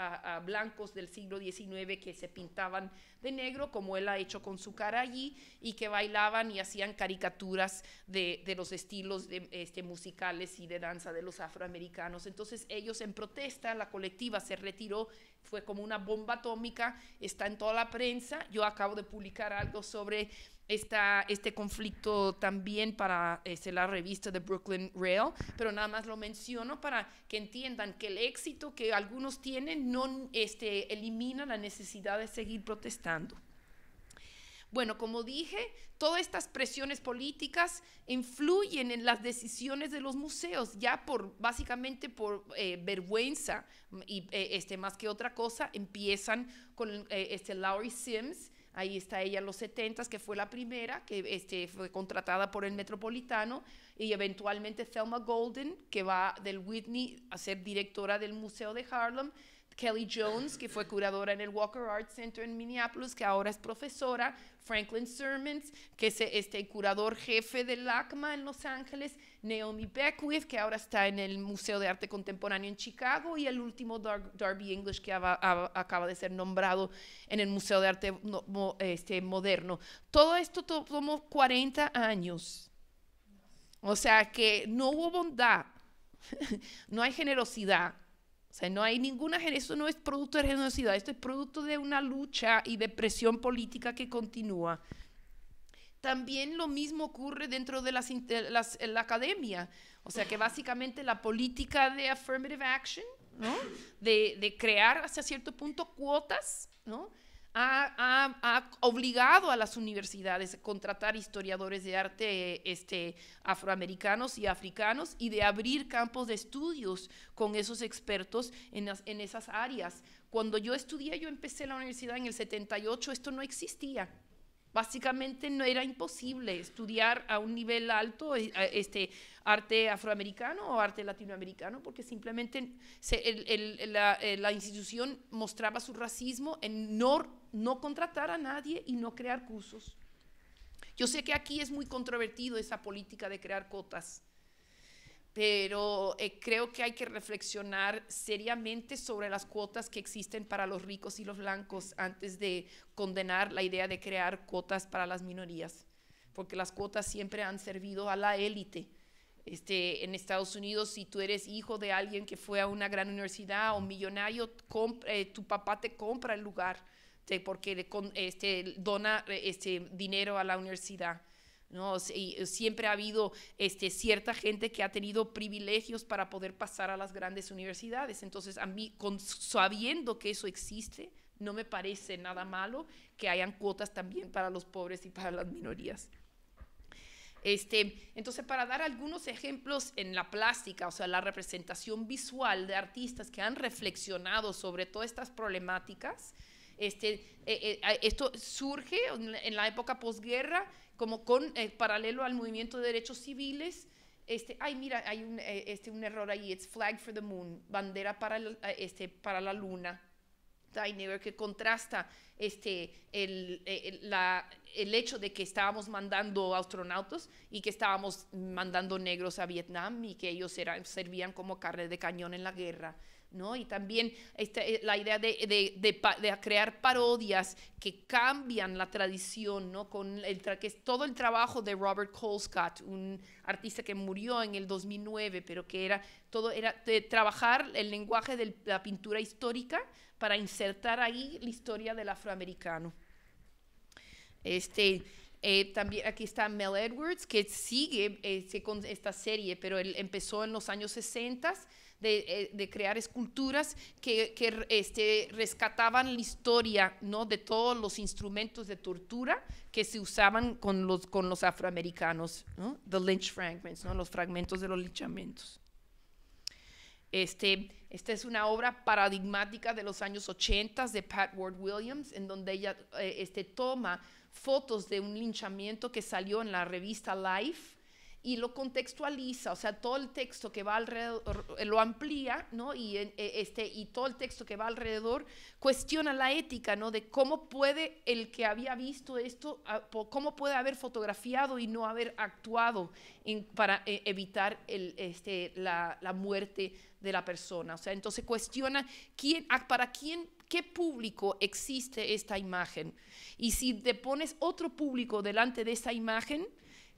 blancos del siglo XIX que se pintaban de negro, como él ha hecho con su cara allí, y que bailaban y hacían caricaturas de, de los estilos de, este, musicales y de danza de los afroamericanos. Entonces ellos en protesta, la colectiva se retiró fue como una bomba atómica, está en toda la prensa. Yo acabo de publicar algo sobre esta, este conflicto también para eh, la revista de Brooklyn Rail, pero nada más lo menciono para que entiendan que el éxito que algunos tienen no este, elimina la necesidad de seguir protestando. Bueno, como dije, todas estas presiones políticas influyen en las decisiones de los museos, ya por básicamente por eh, vergüenza y eh, este, más que otra cosa, empiezan con eh, este Laurie Sims. Ahí está ella en los 70 s que fue la primera, que este, fue contratada por el Metropolitano, y eventualmente Thelma Golden, que va del Whitney a ser directora del Museo de Harlem, Kelly Jones, que fue curadora en el Walker Art Center en Minneapolis, que ahora es profesora, Franklin Sermons, que es este curador jefe del LACMA en Los Ángeles, Naomi Beckwith, que ahora está en el Museo de Arte Contemporáneo en Chicago, y el último Darby English, que acaba de ser nombrado en el Museo de Arte este, Moderno. Todo esto tomó 40 años. O sea que no hubo bondad, no hay generosidad, o sea, no hay ninguna, eso no es producto de generosidad, esto es producto de una lucha y de presión política que continúa. También lo mismo ocurre dentro de, las, eh, la academia, o sea que básicamente la política de affirmative action, de, de crear hasta cierto punto cuotas, ¿no? ha, obligado a las universidades a contratar historiadores de arte este, afroamericanos y africanos y de abrir campos de estudios con esos expertos en, en esas áreas. Cuando yo estudié, yo empecé la universidad en el 78, esto no existía. Básicamente no era imposible estudiar a un nivel alto eh, este, arte afroamericano o arte latinoamericano, porque simplemente eh, la, institución mostraba su racismo en no, no contratar a nadie y no crear cursos. Yo sé que aquí es muy controvertido esa política de crear cotas pero eh, creo que hay que reflexionar seriamente sobre las cuotas que existen para los ricos y los blancos antes de condenar la idea de crear cuotas para las minorías, porque las cuotas siempre han servido a la élite. Este, en Estados Unidos, si tú eres hijo de alguien que fue a una gran universidad o millonario, eh, tu papá te compra el lugar porque este, dona eh, este, dinero a la universidad. ¿no? Eh, siempre ha habido este, cierta gente que ha tenido privilegios para poder pasar a las grandes universidades. Entonces, a mí, con, sabiendo que eso existe, no me parece nada malo que hayan cuotas también para los pobres y para las minorías. Este, entonces, para dar algunos ejemplos en la plástica, o sea, la representación visual de artistas que han reflexionado sobre todas estas problemáticas, este, eh, eh, esto surge en la época posguerra como con eh, paralelo al movimiento de derechos civiles. Este, ay, mira, hay un, este, un error ahí, it's flag for the moon, bandera para, este, para la luna. Never, que contrasta este, el, hecho de que estábamos mandando astronautas y que estábamos mandando negros a Vietnam y que ellos servían como carne de cañón en la guerra. Y también eh, la idea de, crear parodias que cambian la tradición, Con que es todo el trabajo de Robert Colescott, un artista que murió en el 2009, pero que era todo era trabajar el lenguaje de la pintura histórica para insertar ahí la historia del afroamericano. Este, eh, también aquí está Mel Edwards, que sigue eh, con esta serie, pero él empezó en los años 60 eh, de, crear esculturas que, este, rescataban la historia ¿no? de todos los instrumentos de tortura que se usaban con los, con los afroamericanos, ¿no? the lynch fragments, ¿no? los fragmentos de los linchamientos. Este, esta es una obra paradigmática de los años 80 de Pat Ward Williams, en donde ella eh, este, toma fotos de un linchamiento que salió en la revista Life y lo contextualiza, o sea, todo el texto que va alrededor, eh, lo amplía, ¿no? Y, eh, este, y todo el texto que va alrededor cuestiona la ética, ¿no? De cómo puede el que había visto esto, ah, cómo puede haber fotografiado y no haber actuado en, para eh, evitar este, la, la, muerte de la persona. O sea, entonces cuestiona quién, para quién qué público existe esta imagen. Y si te pones otro público delante de esa imagen,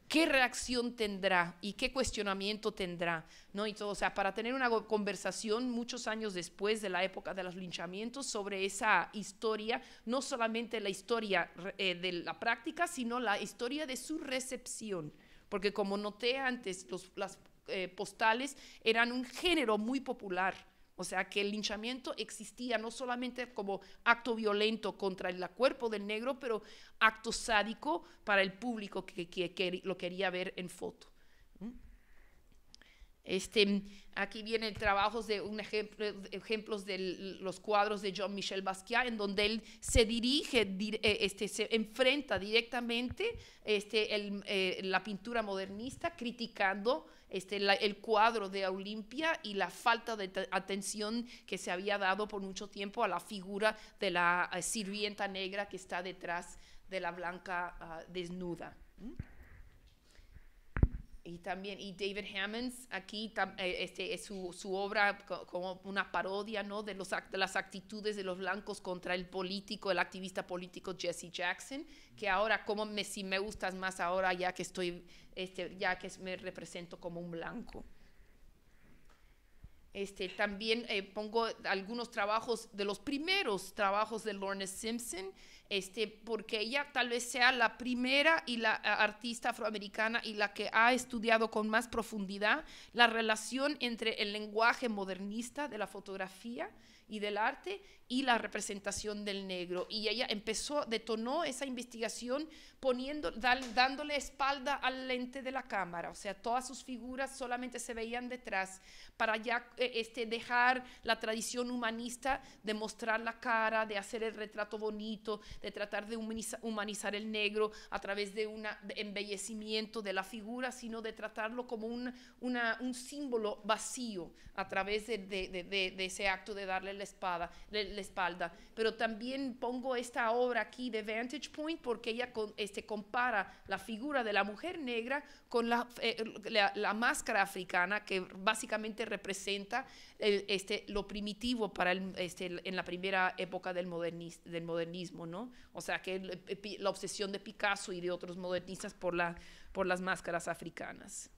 ¿Qué reacción tendrá y qué cuestionamiento tendrá? ¿No? Y todo, o sea, para tener una conversación muchos años después de la época de los linchamientos sobre esa historia, no solamente la historia eh, de la práctica, sino la historia de su recepción. Porque como noté antes, los, las eh, postales eran un género muy popular o sea, que el linchamiento existía no solamente como acto violento contra el cuerpo del negro, pero acto sádico para el público que, lo quería ver en foto. Este, aquí vienen trabajos de un ejemplo, ejemplos de los cuadros de John Michel Basquiat, en donde él se dirige, eh, este, se enfrenta directamente este, eh, la pintura modernista, criticando este, el cuadro de Olimpia y la falta de atención que se había dado por mucho tiempo a la figura de la eh, sirvienta negra que está detrás de la blanca ah, desnuda. Y también, y David Hammonds, aquí eh, este, es su, obra como una parodia ¿no? de, las actitudes de los blancos contra el político, el activista político Jesse Jackson, que ahora, como me, si me gustas más ahora, ya que estoy, este, ya que me represento como un blanco. Este, también eh, pongo algunos trabajos de los primeros trabajos de Lorna Simpson, este, porque ella tal vez sea la primera y la artista afroamericana y la que ha estudiado con más profundidad la relación entre el lenguaje modernista de la fotografía y del arte la representación del negro. Y ella empezó, detonó esa investigación poniendo, dándole espalda al lente de la cámara. O sea, todas sus figuras solamente se veían detrás para ya eh, este, dejar la tradición humanista de mostrar la cara, de hacer el retrato bonito, de tratar de humanizar el negro a través de un embellecimiento de la figura, sino de tratarlo como un, un símbolo vacío a través de, ese acto de darle la espada espalda, pero también pongo esta obra aquí de Vantage Point porque ella este, compara la figura de la mujer negra con la, eh, la, máscara africana que básicamente representa este, lo primitivo para el, este, en la primera época del, del modernismo, ¿no? O sea, que eh, la obsesión de Picasso y de otros modernistas por, la, por las máscaras africanas.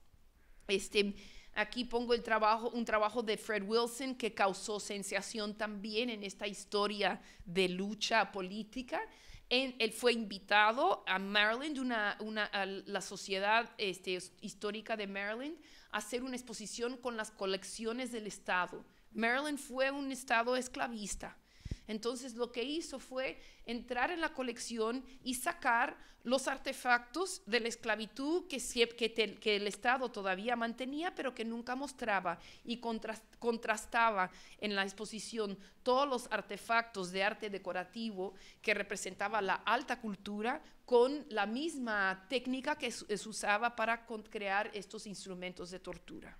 Este, Aquí pongo un trabajo de Fred Wilson que causó sensación también en esta historia de lucha política. él fue invitado a Maryland, a la Sociedad este, Histórica de Maryland, a hacer una exposición con las colecciones del Estado. Maryland fue un estado esclavista entonces lo que hizo fue entrar en la colección y sacar los artefactos de la esclavitud que, el Estado todavía mantenía, pero que nunca mostraba y contrastaba en la exposición todos los artefactos de arte decorativo que representaba la alta cultura con la misma técnica que se usaba para crear estos instrumentos de tortura.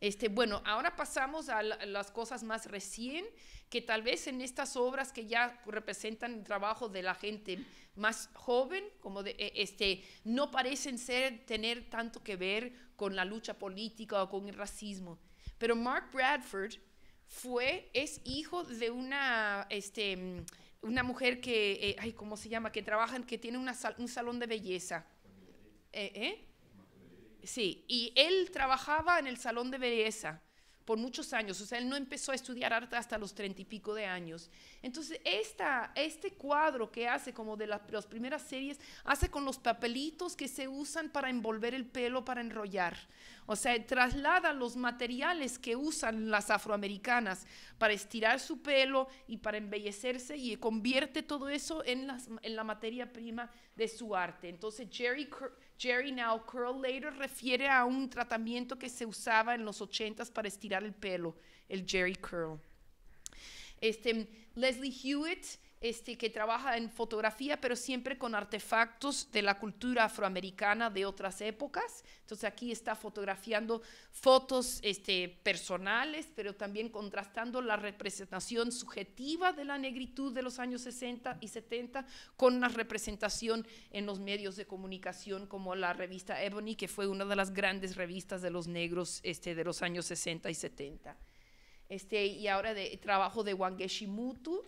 Este, bueno, ahora pasamos a, las cosas más recién, que tal vez en estas obras que ya representan el trabajo de la gente más joven, como de, e, este, no parecen ser, tener tanto que ver con la lucha política o con el racismo. Pero Mark Bradford fue, es hijo de una, este, una mujer que, eh, ¿cómo se llama? Que trabaja, que tiene un salón de belleza. ¿Eh? eh Sí, y él trabajaba en el salón de belleza por muchos años, o sea, él no empezó a estudiar arte hasta los treinta y pico de años. Entonces, esta, este cuadro que hace como de las, primeras series, hace con los papelitos que se usan para envolver el pelo, para enrollar. O sea, traslada los materiales que usan las afroamericanas para estirar su pelo y para embellecerse y convierte todo eso en, en la materia prima de su arte. Entonces, Jerry... Jerry Now Curl Later refiere a un tratamiento que se usaba en los ochentas para estirar el pelo, el Jerry Curl. Este, Leslie Hewitt este, que trabaja en fotografía, pero siempre con artefactos de la cultura afroamericana de otras épocas. Entonces aquí está fotografiando fotos este, personales, pero también contrastando la representación subjetiva de la negritud de los años 60 y 70 con la representación en los medios de comunicación como la revista Ebony, que fue una de las grandes revistas de los negros este, de los años 60 y 70. Este, y ahora de trabajo de Wangeshi Mutu,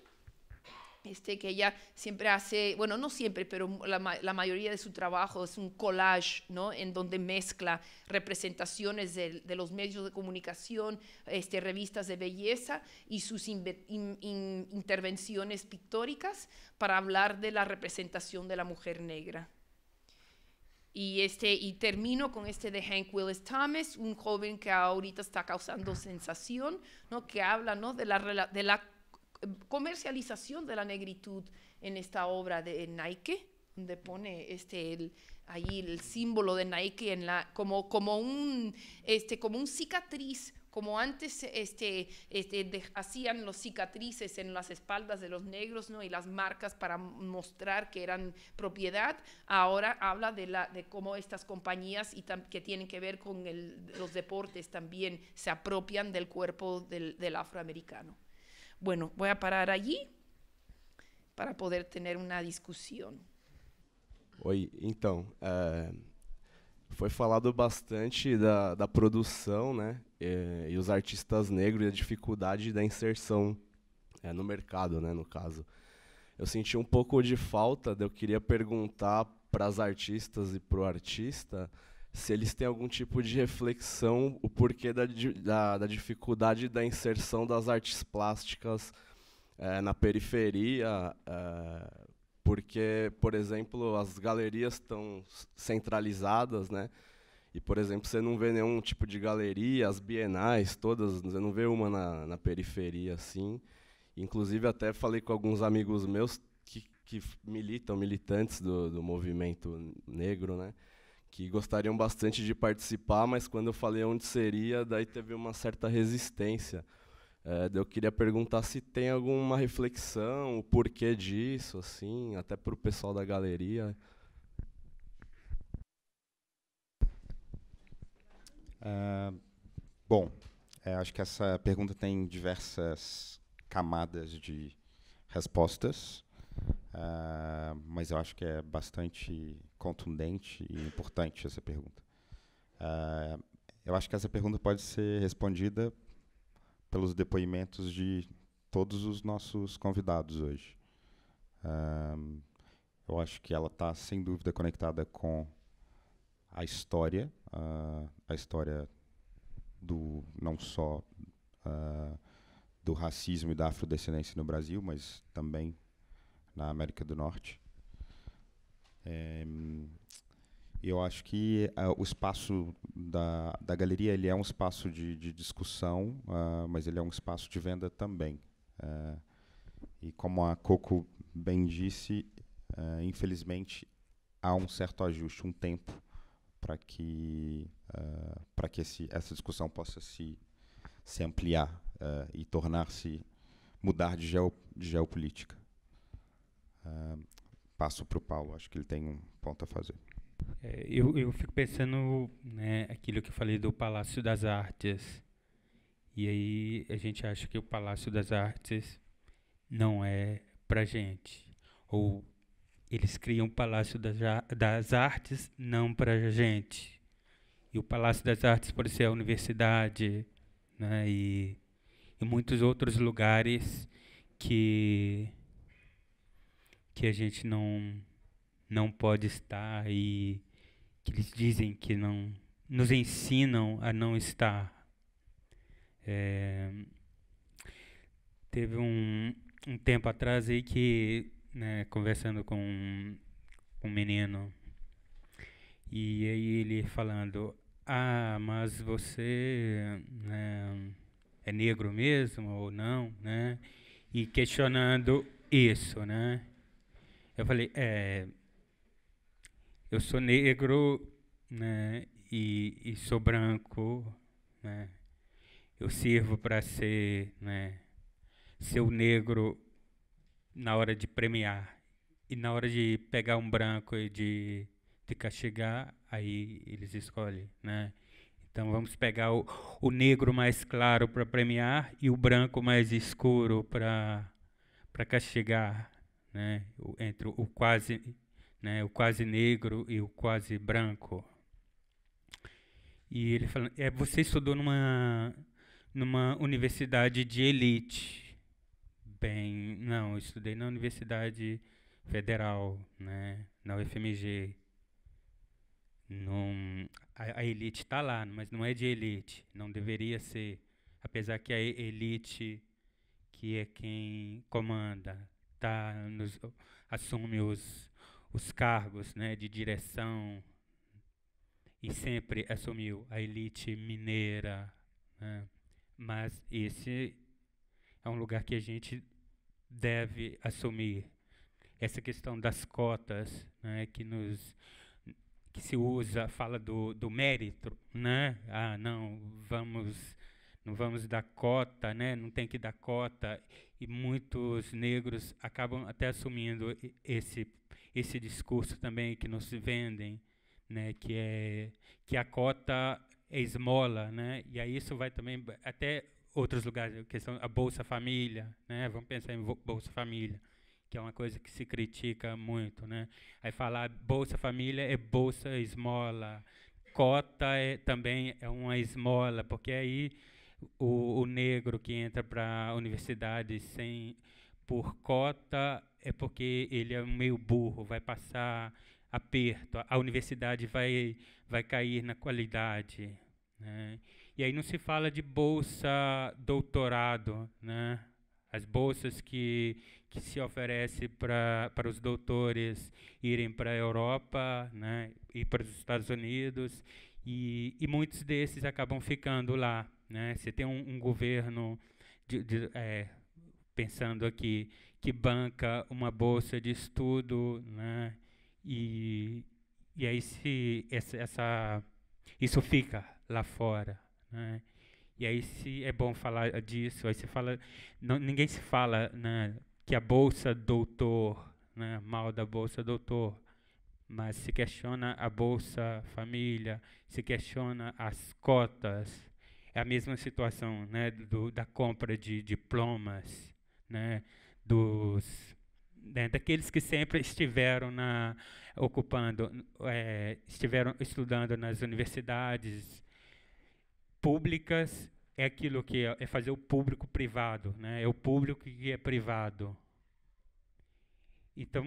este, que ella siempre hace, bueno, no siempre, pero la, la, mayoría de su trabajo es un collage, ¿no? En donde mezcla representaciones de, de los medios de comunicación, este, revistas de belleza y sus intervenciones pictóricas para hablar de la representación de la mujer negra. Y, este, y termino con este de Hank Willis Thomas, un joven que ahorita está causando sensación, ¿no? que habla ¿no? de, la, de la comercialización de la negritud en esta obra de Nike, donde pone este, ahí el símbolo de Nike en la, como, como, un, este, como un cicatriz como antes este, este hacían los cicatrices en las espaldas de los negros ¿no? y las marcas para mostrar que eran propiedad, ahora habla de, la, de cómo estas compañías y que tienen que ver con los deportes también se apropian del cuerpo del afroamericano. Bueno, voy a parar allí para poder ter uma discussão.
Oi, então, é, foi falado bastante da, da produção, né, e, é, e, os artistas negros e a dificuldade da inserção é, no mercado, né, no caso. Eu senti um pouco de falta, eu queria perguntar para as artistas e para o artista se eles têm algum tipo de reflexão, o porquê da, da, da dificuldade da inserção das artes plásticas é, na periferia, é, porque, por exemplo, as galerias estão centralizadas, né? E, por exemplo, você não vê nenhum tipo de galeria, as bienais todas, você não vê uma na, na periferia, assim. Inclusive, até falei com alguns amigos meus que, que militam, militantes do, do movimento negro, né? que gostariam bastante de participar, mas quando eu falei onde seria, daí teve uma certa resistência. É, eu queria perguntar se tem alguma reflexão, o porquê disso, assim, até para o pessoal da galeria. Uh,
bom, é, acho que essa pergunta tem diversas camadas de respostas. Uh, mas eu acho que é bastante contundente e importante essa pergunta. Uh, eu acho que essa pergunta pode ser respondida pelos depoimentos de todos os nossos convidados hoje. Uh, eu acho que ela está, sem dúvida, conectada com a história, a história do não só do racismo e da afrodescendência no Brasil, mas também na América do Norte. É, eu acho que uh, o espaço da, da galeria ele é um espaço de, de discussão, uh, mas ele é um espaço de venda também. Uh, e como a Coco bem disse, infelizmente há um certo ajuste, um tempo para que ah, para que esse, essa discussão possa se se ampliar e tornar-se mudar de, geo, de geopolítica. Ah, passo para o Paulo, acho que ele tem um ponto a fazer.
É, eu, eu fico pensando né, aquilo que eu falei do Palácio das Artes. E aí a gente acha que o Palácio das Artes não é para gente. Ou eles criam o Palácio das, das Artes não para gente. E o Palácio das Artes pode ser a universidade né, e, e muitos outros lugares que que a gente não não pode estar e que eles dizem que não nos ensinam a não estar. É, teve um, um tempo atrás aí que né, conversando com um, um menino e aí ele falando ah mas você né, é negro mesmo ou não né e questionando isso né eu falei, é, eu sou negro né, e, e sou branco, né, eu sirvo para ser, né, ser o negro na hora de premiar e na hora de pegar um branco e de, de castigar, aí eles escolhem, né? Então vamos pegar o, o negro mais claro para premiar e o branco mais escuro para castigar né, entre o quase, né, o quase negro e o quase branco. E ele fala, é, você estudou numa, numa universidade de elite. Bem, não, estudei na Universidade Federal, né, na UFMG. Num, a, a elite está lá, mas não é de elite, não deveria ser. Apesar que a elite que é quem comanda, tá nos, assume os, os cargos né, de direção e sempre assumiu a elite mineira. Né? Mas esse é um lugar que a gente deve assumir. Essa questão das cotas né, que nos que se usa fala do, do mérito, né? Ah, não vamos não vamos dar cota, né? Não tem que dar cota e muitos negros acabam até assumindo esse esse discurso também que nos vendem, né, que é que a cota é esmola, né? E aí isso vai também até outros lugares, a questão a Bolsa Família, né? Vamos pensar em Bolsa Família, que é uma coisa que se critica muito, né? Aí falar Bolsa Família é bolsa esmola, cota é também é uma esmola, porque aí o, o negro que entra para a universidade sem, por cota é porque ele é meio burro, vai passar aperto, a, a universidade vai, vai cair na qualidade. Né? E aí não se fala de bolsa doutorado, né? as bolsas que, que se oferece para para os doutores irem para a Europa né? e para os Estados Unidos, e, e muitos desses acabam ficando lá. Né? Você tem um, um governo de, de, é, pensando aqui que banca uma bolsa de estudo, né? e, e aí se essa, essa isso fica lá fora, né? E aí se é bom falar disso, aí se fala, não, ninguém se fala né, que a bolsa doutor, né, mal da bolsa doutor, mas se questiona a bolsa família, se questiona as cotas, é a mesma situação né, do, da compra de diplomas, né, dos, né, daqueles que sempre estiveram na, ocupando, é, estiveram estudando nas universidades públicas, é aquilo que é, é fazer o público privado, né, é o público que é privado. Então,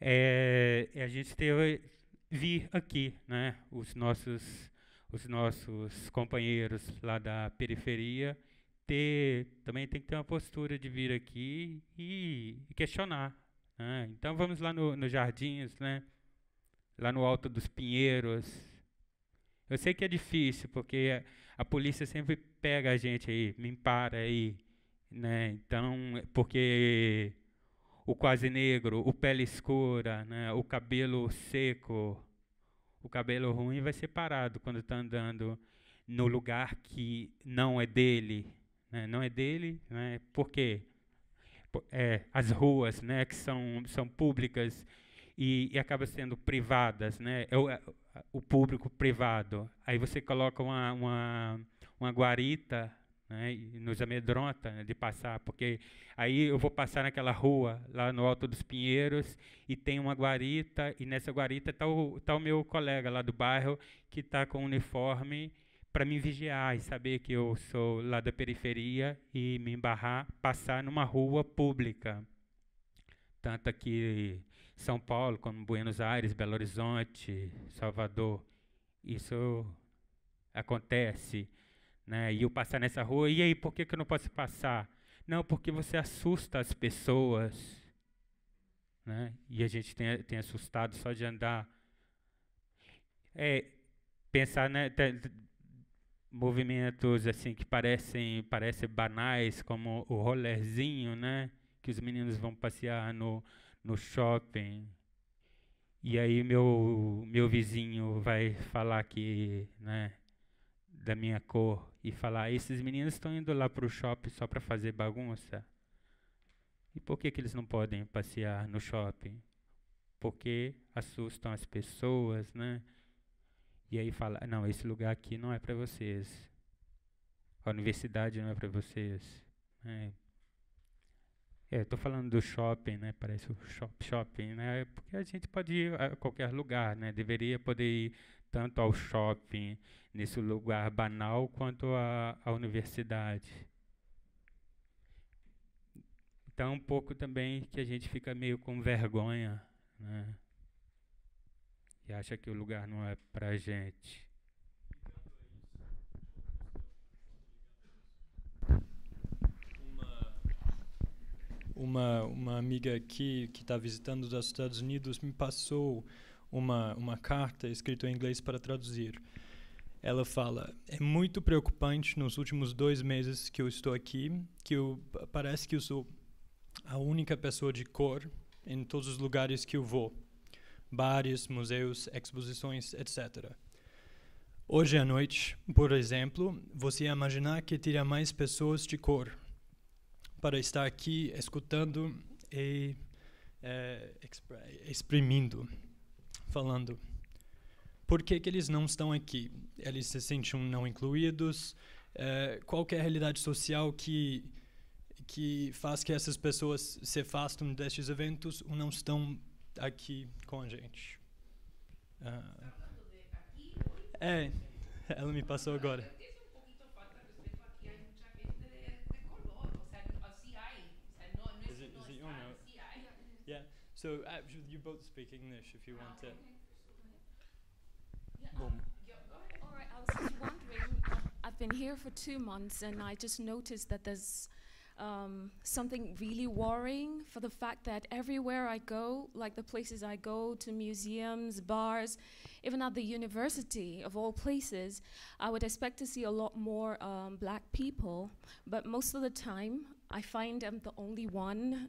é, é a gente teve vir aqui, né, os nossos os nossos companheiros lá da periferia ter também tem que ter uma postura de vir aqui e, e questionar. Né? Então vamos lá nos no jardins, né? lá no alto dos pinheiros. Eu sei que é difícil, porque a, a polícia sempre pega a gente aí, me para aí. Né? Então, é porque o quase negro, o pele escura, né? o cabelo seco, o cabelo ruim vai ser parado quando está andando no lugar que não é dele. Né? Não é dele, né? por quê? É, as ruas né, que são, são públicas e, e acabam sendo privadas, né? É o, é o, público privado. Aí você coloca uma, uma, uma guarita né, e nos amedronta né, de passar, porque aí eu vou passar naquela rua, lá no Alto dos Pinheiros, e tem uma guarita, e nessa guarita está o, tá o meu colega lá do bairro, que está com o uniforme para me vigiar e saber que eu sou lá da periferia e me embarrar, passar numa rua pública. Tanto aqui em São Paulo, como Buenos Aires, Belo Horizonte, Salvador. Isso acontece né? E eu passar nessa rua, e aí, por que, que eu não posso passar? Não, porque você assusta as pessoas. Né? E a gente tem, tem assustado só de andar. É, pensar, né? movimentos assim que parecem parecem banais como o rollerzinho, né, que os meninos vão passear no, no shopping. E aí meu meu vizinho vai falar que, né, da minha cor e falar: esses meninos estão indo lá para o shopping só para fazer bagunça? E por que, que eles não podem passear no shopping? Porque assustam as pessoas, né? E aí fala: não, esse lugar aqui não é para vocês. A universidade não é para vocês. É. É, estou falando do shopping, né? Parece o shop, shopping, né? Porque a gente pode ir a qualquer lugar, né? Deveria poder ir tanto ao shopping, nesse lugar banal, quanto à, universidade. Então, um pouco também que a gente fica meio com vergonha, né? E acha que o lugar não é pra gente.
Uma, uma amiga aqui que está visitando os Estados Unidos me passou uma, uma carta escrita em inglês para traduzir. Ela fala: É muito preocupante nos últimos dois meses que eu estou aqui, que eu, parece que eu sou a única pessoa de cor em todos os lugares que eu vou bares, museus, exposições, etc. Hoje à noite, por exemplo, você ia imaginar que teria mais pessoas de cor para estar aqui escutando e é, exprimindo falando por que, que eles não estão aqui. Eles se sentiam não incluídos. É, qual é a realidade social que que faz que essas pessoas se afastem destes eventos ou não estão aqui com a gente? Uh, é, ela me passou agora. So uh, you both speak English if you ah, want to.
Yeah, all right, I was just wondering, um, I've been here for two months and I just noticed that there's um, something really worrying for the fact that everywhere I go, like the places I go to museums, bars, even at the university of all places, I would expect to see a lot more um, black people, but most of the time I find I'm the only one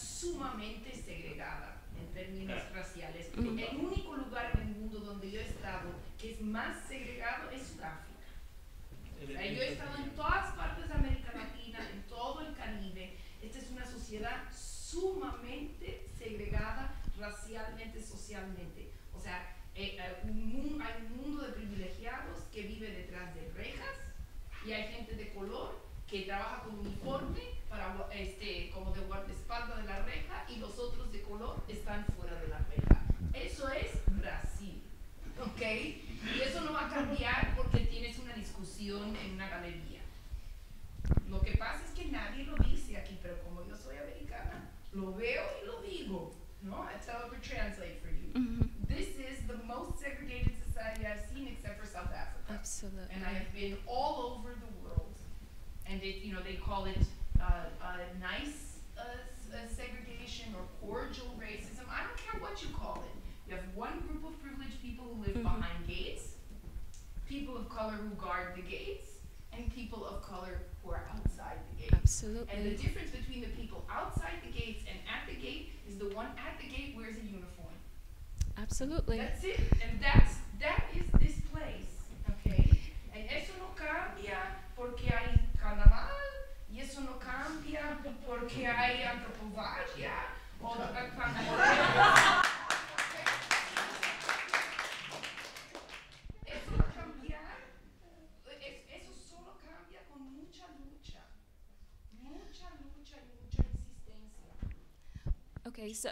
sumamente segregada en términos raciales. El único lugar en el mundo donde yo he estado que es más segregado es Sudáfrica. yo he estado en todas partes de América Latina, en todo el Caribe. Esta es una sociedad sumamente segregada racialmente, socialmente. O sea, eh, eh, hay un mundo de privilegiados que vive detrás de rejas y hay gente de color que trabaja con Lo veo y lo digo. No, I tell it would translate for you. Mm -hmm. This is the most segregated society I've seen except for South Africa. Absolutely. And I have been all over the world. And it, you know, they call it uh, uh, nice uh, segregation or cordial racism. I don't care what you call it. You have one group of privileged people who live mm -hmm. behind gates, people of color who guard the gates, and people of color who are outside. Absolutely. And the difference between the people outside the gates and at the gate is the one at the gate wears a uniform.
Absolutely. That's
it. And that's that is this place. Okay? And eso no cambia porque hay carnaval, y eso no cambia porque hay antropofagia o
Okay, so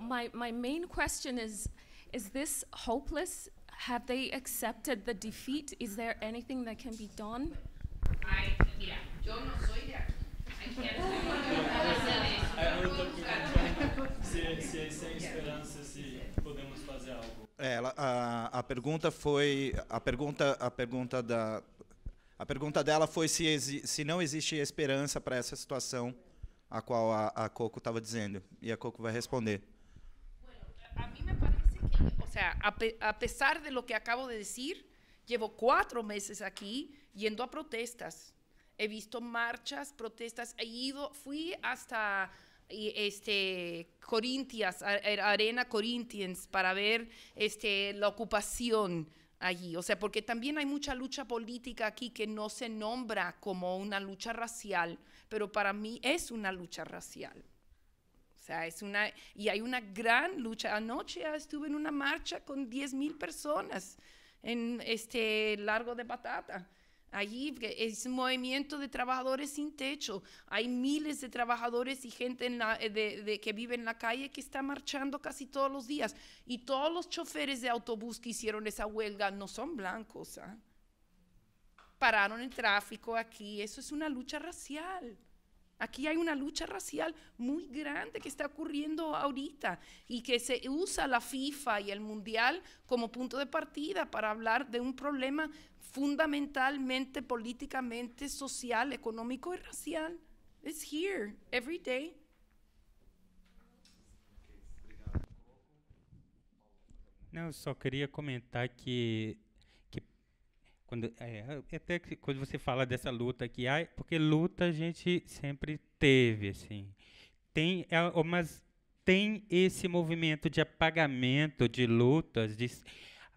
my, my main question is Is this hopeless? Have they accepted the defeat? Is there anything that can be done? I,
é,
Ela, a, a pergunta foi a pergunta a pergunta da a pergunta dela foi se, se não existe esperança para essa situação a cual a, Coco estaba diciendo, y e a Coco a responder. Bueno,
a, mí me parece que, o sea, a, pesar de lo que acabo de decir, llevo cuatro meses aquí yendo a protestas. He visto marchas, protestas, he ido, fui hasta este Corintias, Arena Corinthians para ver este la ocupación allí, o sea, porque también hay mucha lucha política aquí que no se nombra como una lucha racial, pero para mí es una lucha racial. O sea, es una, y hay una gran lucha. Anoche estuve en una marcha con 10.000 personas en este Largo de Batata, Allí es un movimiento de trabajadores sin techo. Hay miles de trabajadores y gente que vive en la calle que está marchando casi todos los días. Y todos los choferes de autobús que hicieron esa huelga no son blancos. ¿eh? pararon el tráfico aquí. Eso es una lucha racial. Aquí hay una lucha racial muy grande que está ocurriendo ahorita y que se usa la FIFA y el Mundial como punto de partida para hablar de un problema fundamentalmente políticamente, social, económico y racial. It's here every day.
No, comentar que Quando, é, é, até que, quando você fala dessa luta aqui, porque luta a gente sempre teve, assim. Tem, é, mas tem esse movimento de apagamento de lutas, de,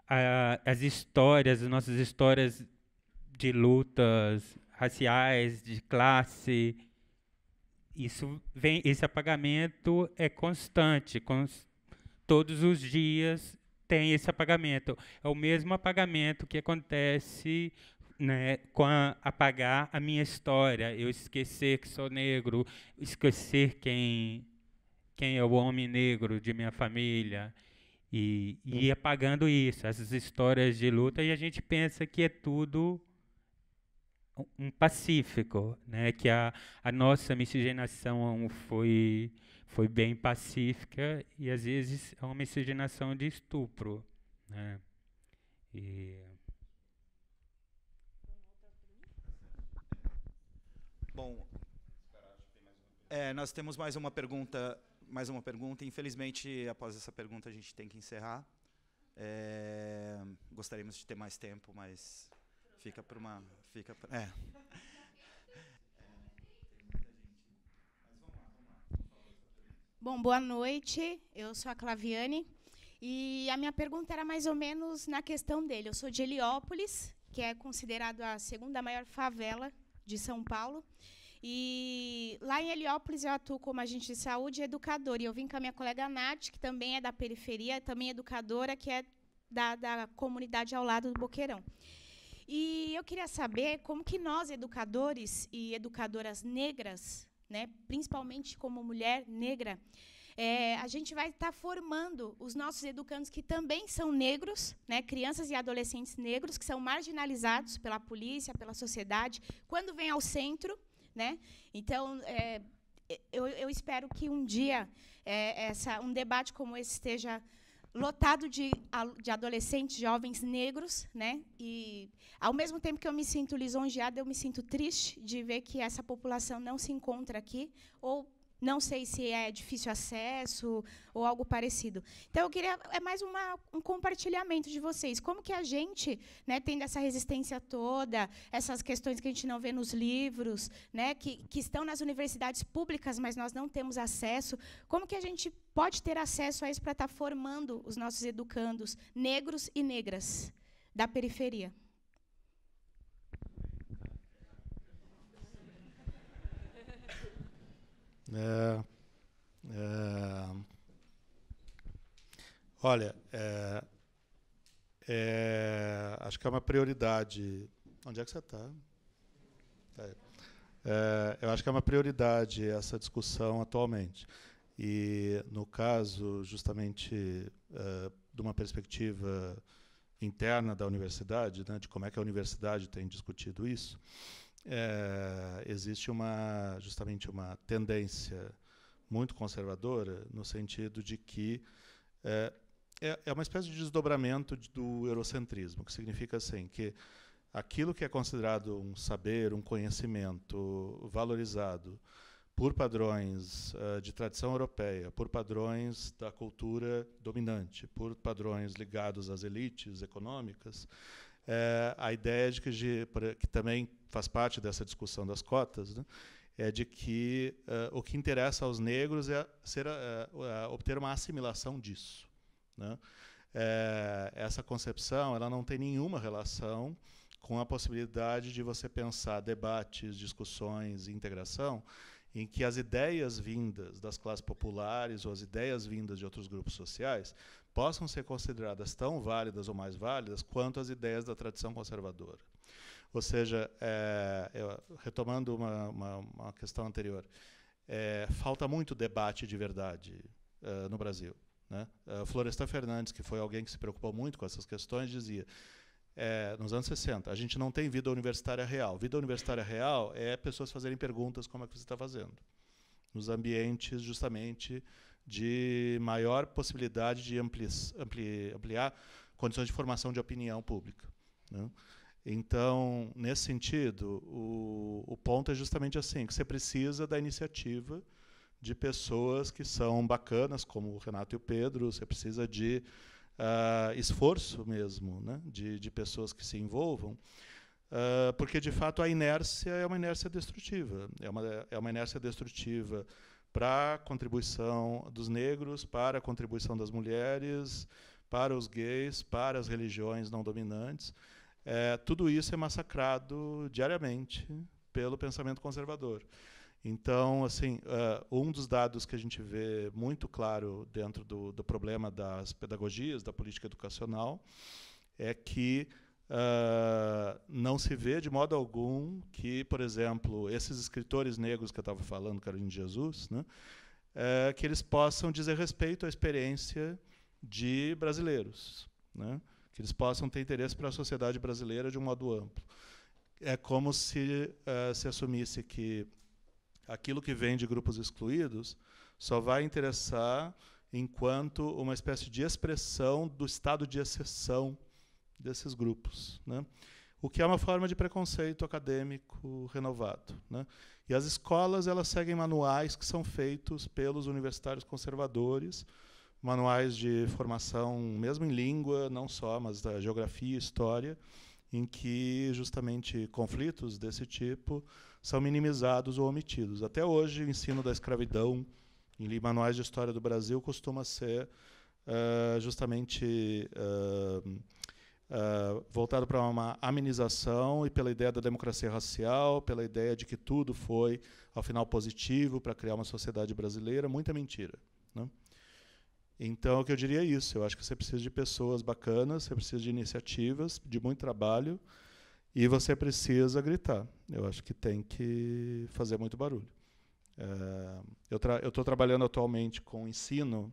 a, as histórias, as nossas histórias de lutas raciais, de classe. Isso vem, esse apagamento é constante, constante todos os dias tem esse apagamento. É o mesmo apagamento que acontece né, com a, apagar a minha história, eu esquecer que sou negro, esquecer quem, quem é o homem negro de minha família. E, e apagando isso, essas histórias de luta, e a gente pensa que é tudo um pacífico, né? que a, a nossa miscigenação foi foi bem pacífica e às vezes é uma miscigenação de estupro. Né? E...
Bom, é, nós temos mais uma pergunta, mais uma pergunta. Infelizmente, após essa pergunta a gente tem que encerrar. É, gostaríamos de ter mais tempo, mas fica para uma, fica pra, é.
Bom, boa noite. Eu sou a Claviane. E a minha pergunta era mais ou menos na questão dele. Eu sou de Heliópolis, que é considerado a segunda maior favela de São Paulo. E lá em Heliópolis eu atuo como agente de saúde e educador. E eu vim com a minha colega Nath, que também é da periferia, também educadora, que é da, da comunidade ao lado do Boqueirão. E eu queria saber como que nós, educadores e educadoras negras, né, principalmente como mulher negra, é, a gente vai estar tá formando os nossos educandos que também são negros, né, crianças e adolescentes negros que são marginalizados pela polícia, pela sociedade, quando vem ao centro, né? Então é, eu, eu, espero que um dia é, essa, um debate como esse esteja lotado de, de adolescentes, jovens negros, né? E ao mesmo tempo que eu me sinto lisonjeada, eu me sinto triste de ver que essa população não se encontra aqui ou não sei se é difícil acesso ou algo parecido. Então, eu queria é mais uma, um compartilhamento de vocês. Como que a gente, né, tendo essa resistência toda, essas questões que a gente não vê nos livros, né, que, que estão nas universidades públicas, mas nós não temos acesso, como que a gente pode ter acesso a isso para estar formando os nossos educandos negros e negras da periferia?
É, é, olha, é, é, acho que é uma prioridade. Onde é que você está? Tá é, eu acho que é uma prioridade essa discussão atualmente. E, no caso, justamente é, de uma perspectiva interna da universidade, né, de como é que a universidade tem discutido isso, é, existe uma justamente uma tendência muito conservadora no sentido de que é, é, é uma espécie de desdobramento do eurocentrismo, que significa assim que aquilo que é considerado um saber, um conhecimento valorizado por padrões uh, de tradição europeia, por padrões da cultura dominante, por padrões ligados às elites econômicas, é, a ideia de que, que também faz parte dessa discussão das cotas, né, é de que é, o que interessa aos negros é ser, é, é, obter uma assimilação disso. Né? É, essa concepção ela não tem nenhuma relação com a possibilidade de você pensar debates, discussões integração em que as ideias vindas das classes populares ou as ideias vindas de outros grupos sociais possam ser consideradas tão válidas ou mais válidas quanto as ideias da tradição conservadora. Ou seja, é, eu, retomando uma, uma, uma, questão anterior, é, falta muito debate de verdade uh, no Brasil. Né? Uh, Fernandes, que foi alguém que se preocupou muito com essas questões, dizia é, nos anos 60, a gente não tem vida universitária real. Vida universitária real é pessoas fazerem perguntas como é que você está fazendo. Nos ambientes, justamente, de maior possibilidade de ampli ampli ampliar condições de formação de opinião pública. Né? Então, nesse sentido, o, o ponto é justamente assim, que você precisa da iniciativa de pessoas que são bacanas, como o Renato e o Pedro, você precisa de uh, esforço mesmo, né? de, de pessoas que se envolvam, uh, porque, de fato, a inércia é uma inércia destrutiva. É uma, é uma inércia destrutiva para a contribuição dos negros, para a contribuição das mulheres, para os gays, para as religiões não dominantes. É, tudo isso é massacrado diariamente pelo pensamento conservador. Então, assim, uh, um dos dados que a gente vê muito claro dentro do, do problema das pedagogias, da política educacional, é que Uh, não se vê de modo algum que, por exemplo, esses escritores negros que eu estava falando, Carolina de Jesus, né, uh, que eles possam dizer respeito à experiência de brasileiros, né, que eles possam ter interesse para a sociedade brasileira de um modo amplo. É como se uh, se assumisse que aquilo que vem de grupos excluídos só vai interessar enquanto uma espécie de expressão do estado de exceção desses grupos. Né? O que é uma forma de preconceito acadêmico renovado. Né? E as escolas elas seguem manuais que são feitos pelos universitários conservadores, manuais de formação, mesmo em língua, não só, mas da geografia e história, em que justamente conflitos desse tipo são minimizados ou omitidos. Até hoje, o ensino da escravidão em manuais de história do Brasil costuma ser uh, justamente uh, Uh, voltado para uma amenização e pela ideia da democracia racial, pela ideia de que tudo foi, ao final, positivo para criar uma sociedade brasileira, muita mentira. Né? Então, o que eu diria é isso. Eu acho que você precisa de pessoas bacanas, você precisa de iniciativas, de muito trabalho, e você precisa gritar. Eu acho que tem que fazer muito barulho. Uh, eu estou trabalhando atualmente com ensino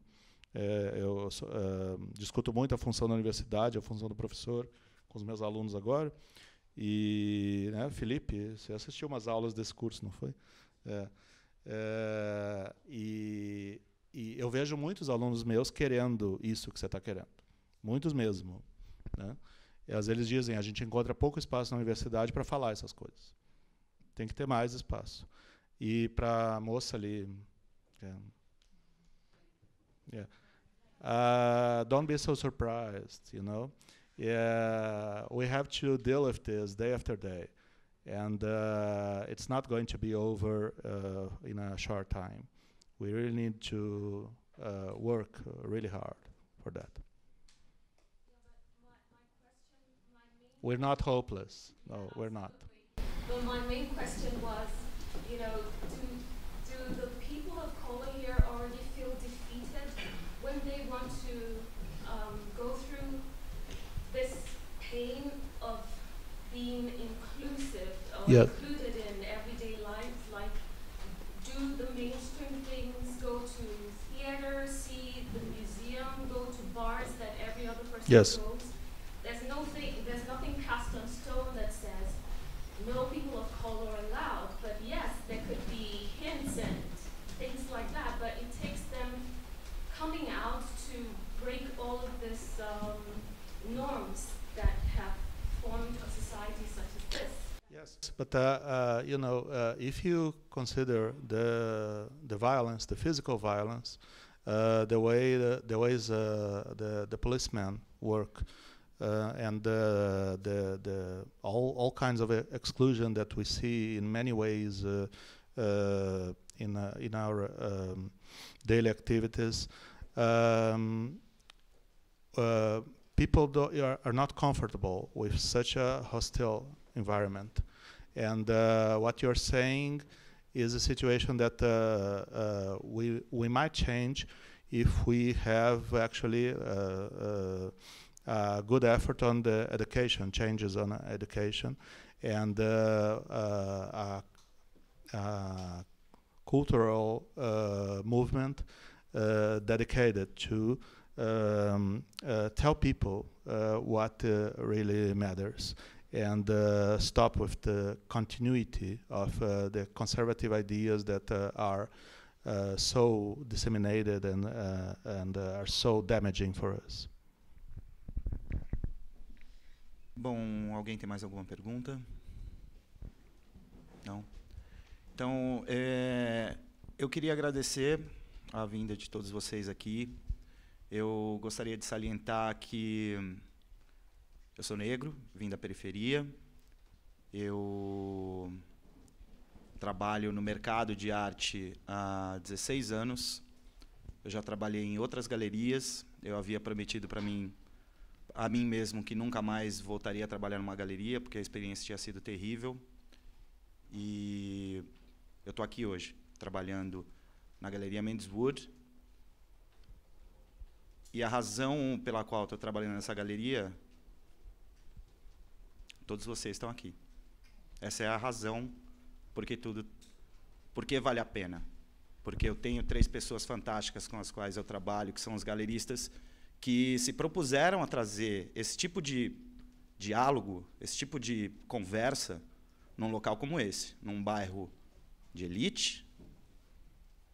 é, eu é, discuto muito a função da universidade, a função do professor com os meus alunos agora. E, né, Felipe, você assistiu umas aulas desse curso, não foi? É, é, e, e, eu vejo muitos alunos meus querendo isso que você está querendo. Muitos mesmo. Né? E às vezes eles dizem, a gente encontra pouco espaço na universidade para falar essas coisas. Tem que ter mais espaço. E para a moça ali... É, yeah. É. uh, don't be so surprised, you know. Yeah, we have to deal with this day after day. And uh, it's not going to be over uh, in a short time. We really need to uh, work uh, really hard for that. we're not hopeless. No, we're not.
Well, my main question was, you know, claim of being inclusive or yep. included in everyday life? Like, do the mainstream things go to theater, see the museum, go to bars that every other person yes. goes? There's no thing, there's nothing cast on stone that says no people of color allowed. But yes, there could be hints and things like that. But it takes them coming out to break all of this um, norm
but uh, uh, you know, uh, if you consider the the violence, the physical violence, uh, the way the, the ways uh, the the policemen work, uh, and the the all all kinds of exclusion that we see in many ways in in our um, daily activities. Um, people are, are, not comfortable with such a hostile environment. And uh, what you're saying is a situation that uh, uh, we, we might change if we have actually uh, good effort on the education, changes on education, and uh, uh, cultural movement dedicated to um, tell people what really matters. and uh, stop with the continuity of uh, the conservative ideas that uh, are uh, so disseminated and, uh, and uh, are so damaging for us.
Bom, alguém tem mais alguma pergunta? Não. Então, é, eu queria agradecer a vinda de todos vocês aqui. Eu gostaria de salientar que eu sou negro, vim da periferia. Eu trabalho no mercado de arte há 16 anos. Eu já trabalhei em outras galerias. Eu havia prometido para mim, a mim mesmo, que nunca mais voltaria a trabalhar numa galeria, porque a experiência tinha sido terrível. E eu estou aqui hoje, trabalhando na Galeria Mendes Wood. E a razão pela qual estou trabalhando nessa galeria Todos vocês estão aqui. Essa é a razão porque tudo, porque vale a pena. Porque eu tenho três pessoas fantásticas com as quais eu trabalho, que são os galeristas, que se propuseram a trazer esse tipo de diálogo, esse tipo de conversa num local como esse, num bairro de elite,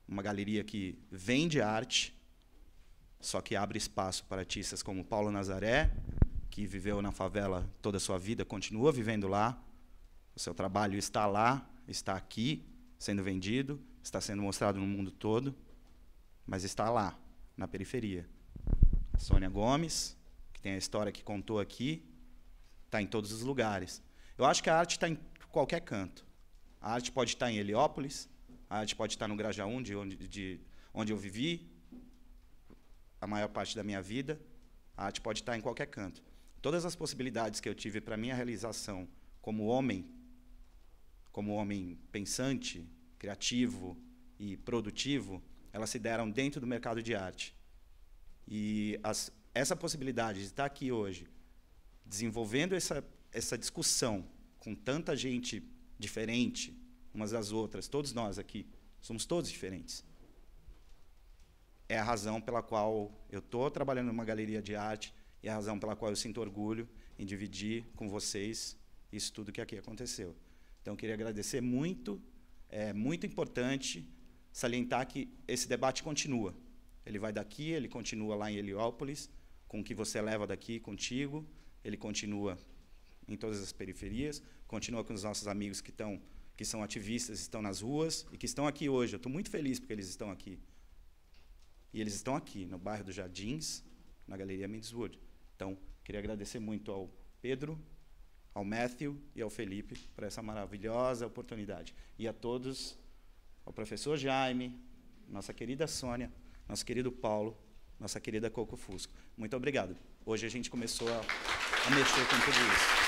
uma galeria que vende arte, só que abre espaço para artistas como Paulo Nazaré, que viveu na favela toda a sua vida, continua vivendo lá, o seu trabalho está lá, está aqui, sendo vendido, está sendo mostrado no mundo todo, mas está lá, na periferia. Sônia Gomes, que tem a história que contou aqui, está em todos os lugares. Eu acho que a arte está em qualquer canto. A arte pode estar tá em Heliópolis, a arte pode estar tá no Grajaú, de onde, de onde eu vivi a maior parte da minha vida. A arte pode estar tá em qualquer canto todas as possibilidades que eu tive para minha realização como homem, como homem pensante, criativo e produtivo, elas se deram dentro do mercado de arte. E as, essa possibilidade de estar aqui hoje, desenvolvendo essa, essa discussão com tanta gente diferente, umas das outras, todos nós aqui, somos todos diferentes. É a razão pela qual eu estou trabalhando numa galeria de arte, e a razão pela qual eu sinto orgulho em dividir com vocês isso tudo que aqui aconteceu. Então, queria agradecer muito, é muito importante salientar que esse debate continua. Ele vai daqui, ele continua lá em Heliópolis, com o que você leva daqui contigo, ele continua em todas as periferias, continua com os nossos amigos que estão que são ativistas, estão nas ruas e que estão aqui hoje. Eu estou muito feliz porque eles estão aqui. E eles estão aqui, no bairro dos Jardins, na Galeria Midswood. Então, queria agradecer muito ao Pedro, ao Matthew e ao Felipe por essa maravilhosa oportunidade. E a todos, ao professor Jaime, nossa querida Sônia, nosso querido Paulo, nossa querida Coco Fusco. Muito obrigado. Hoje a gente começou a, a mexer com tudo isso.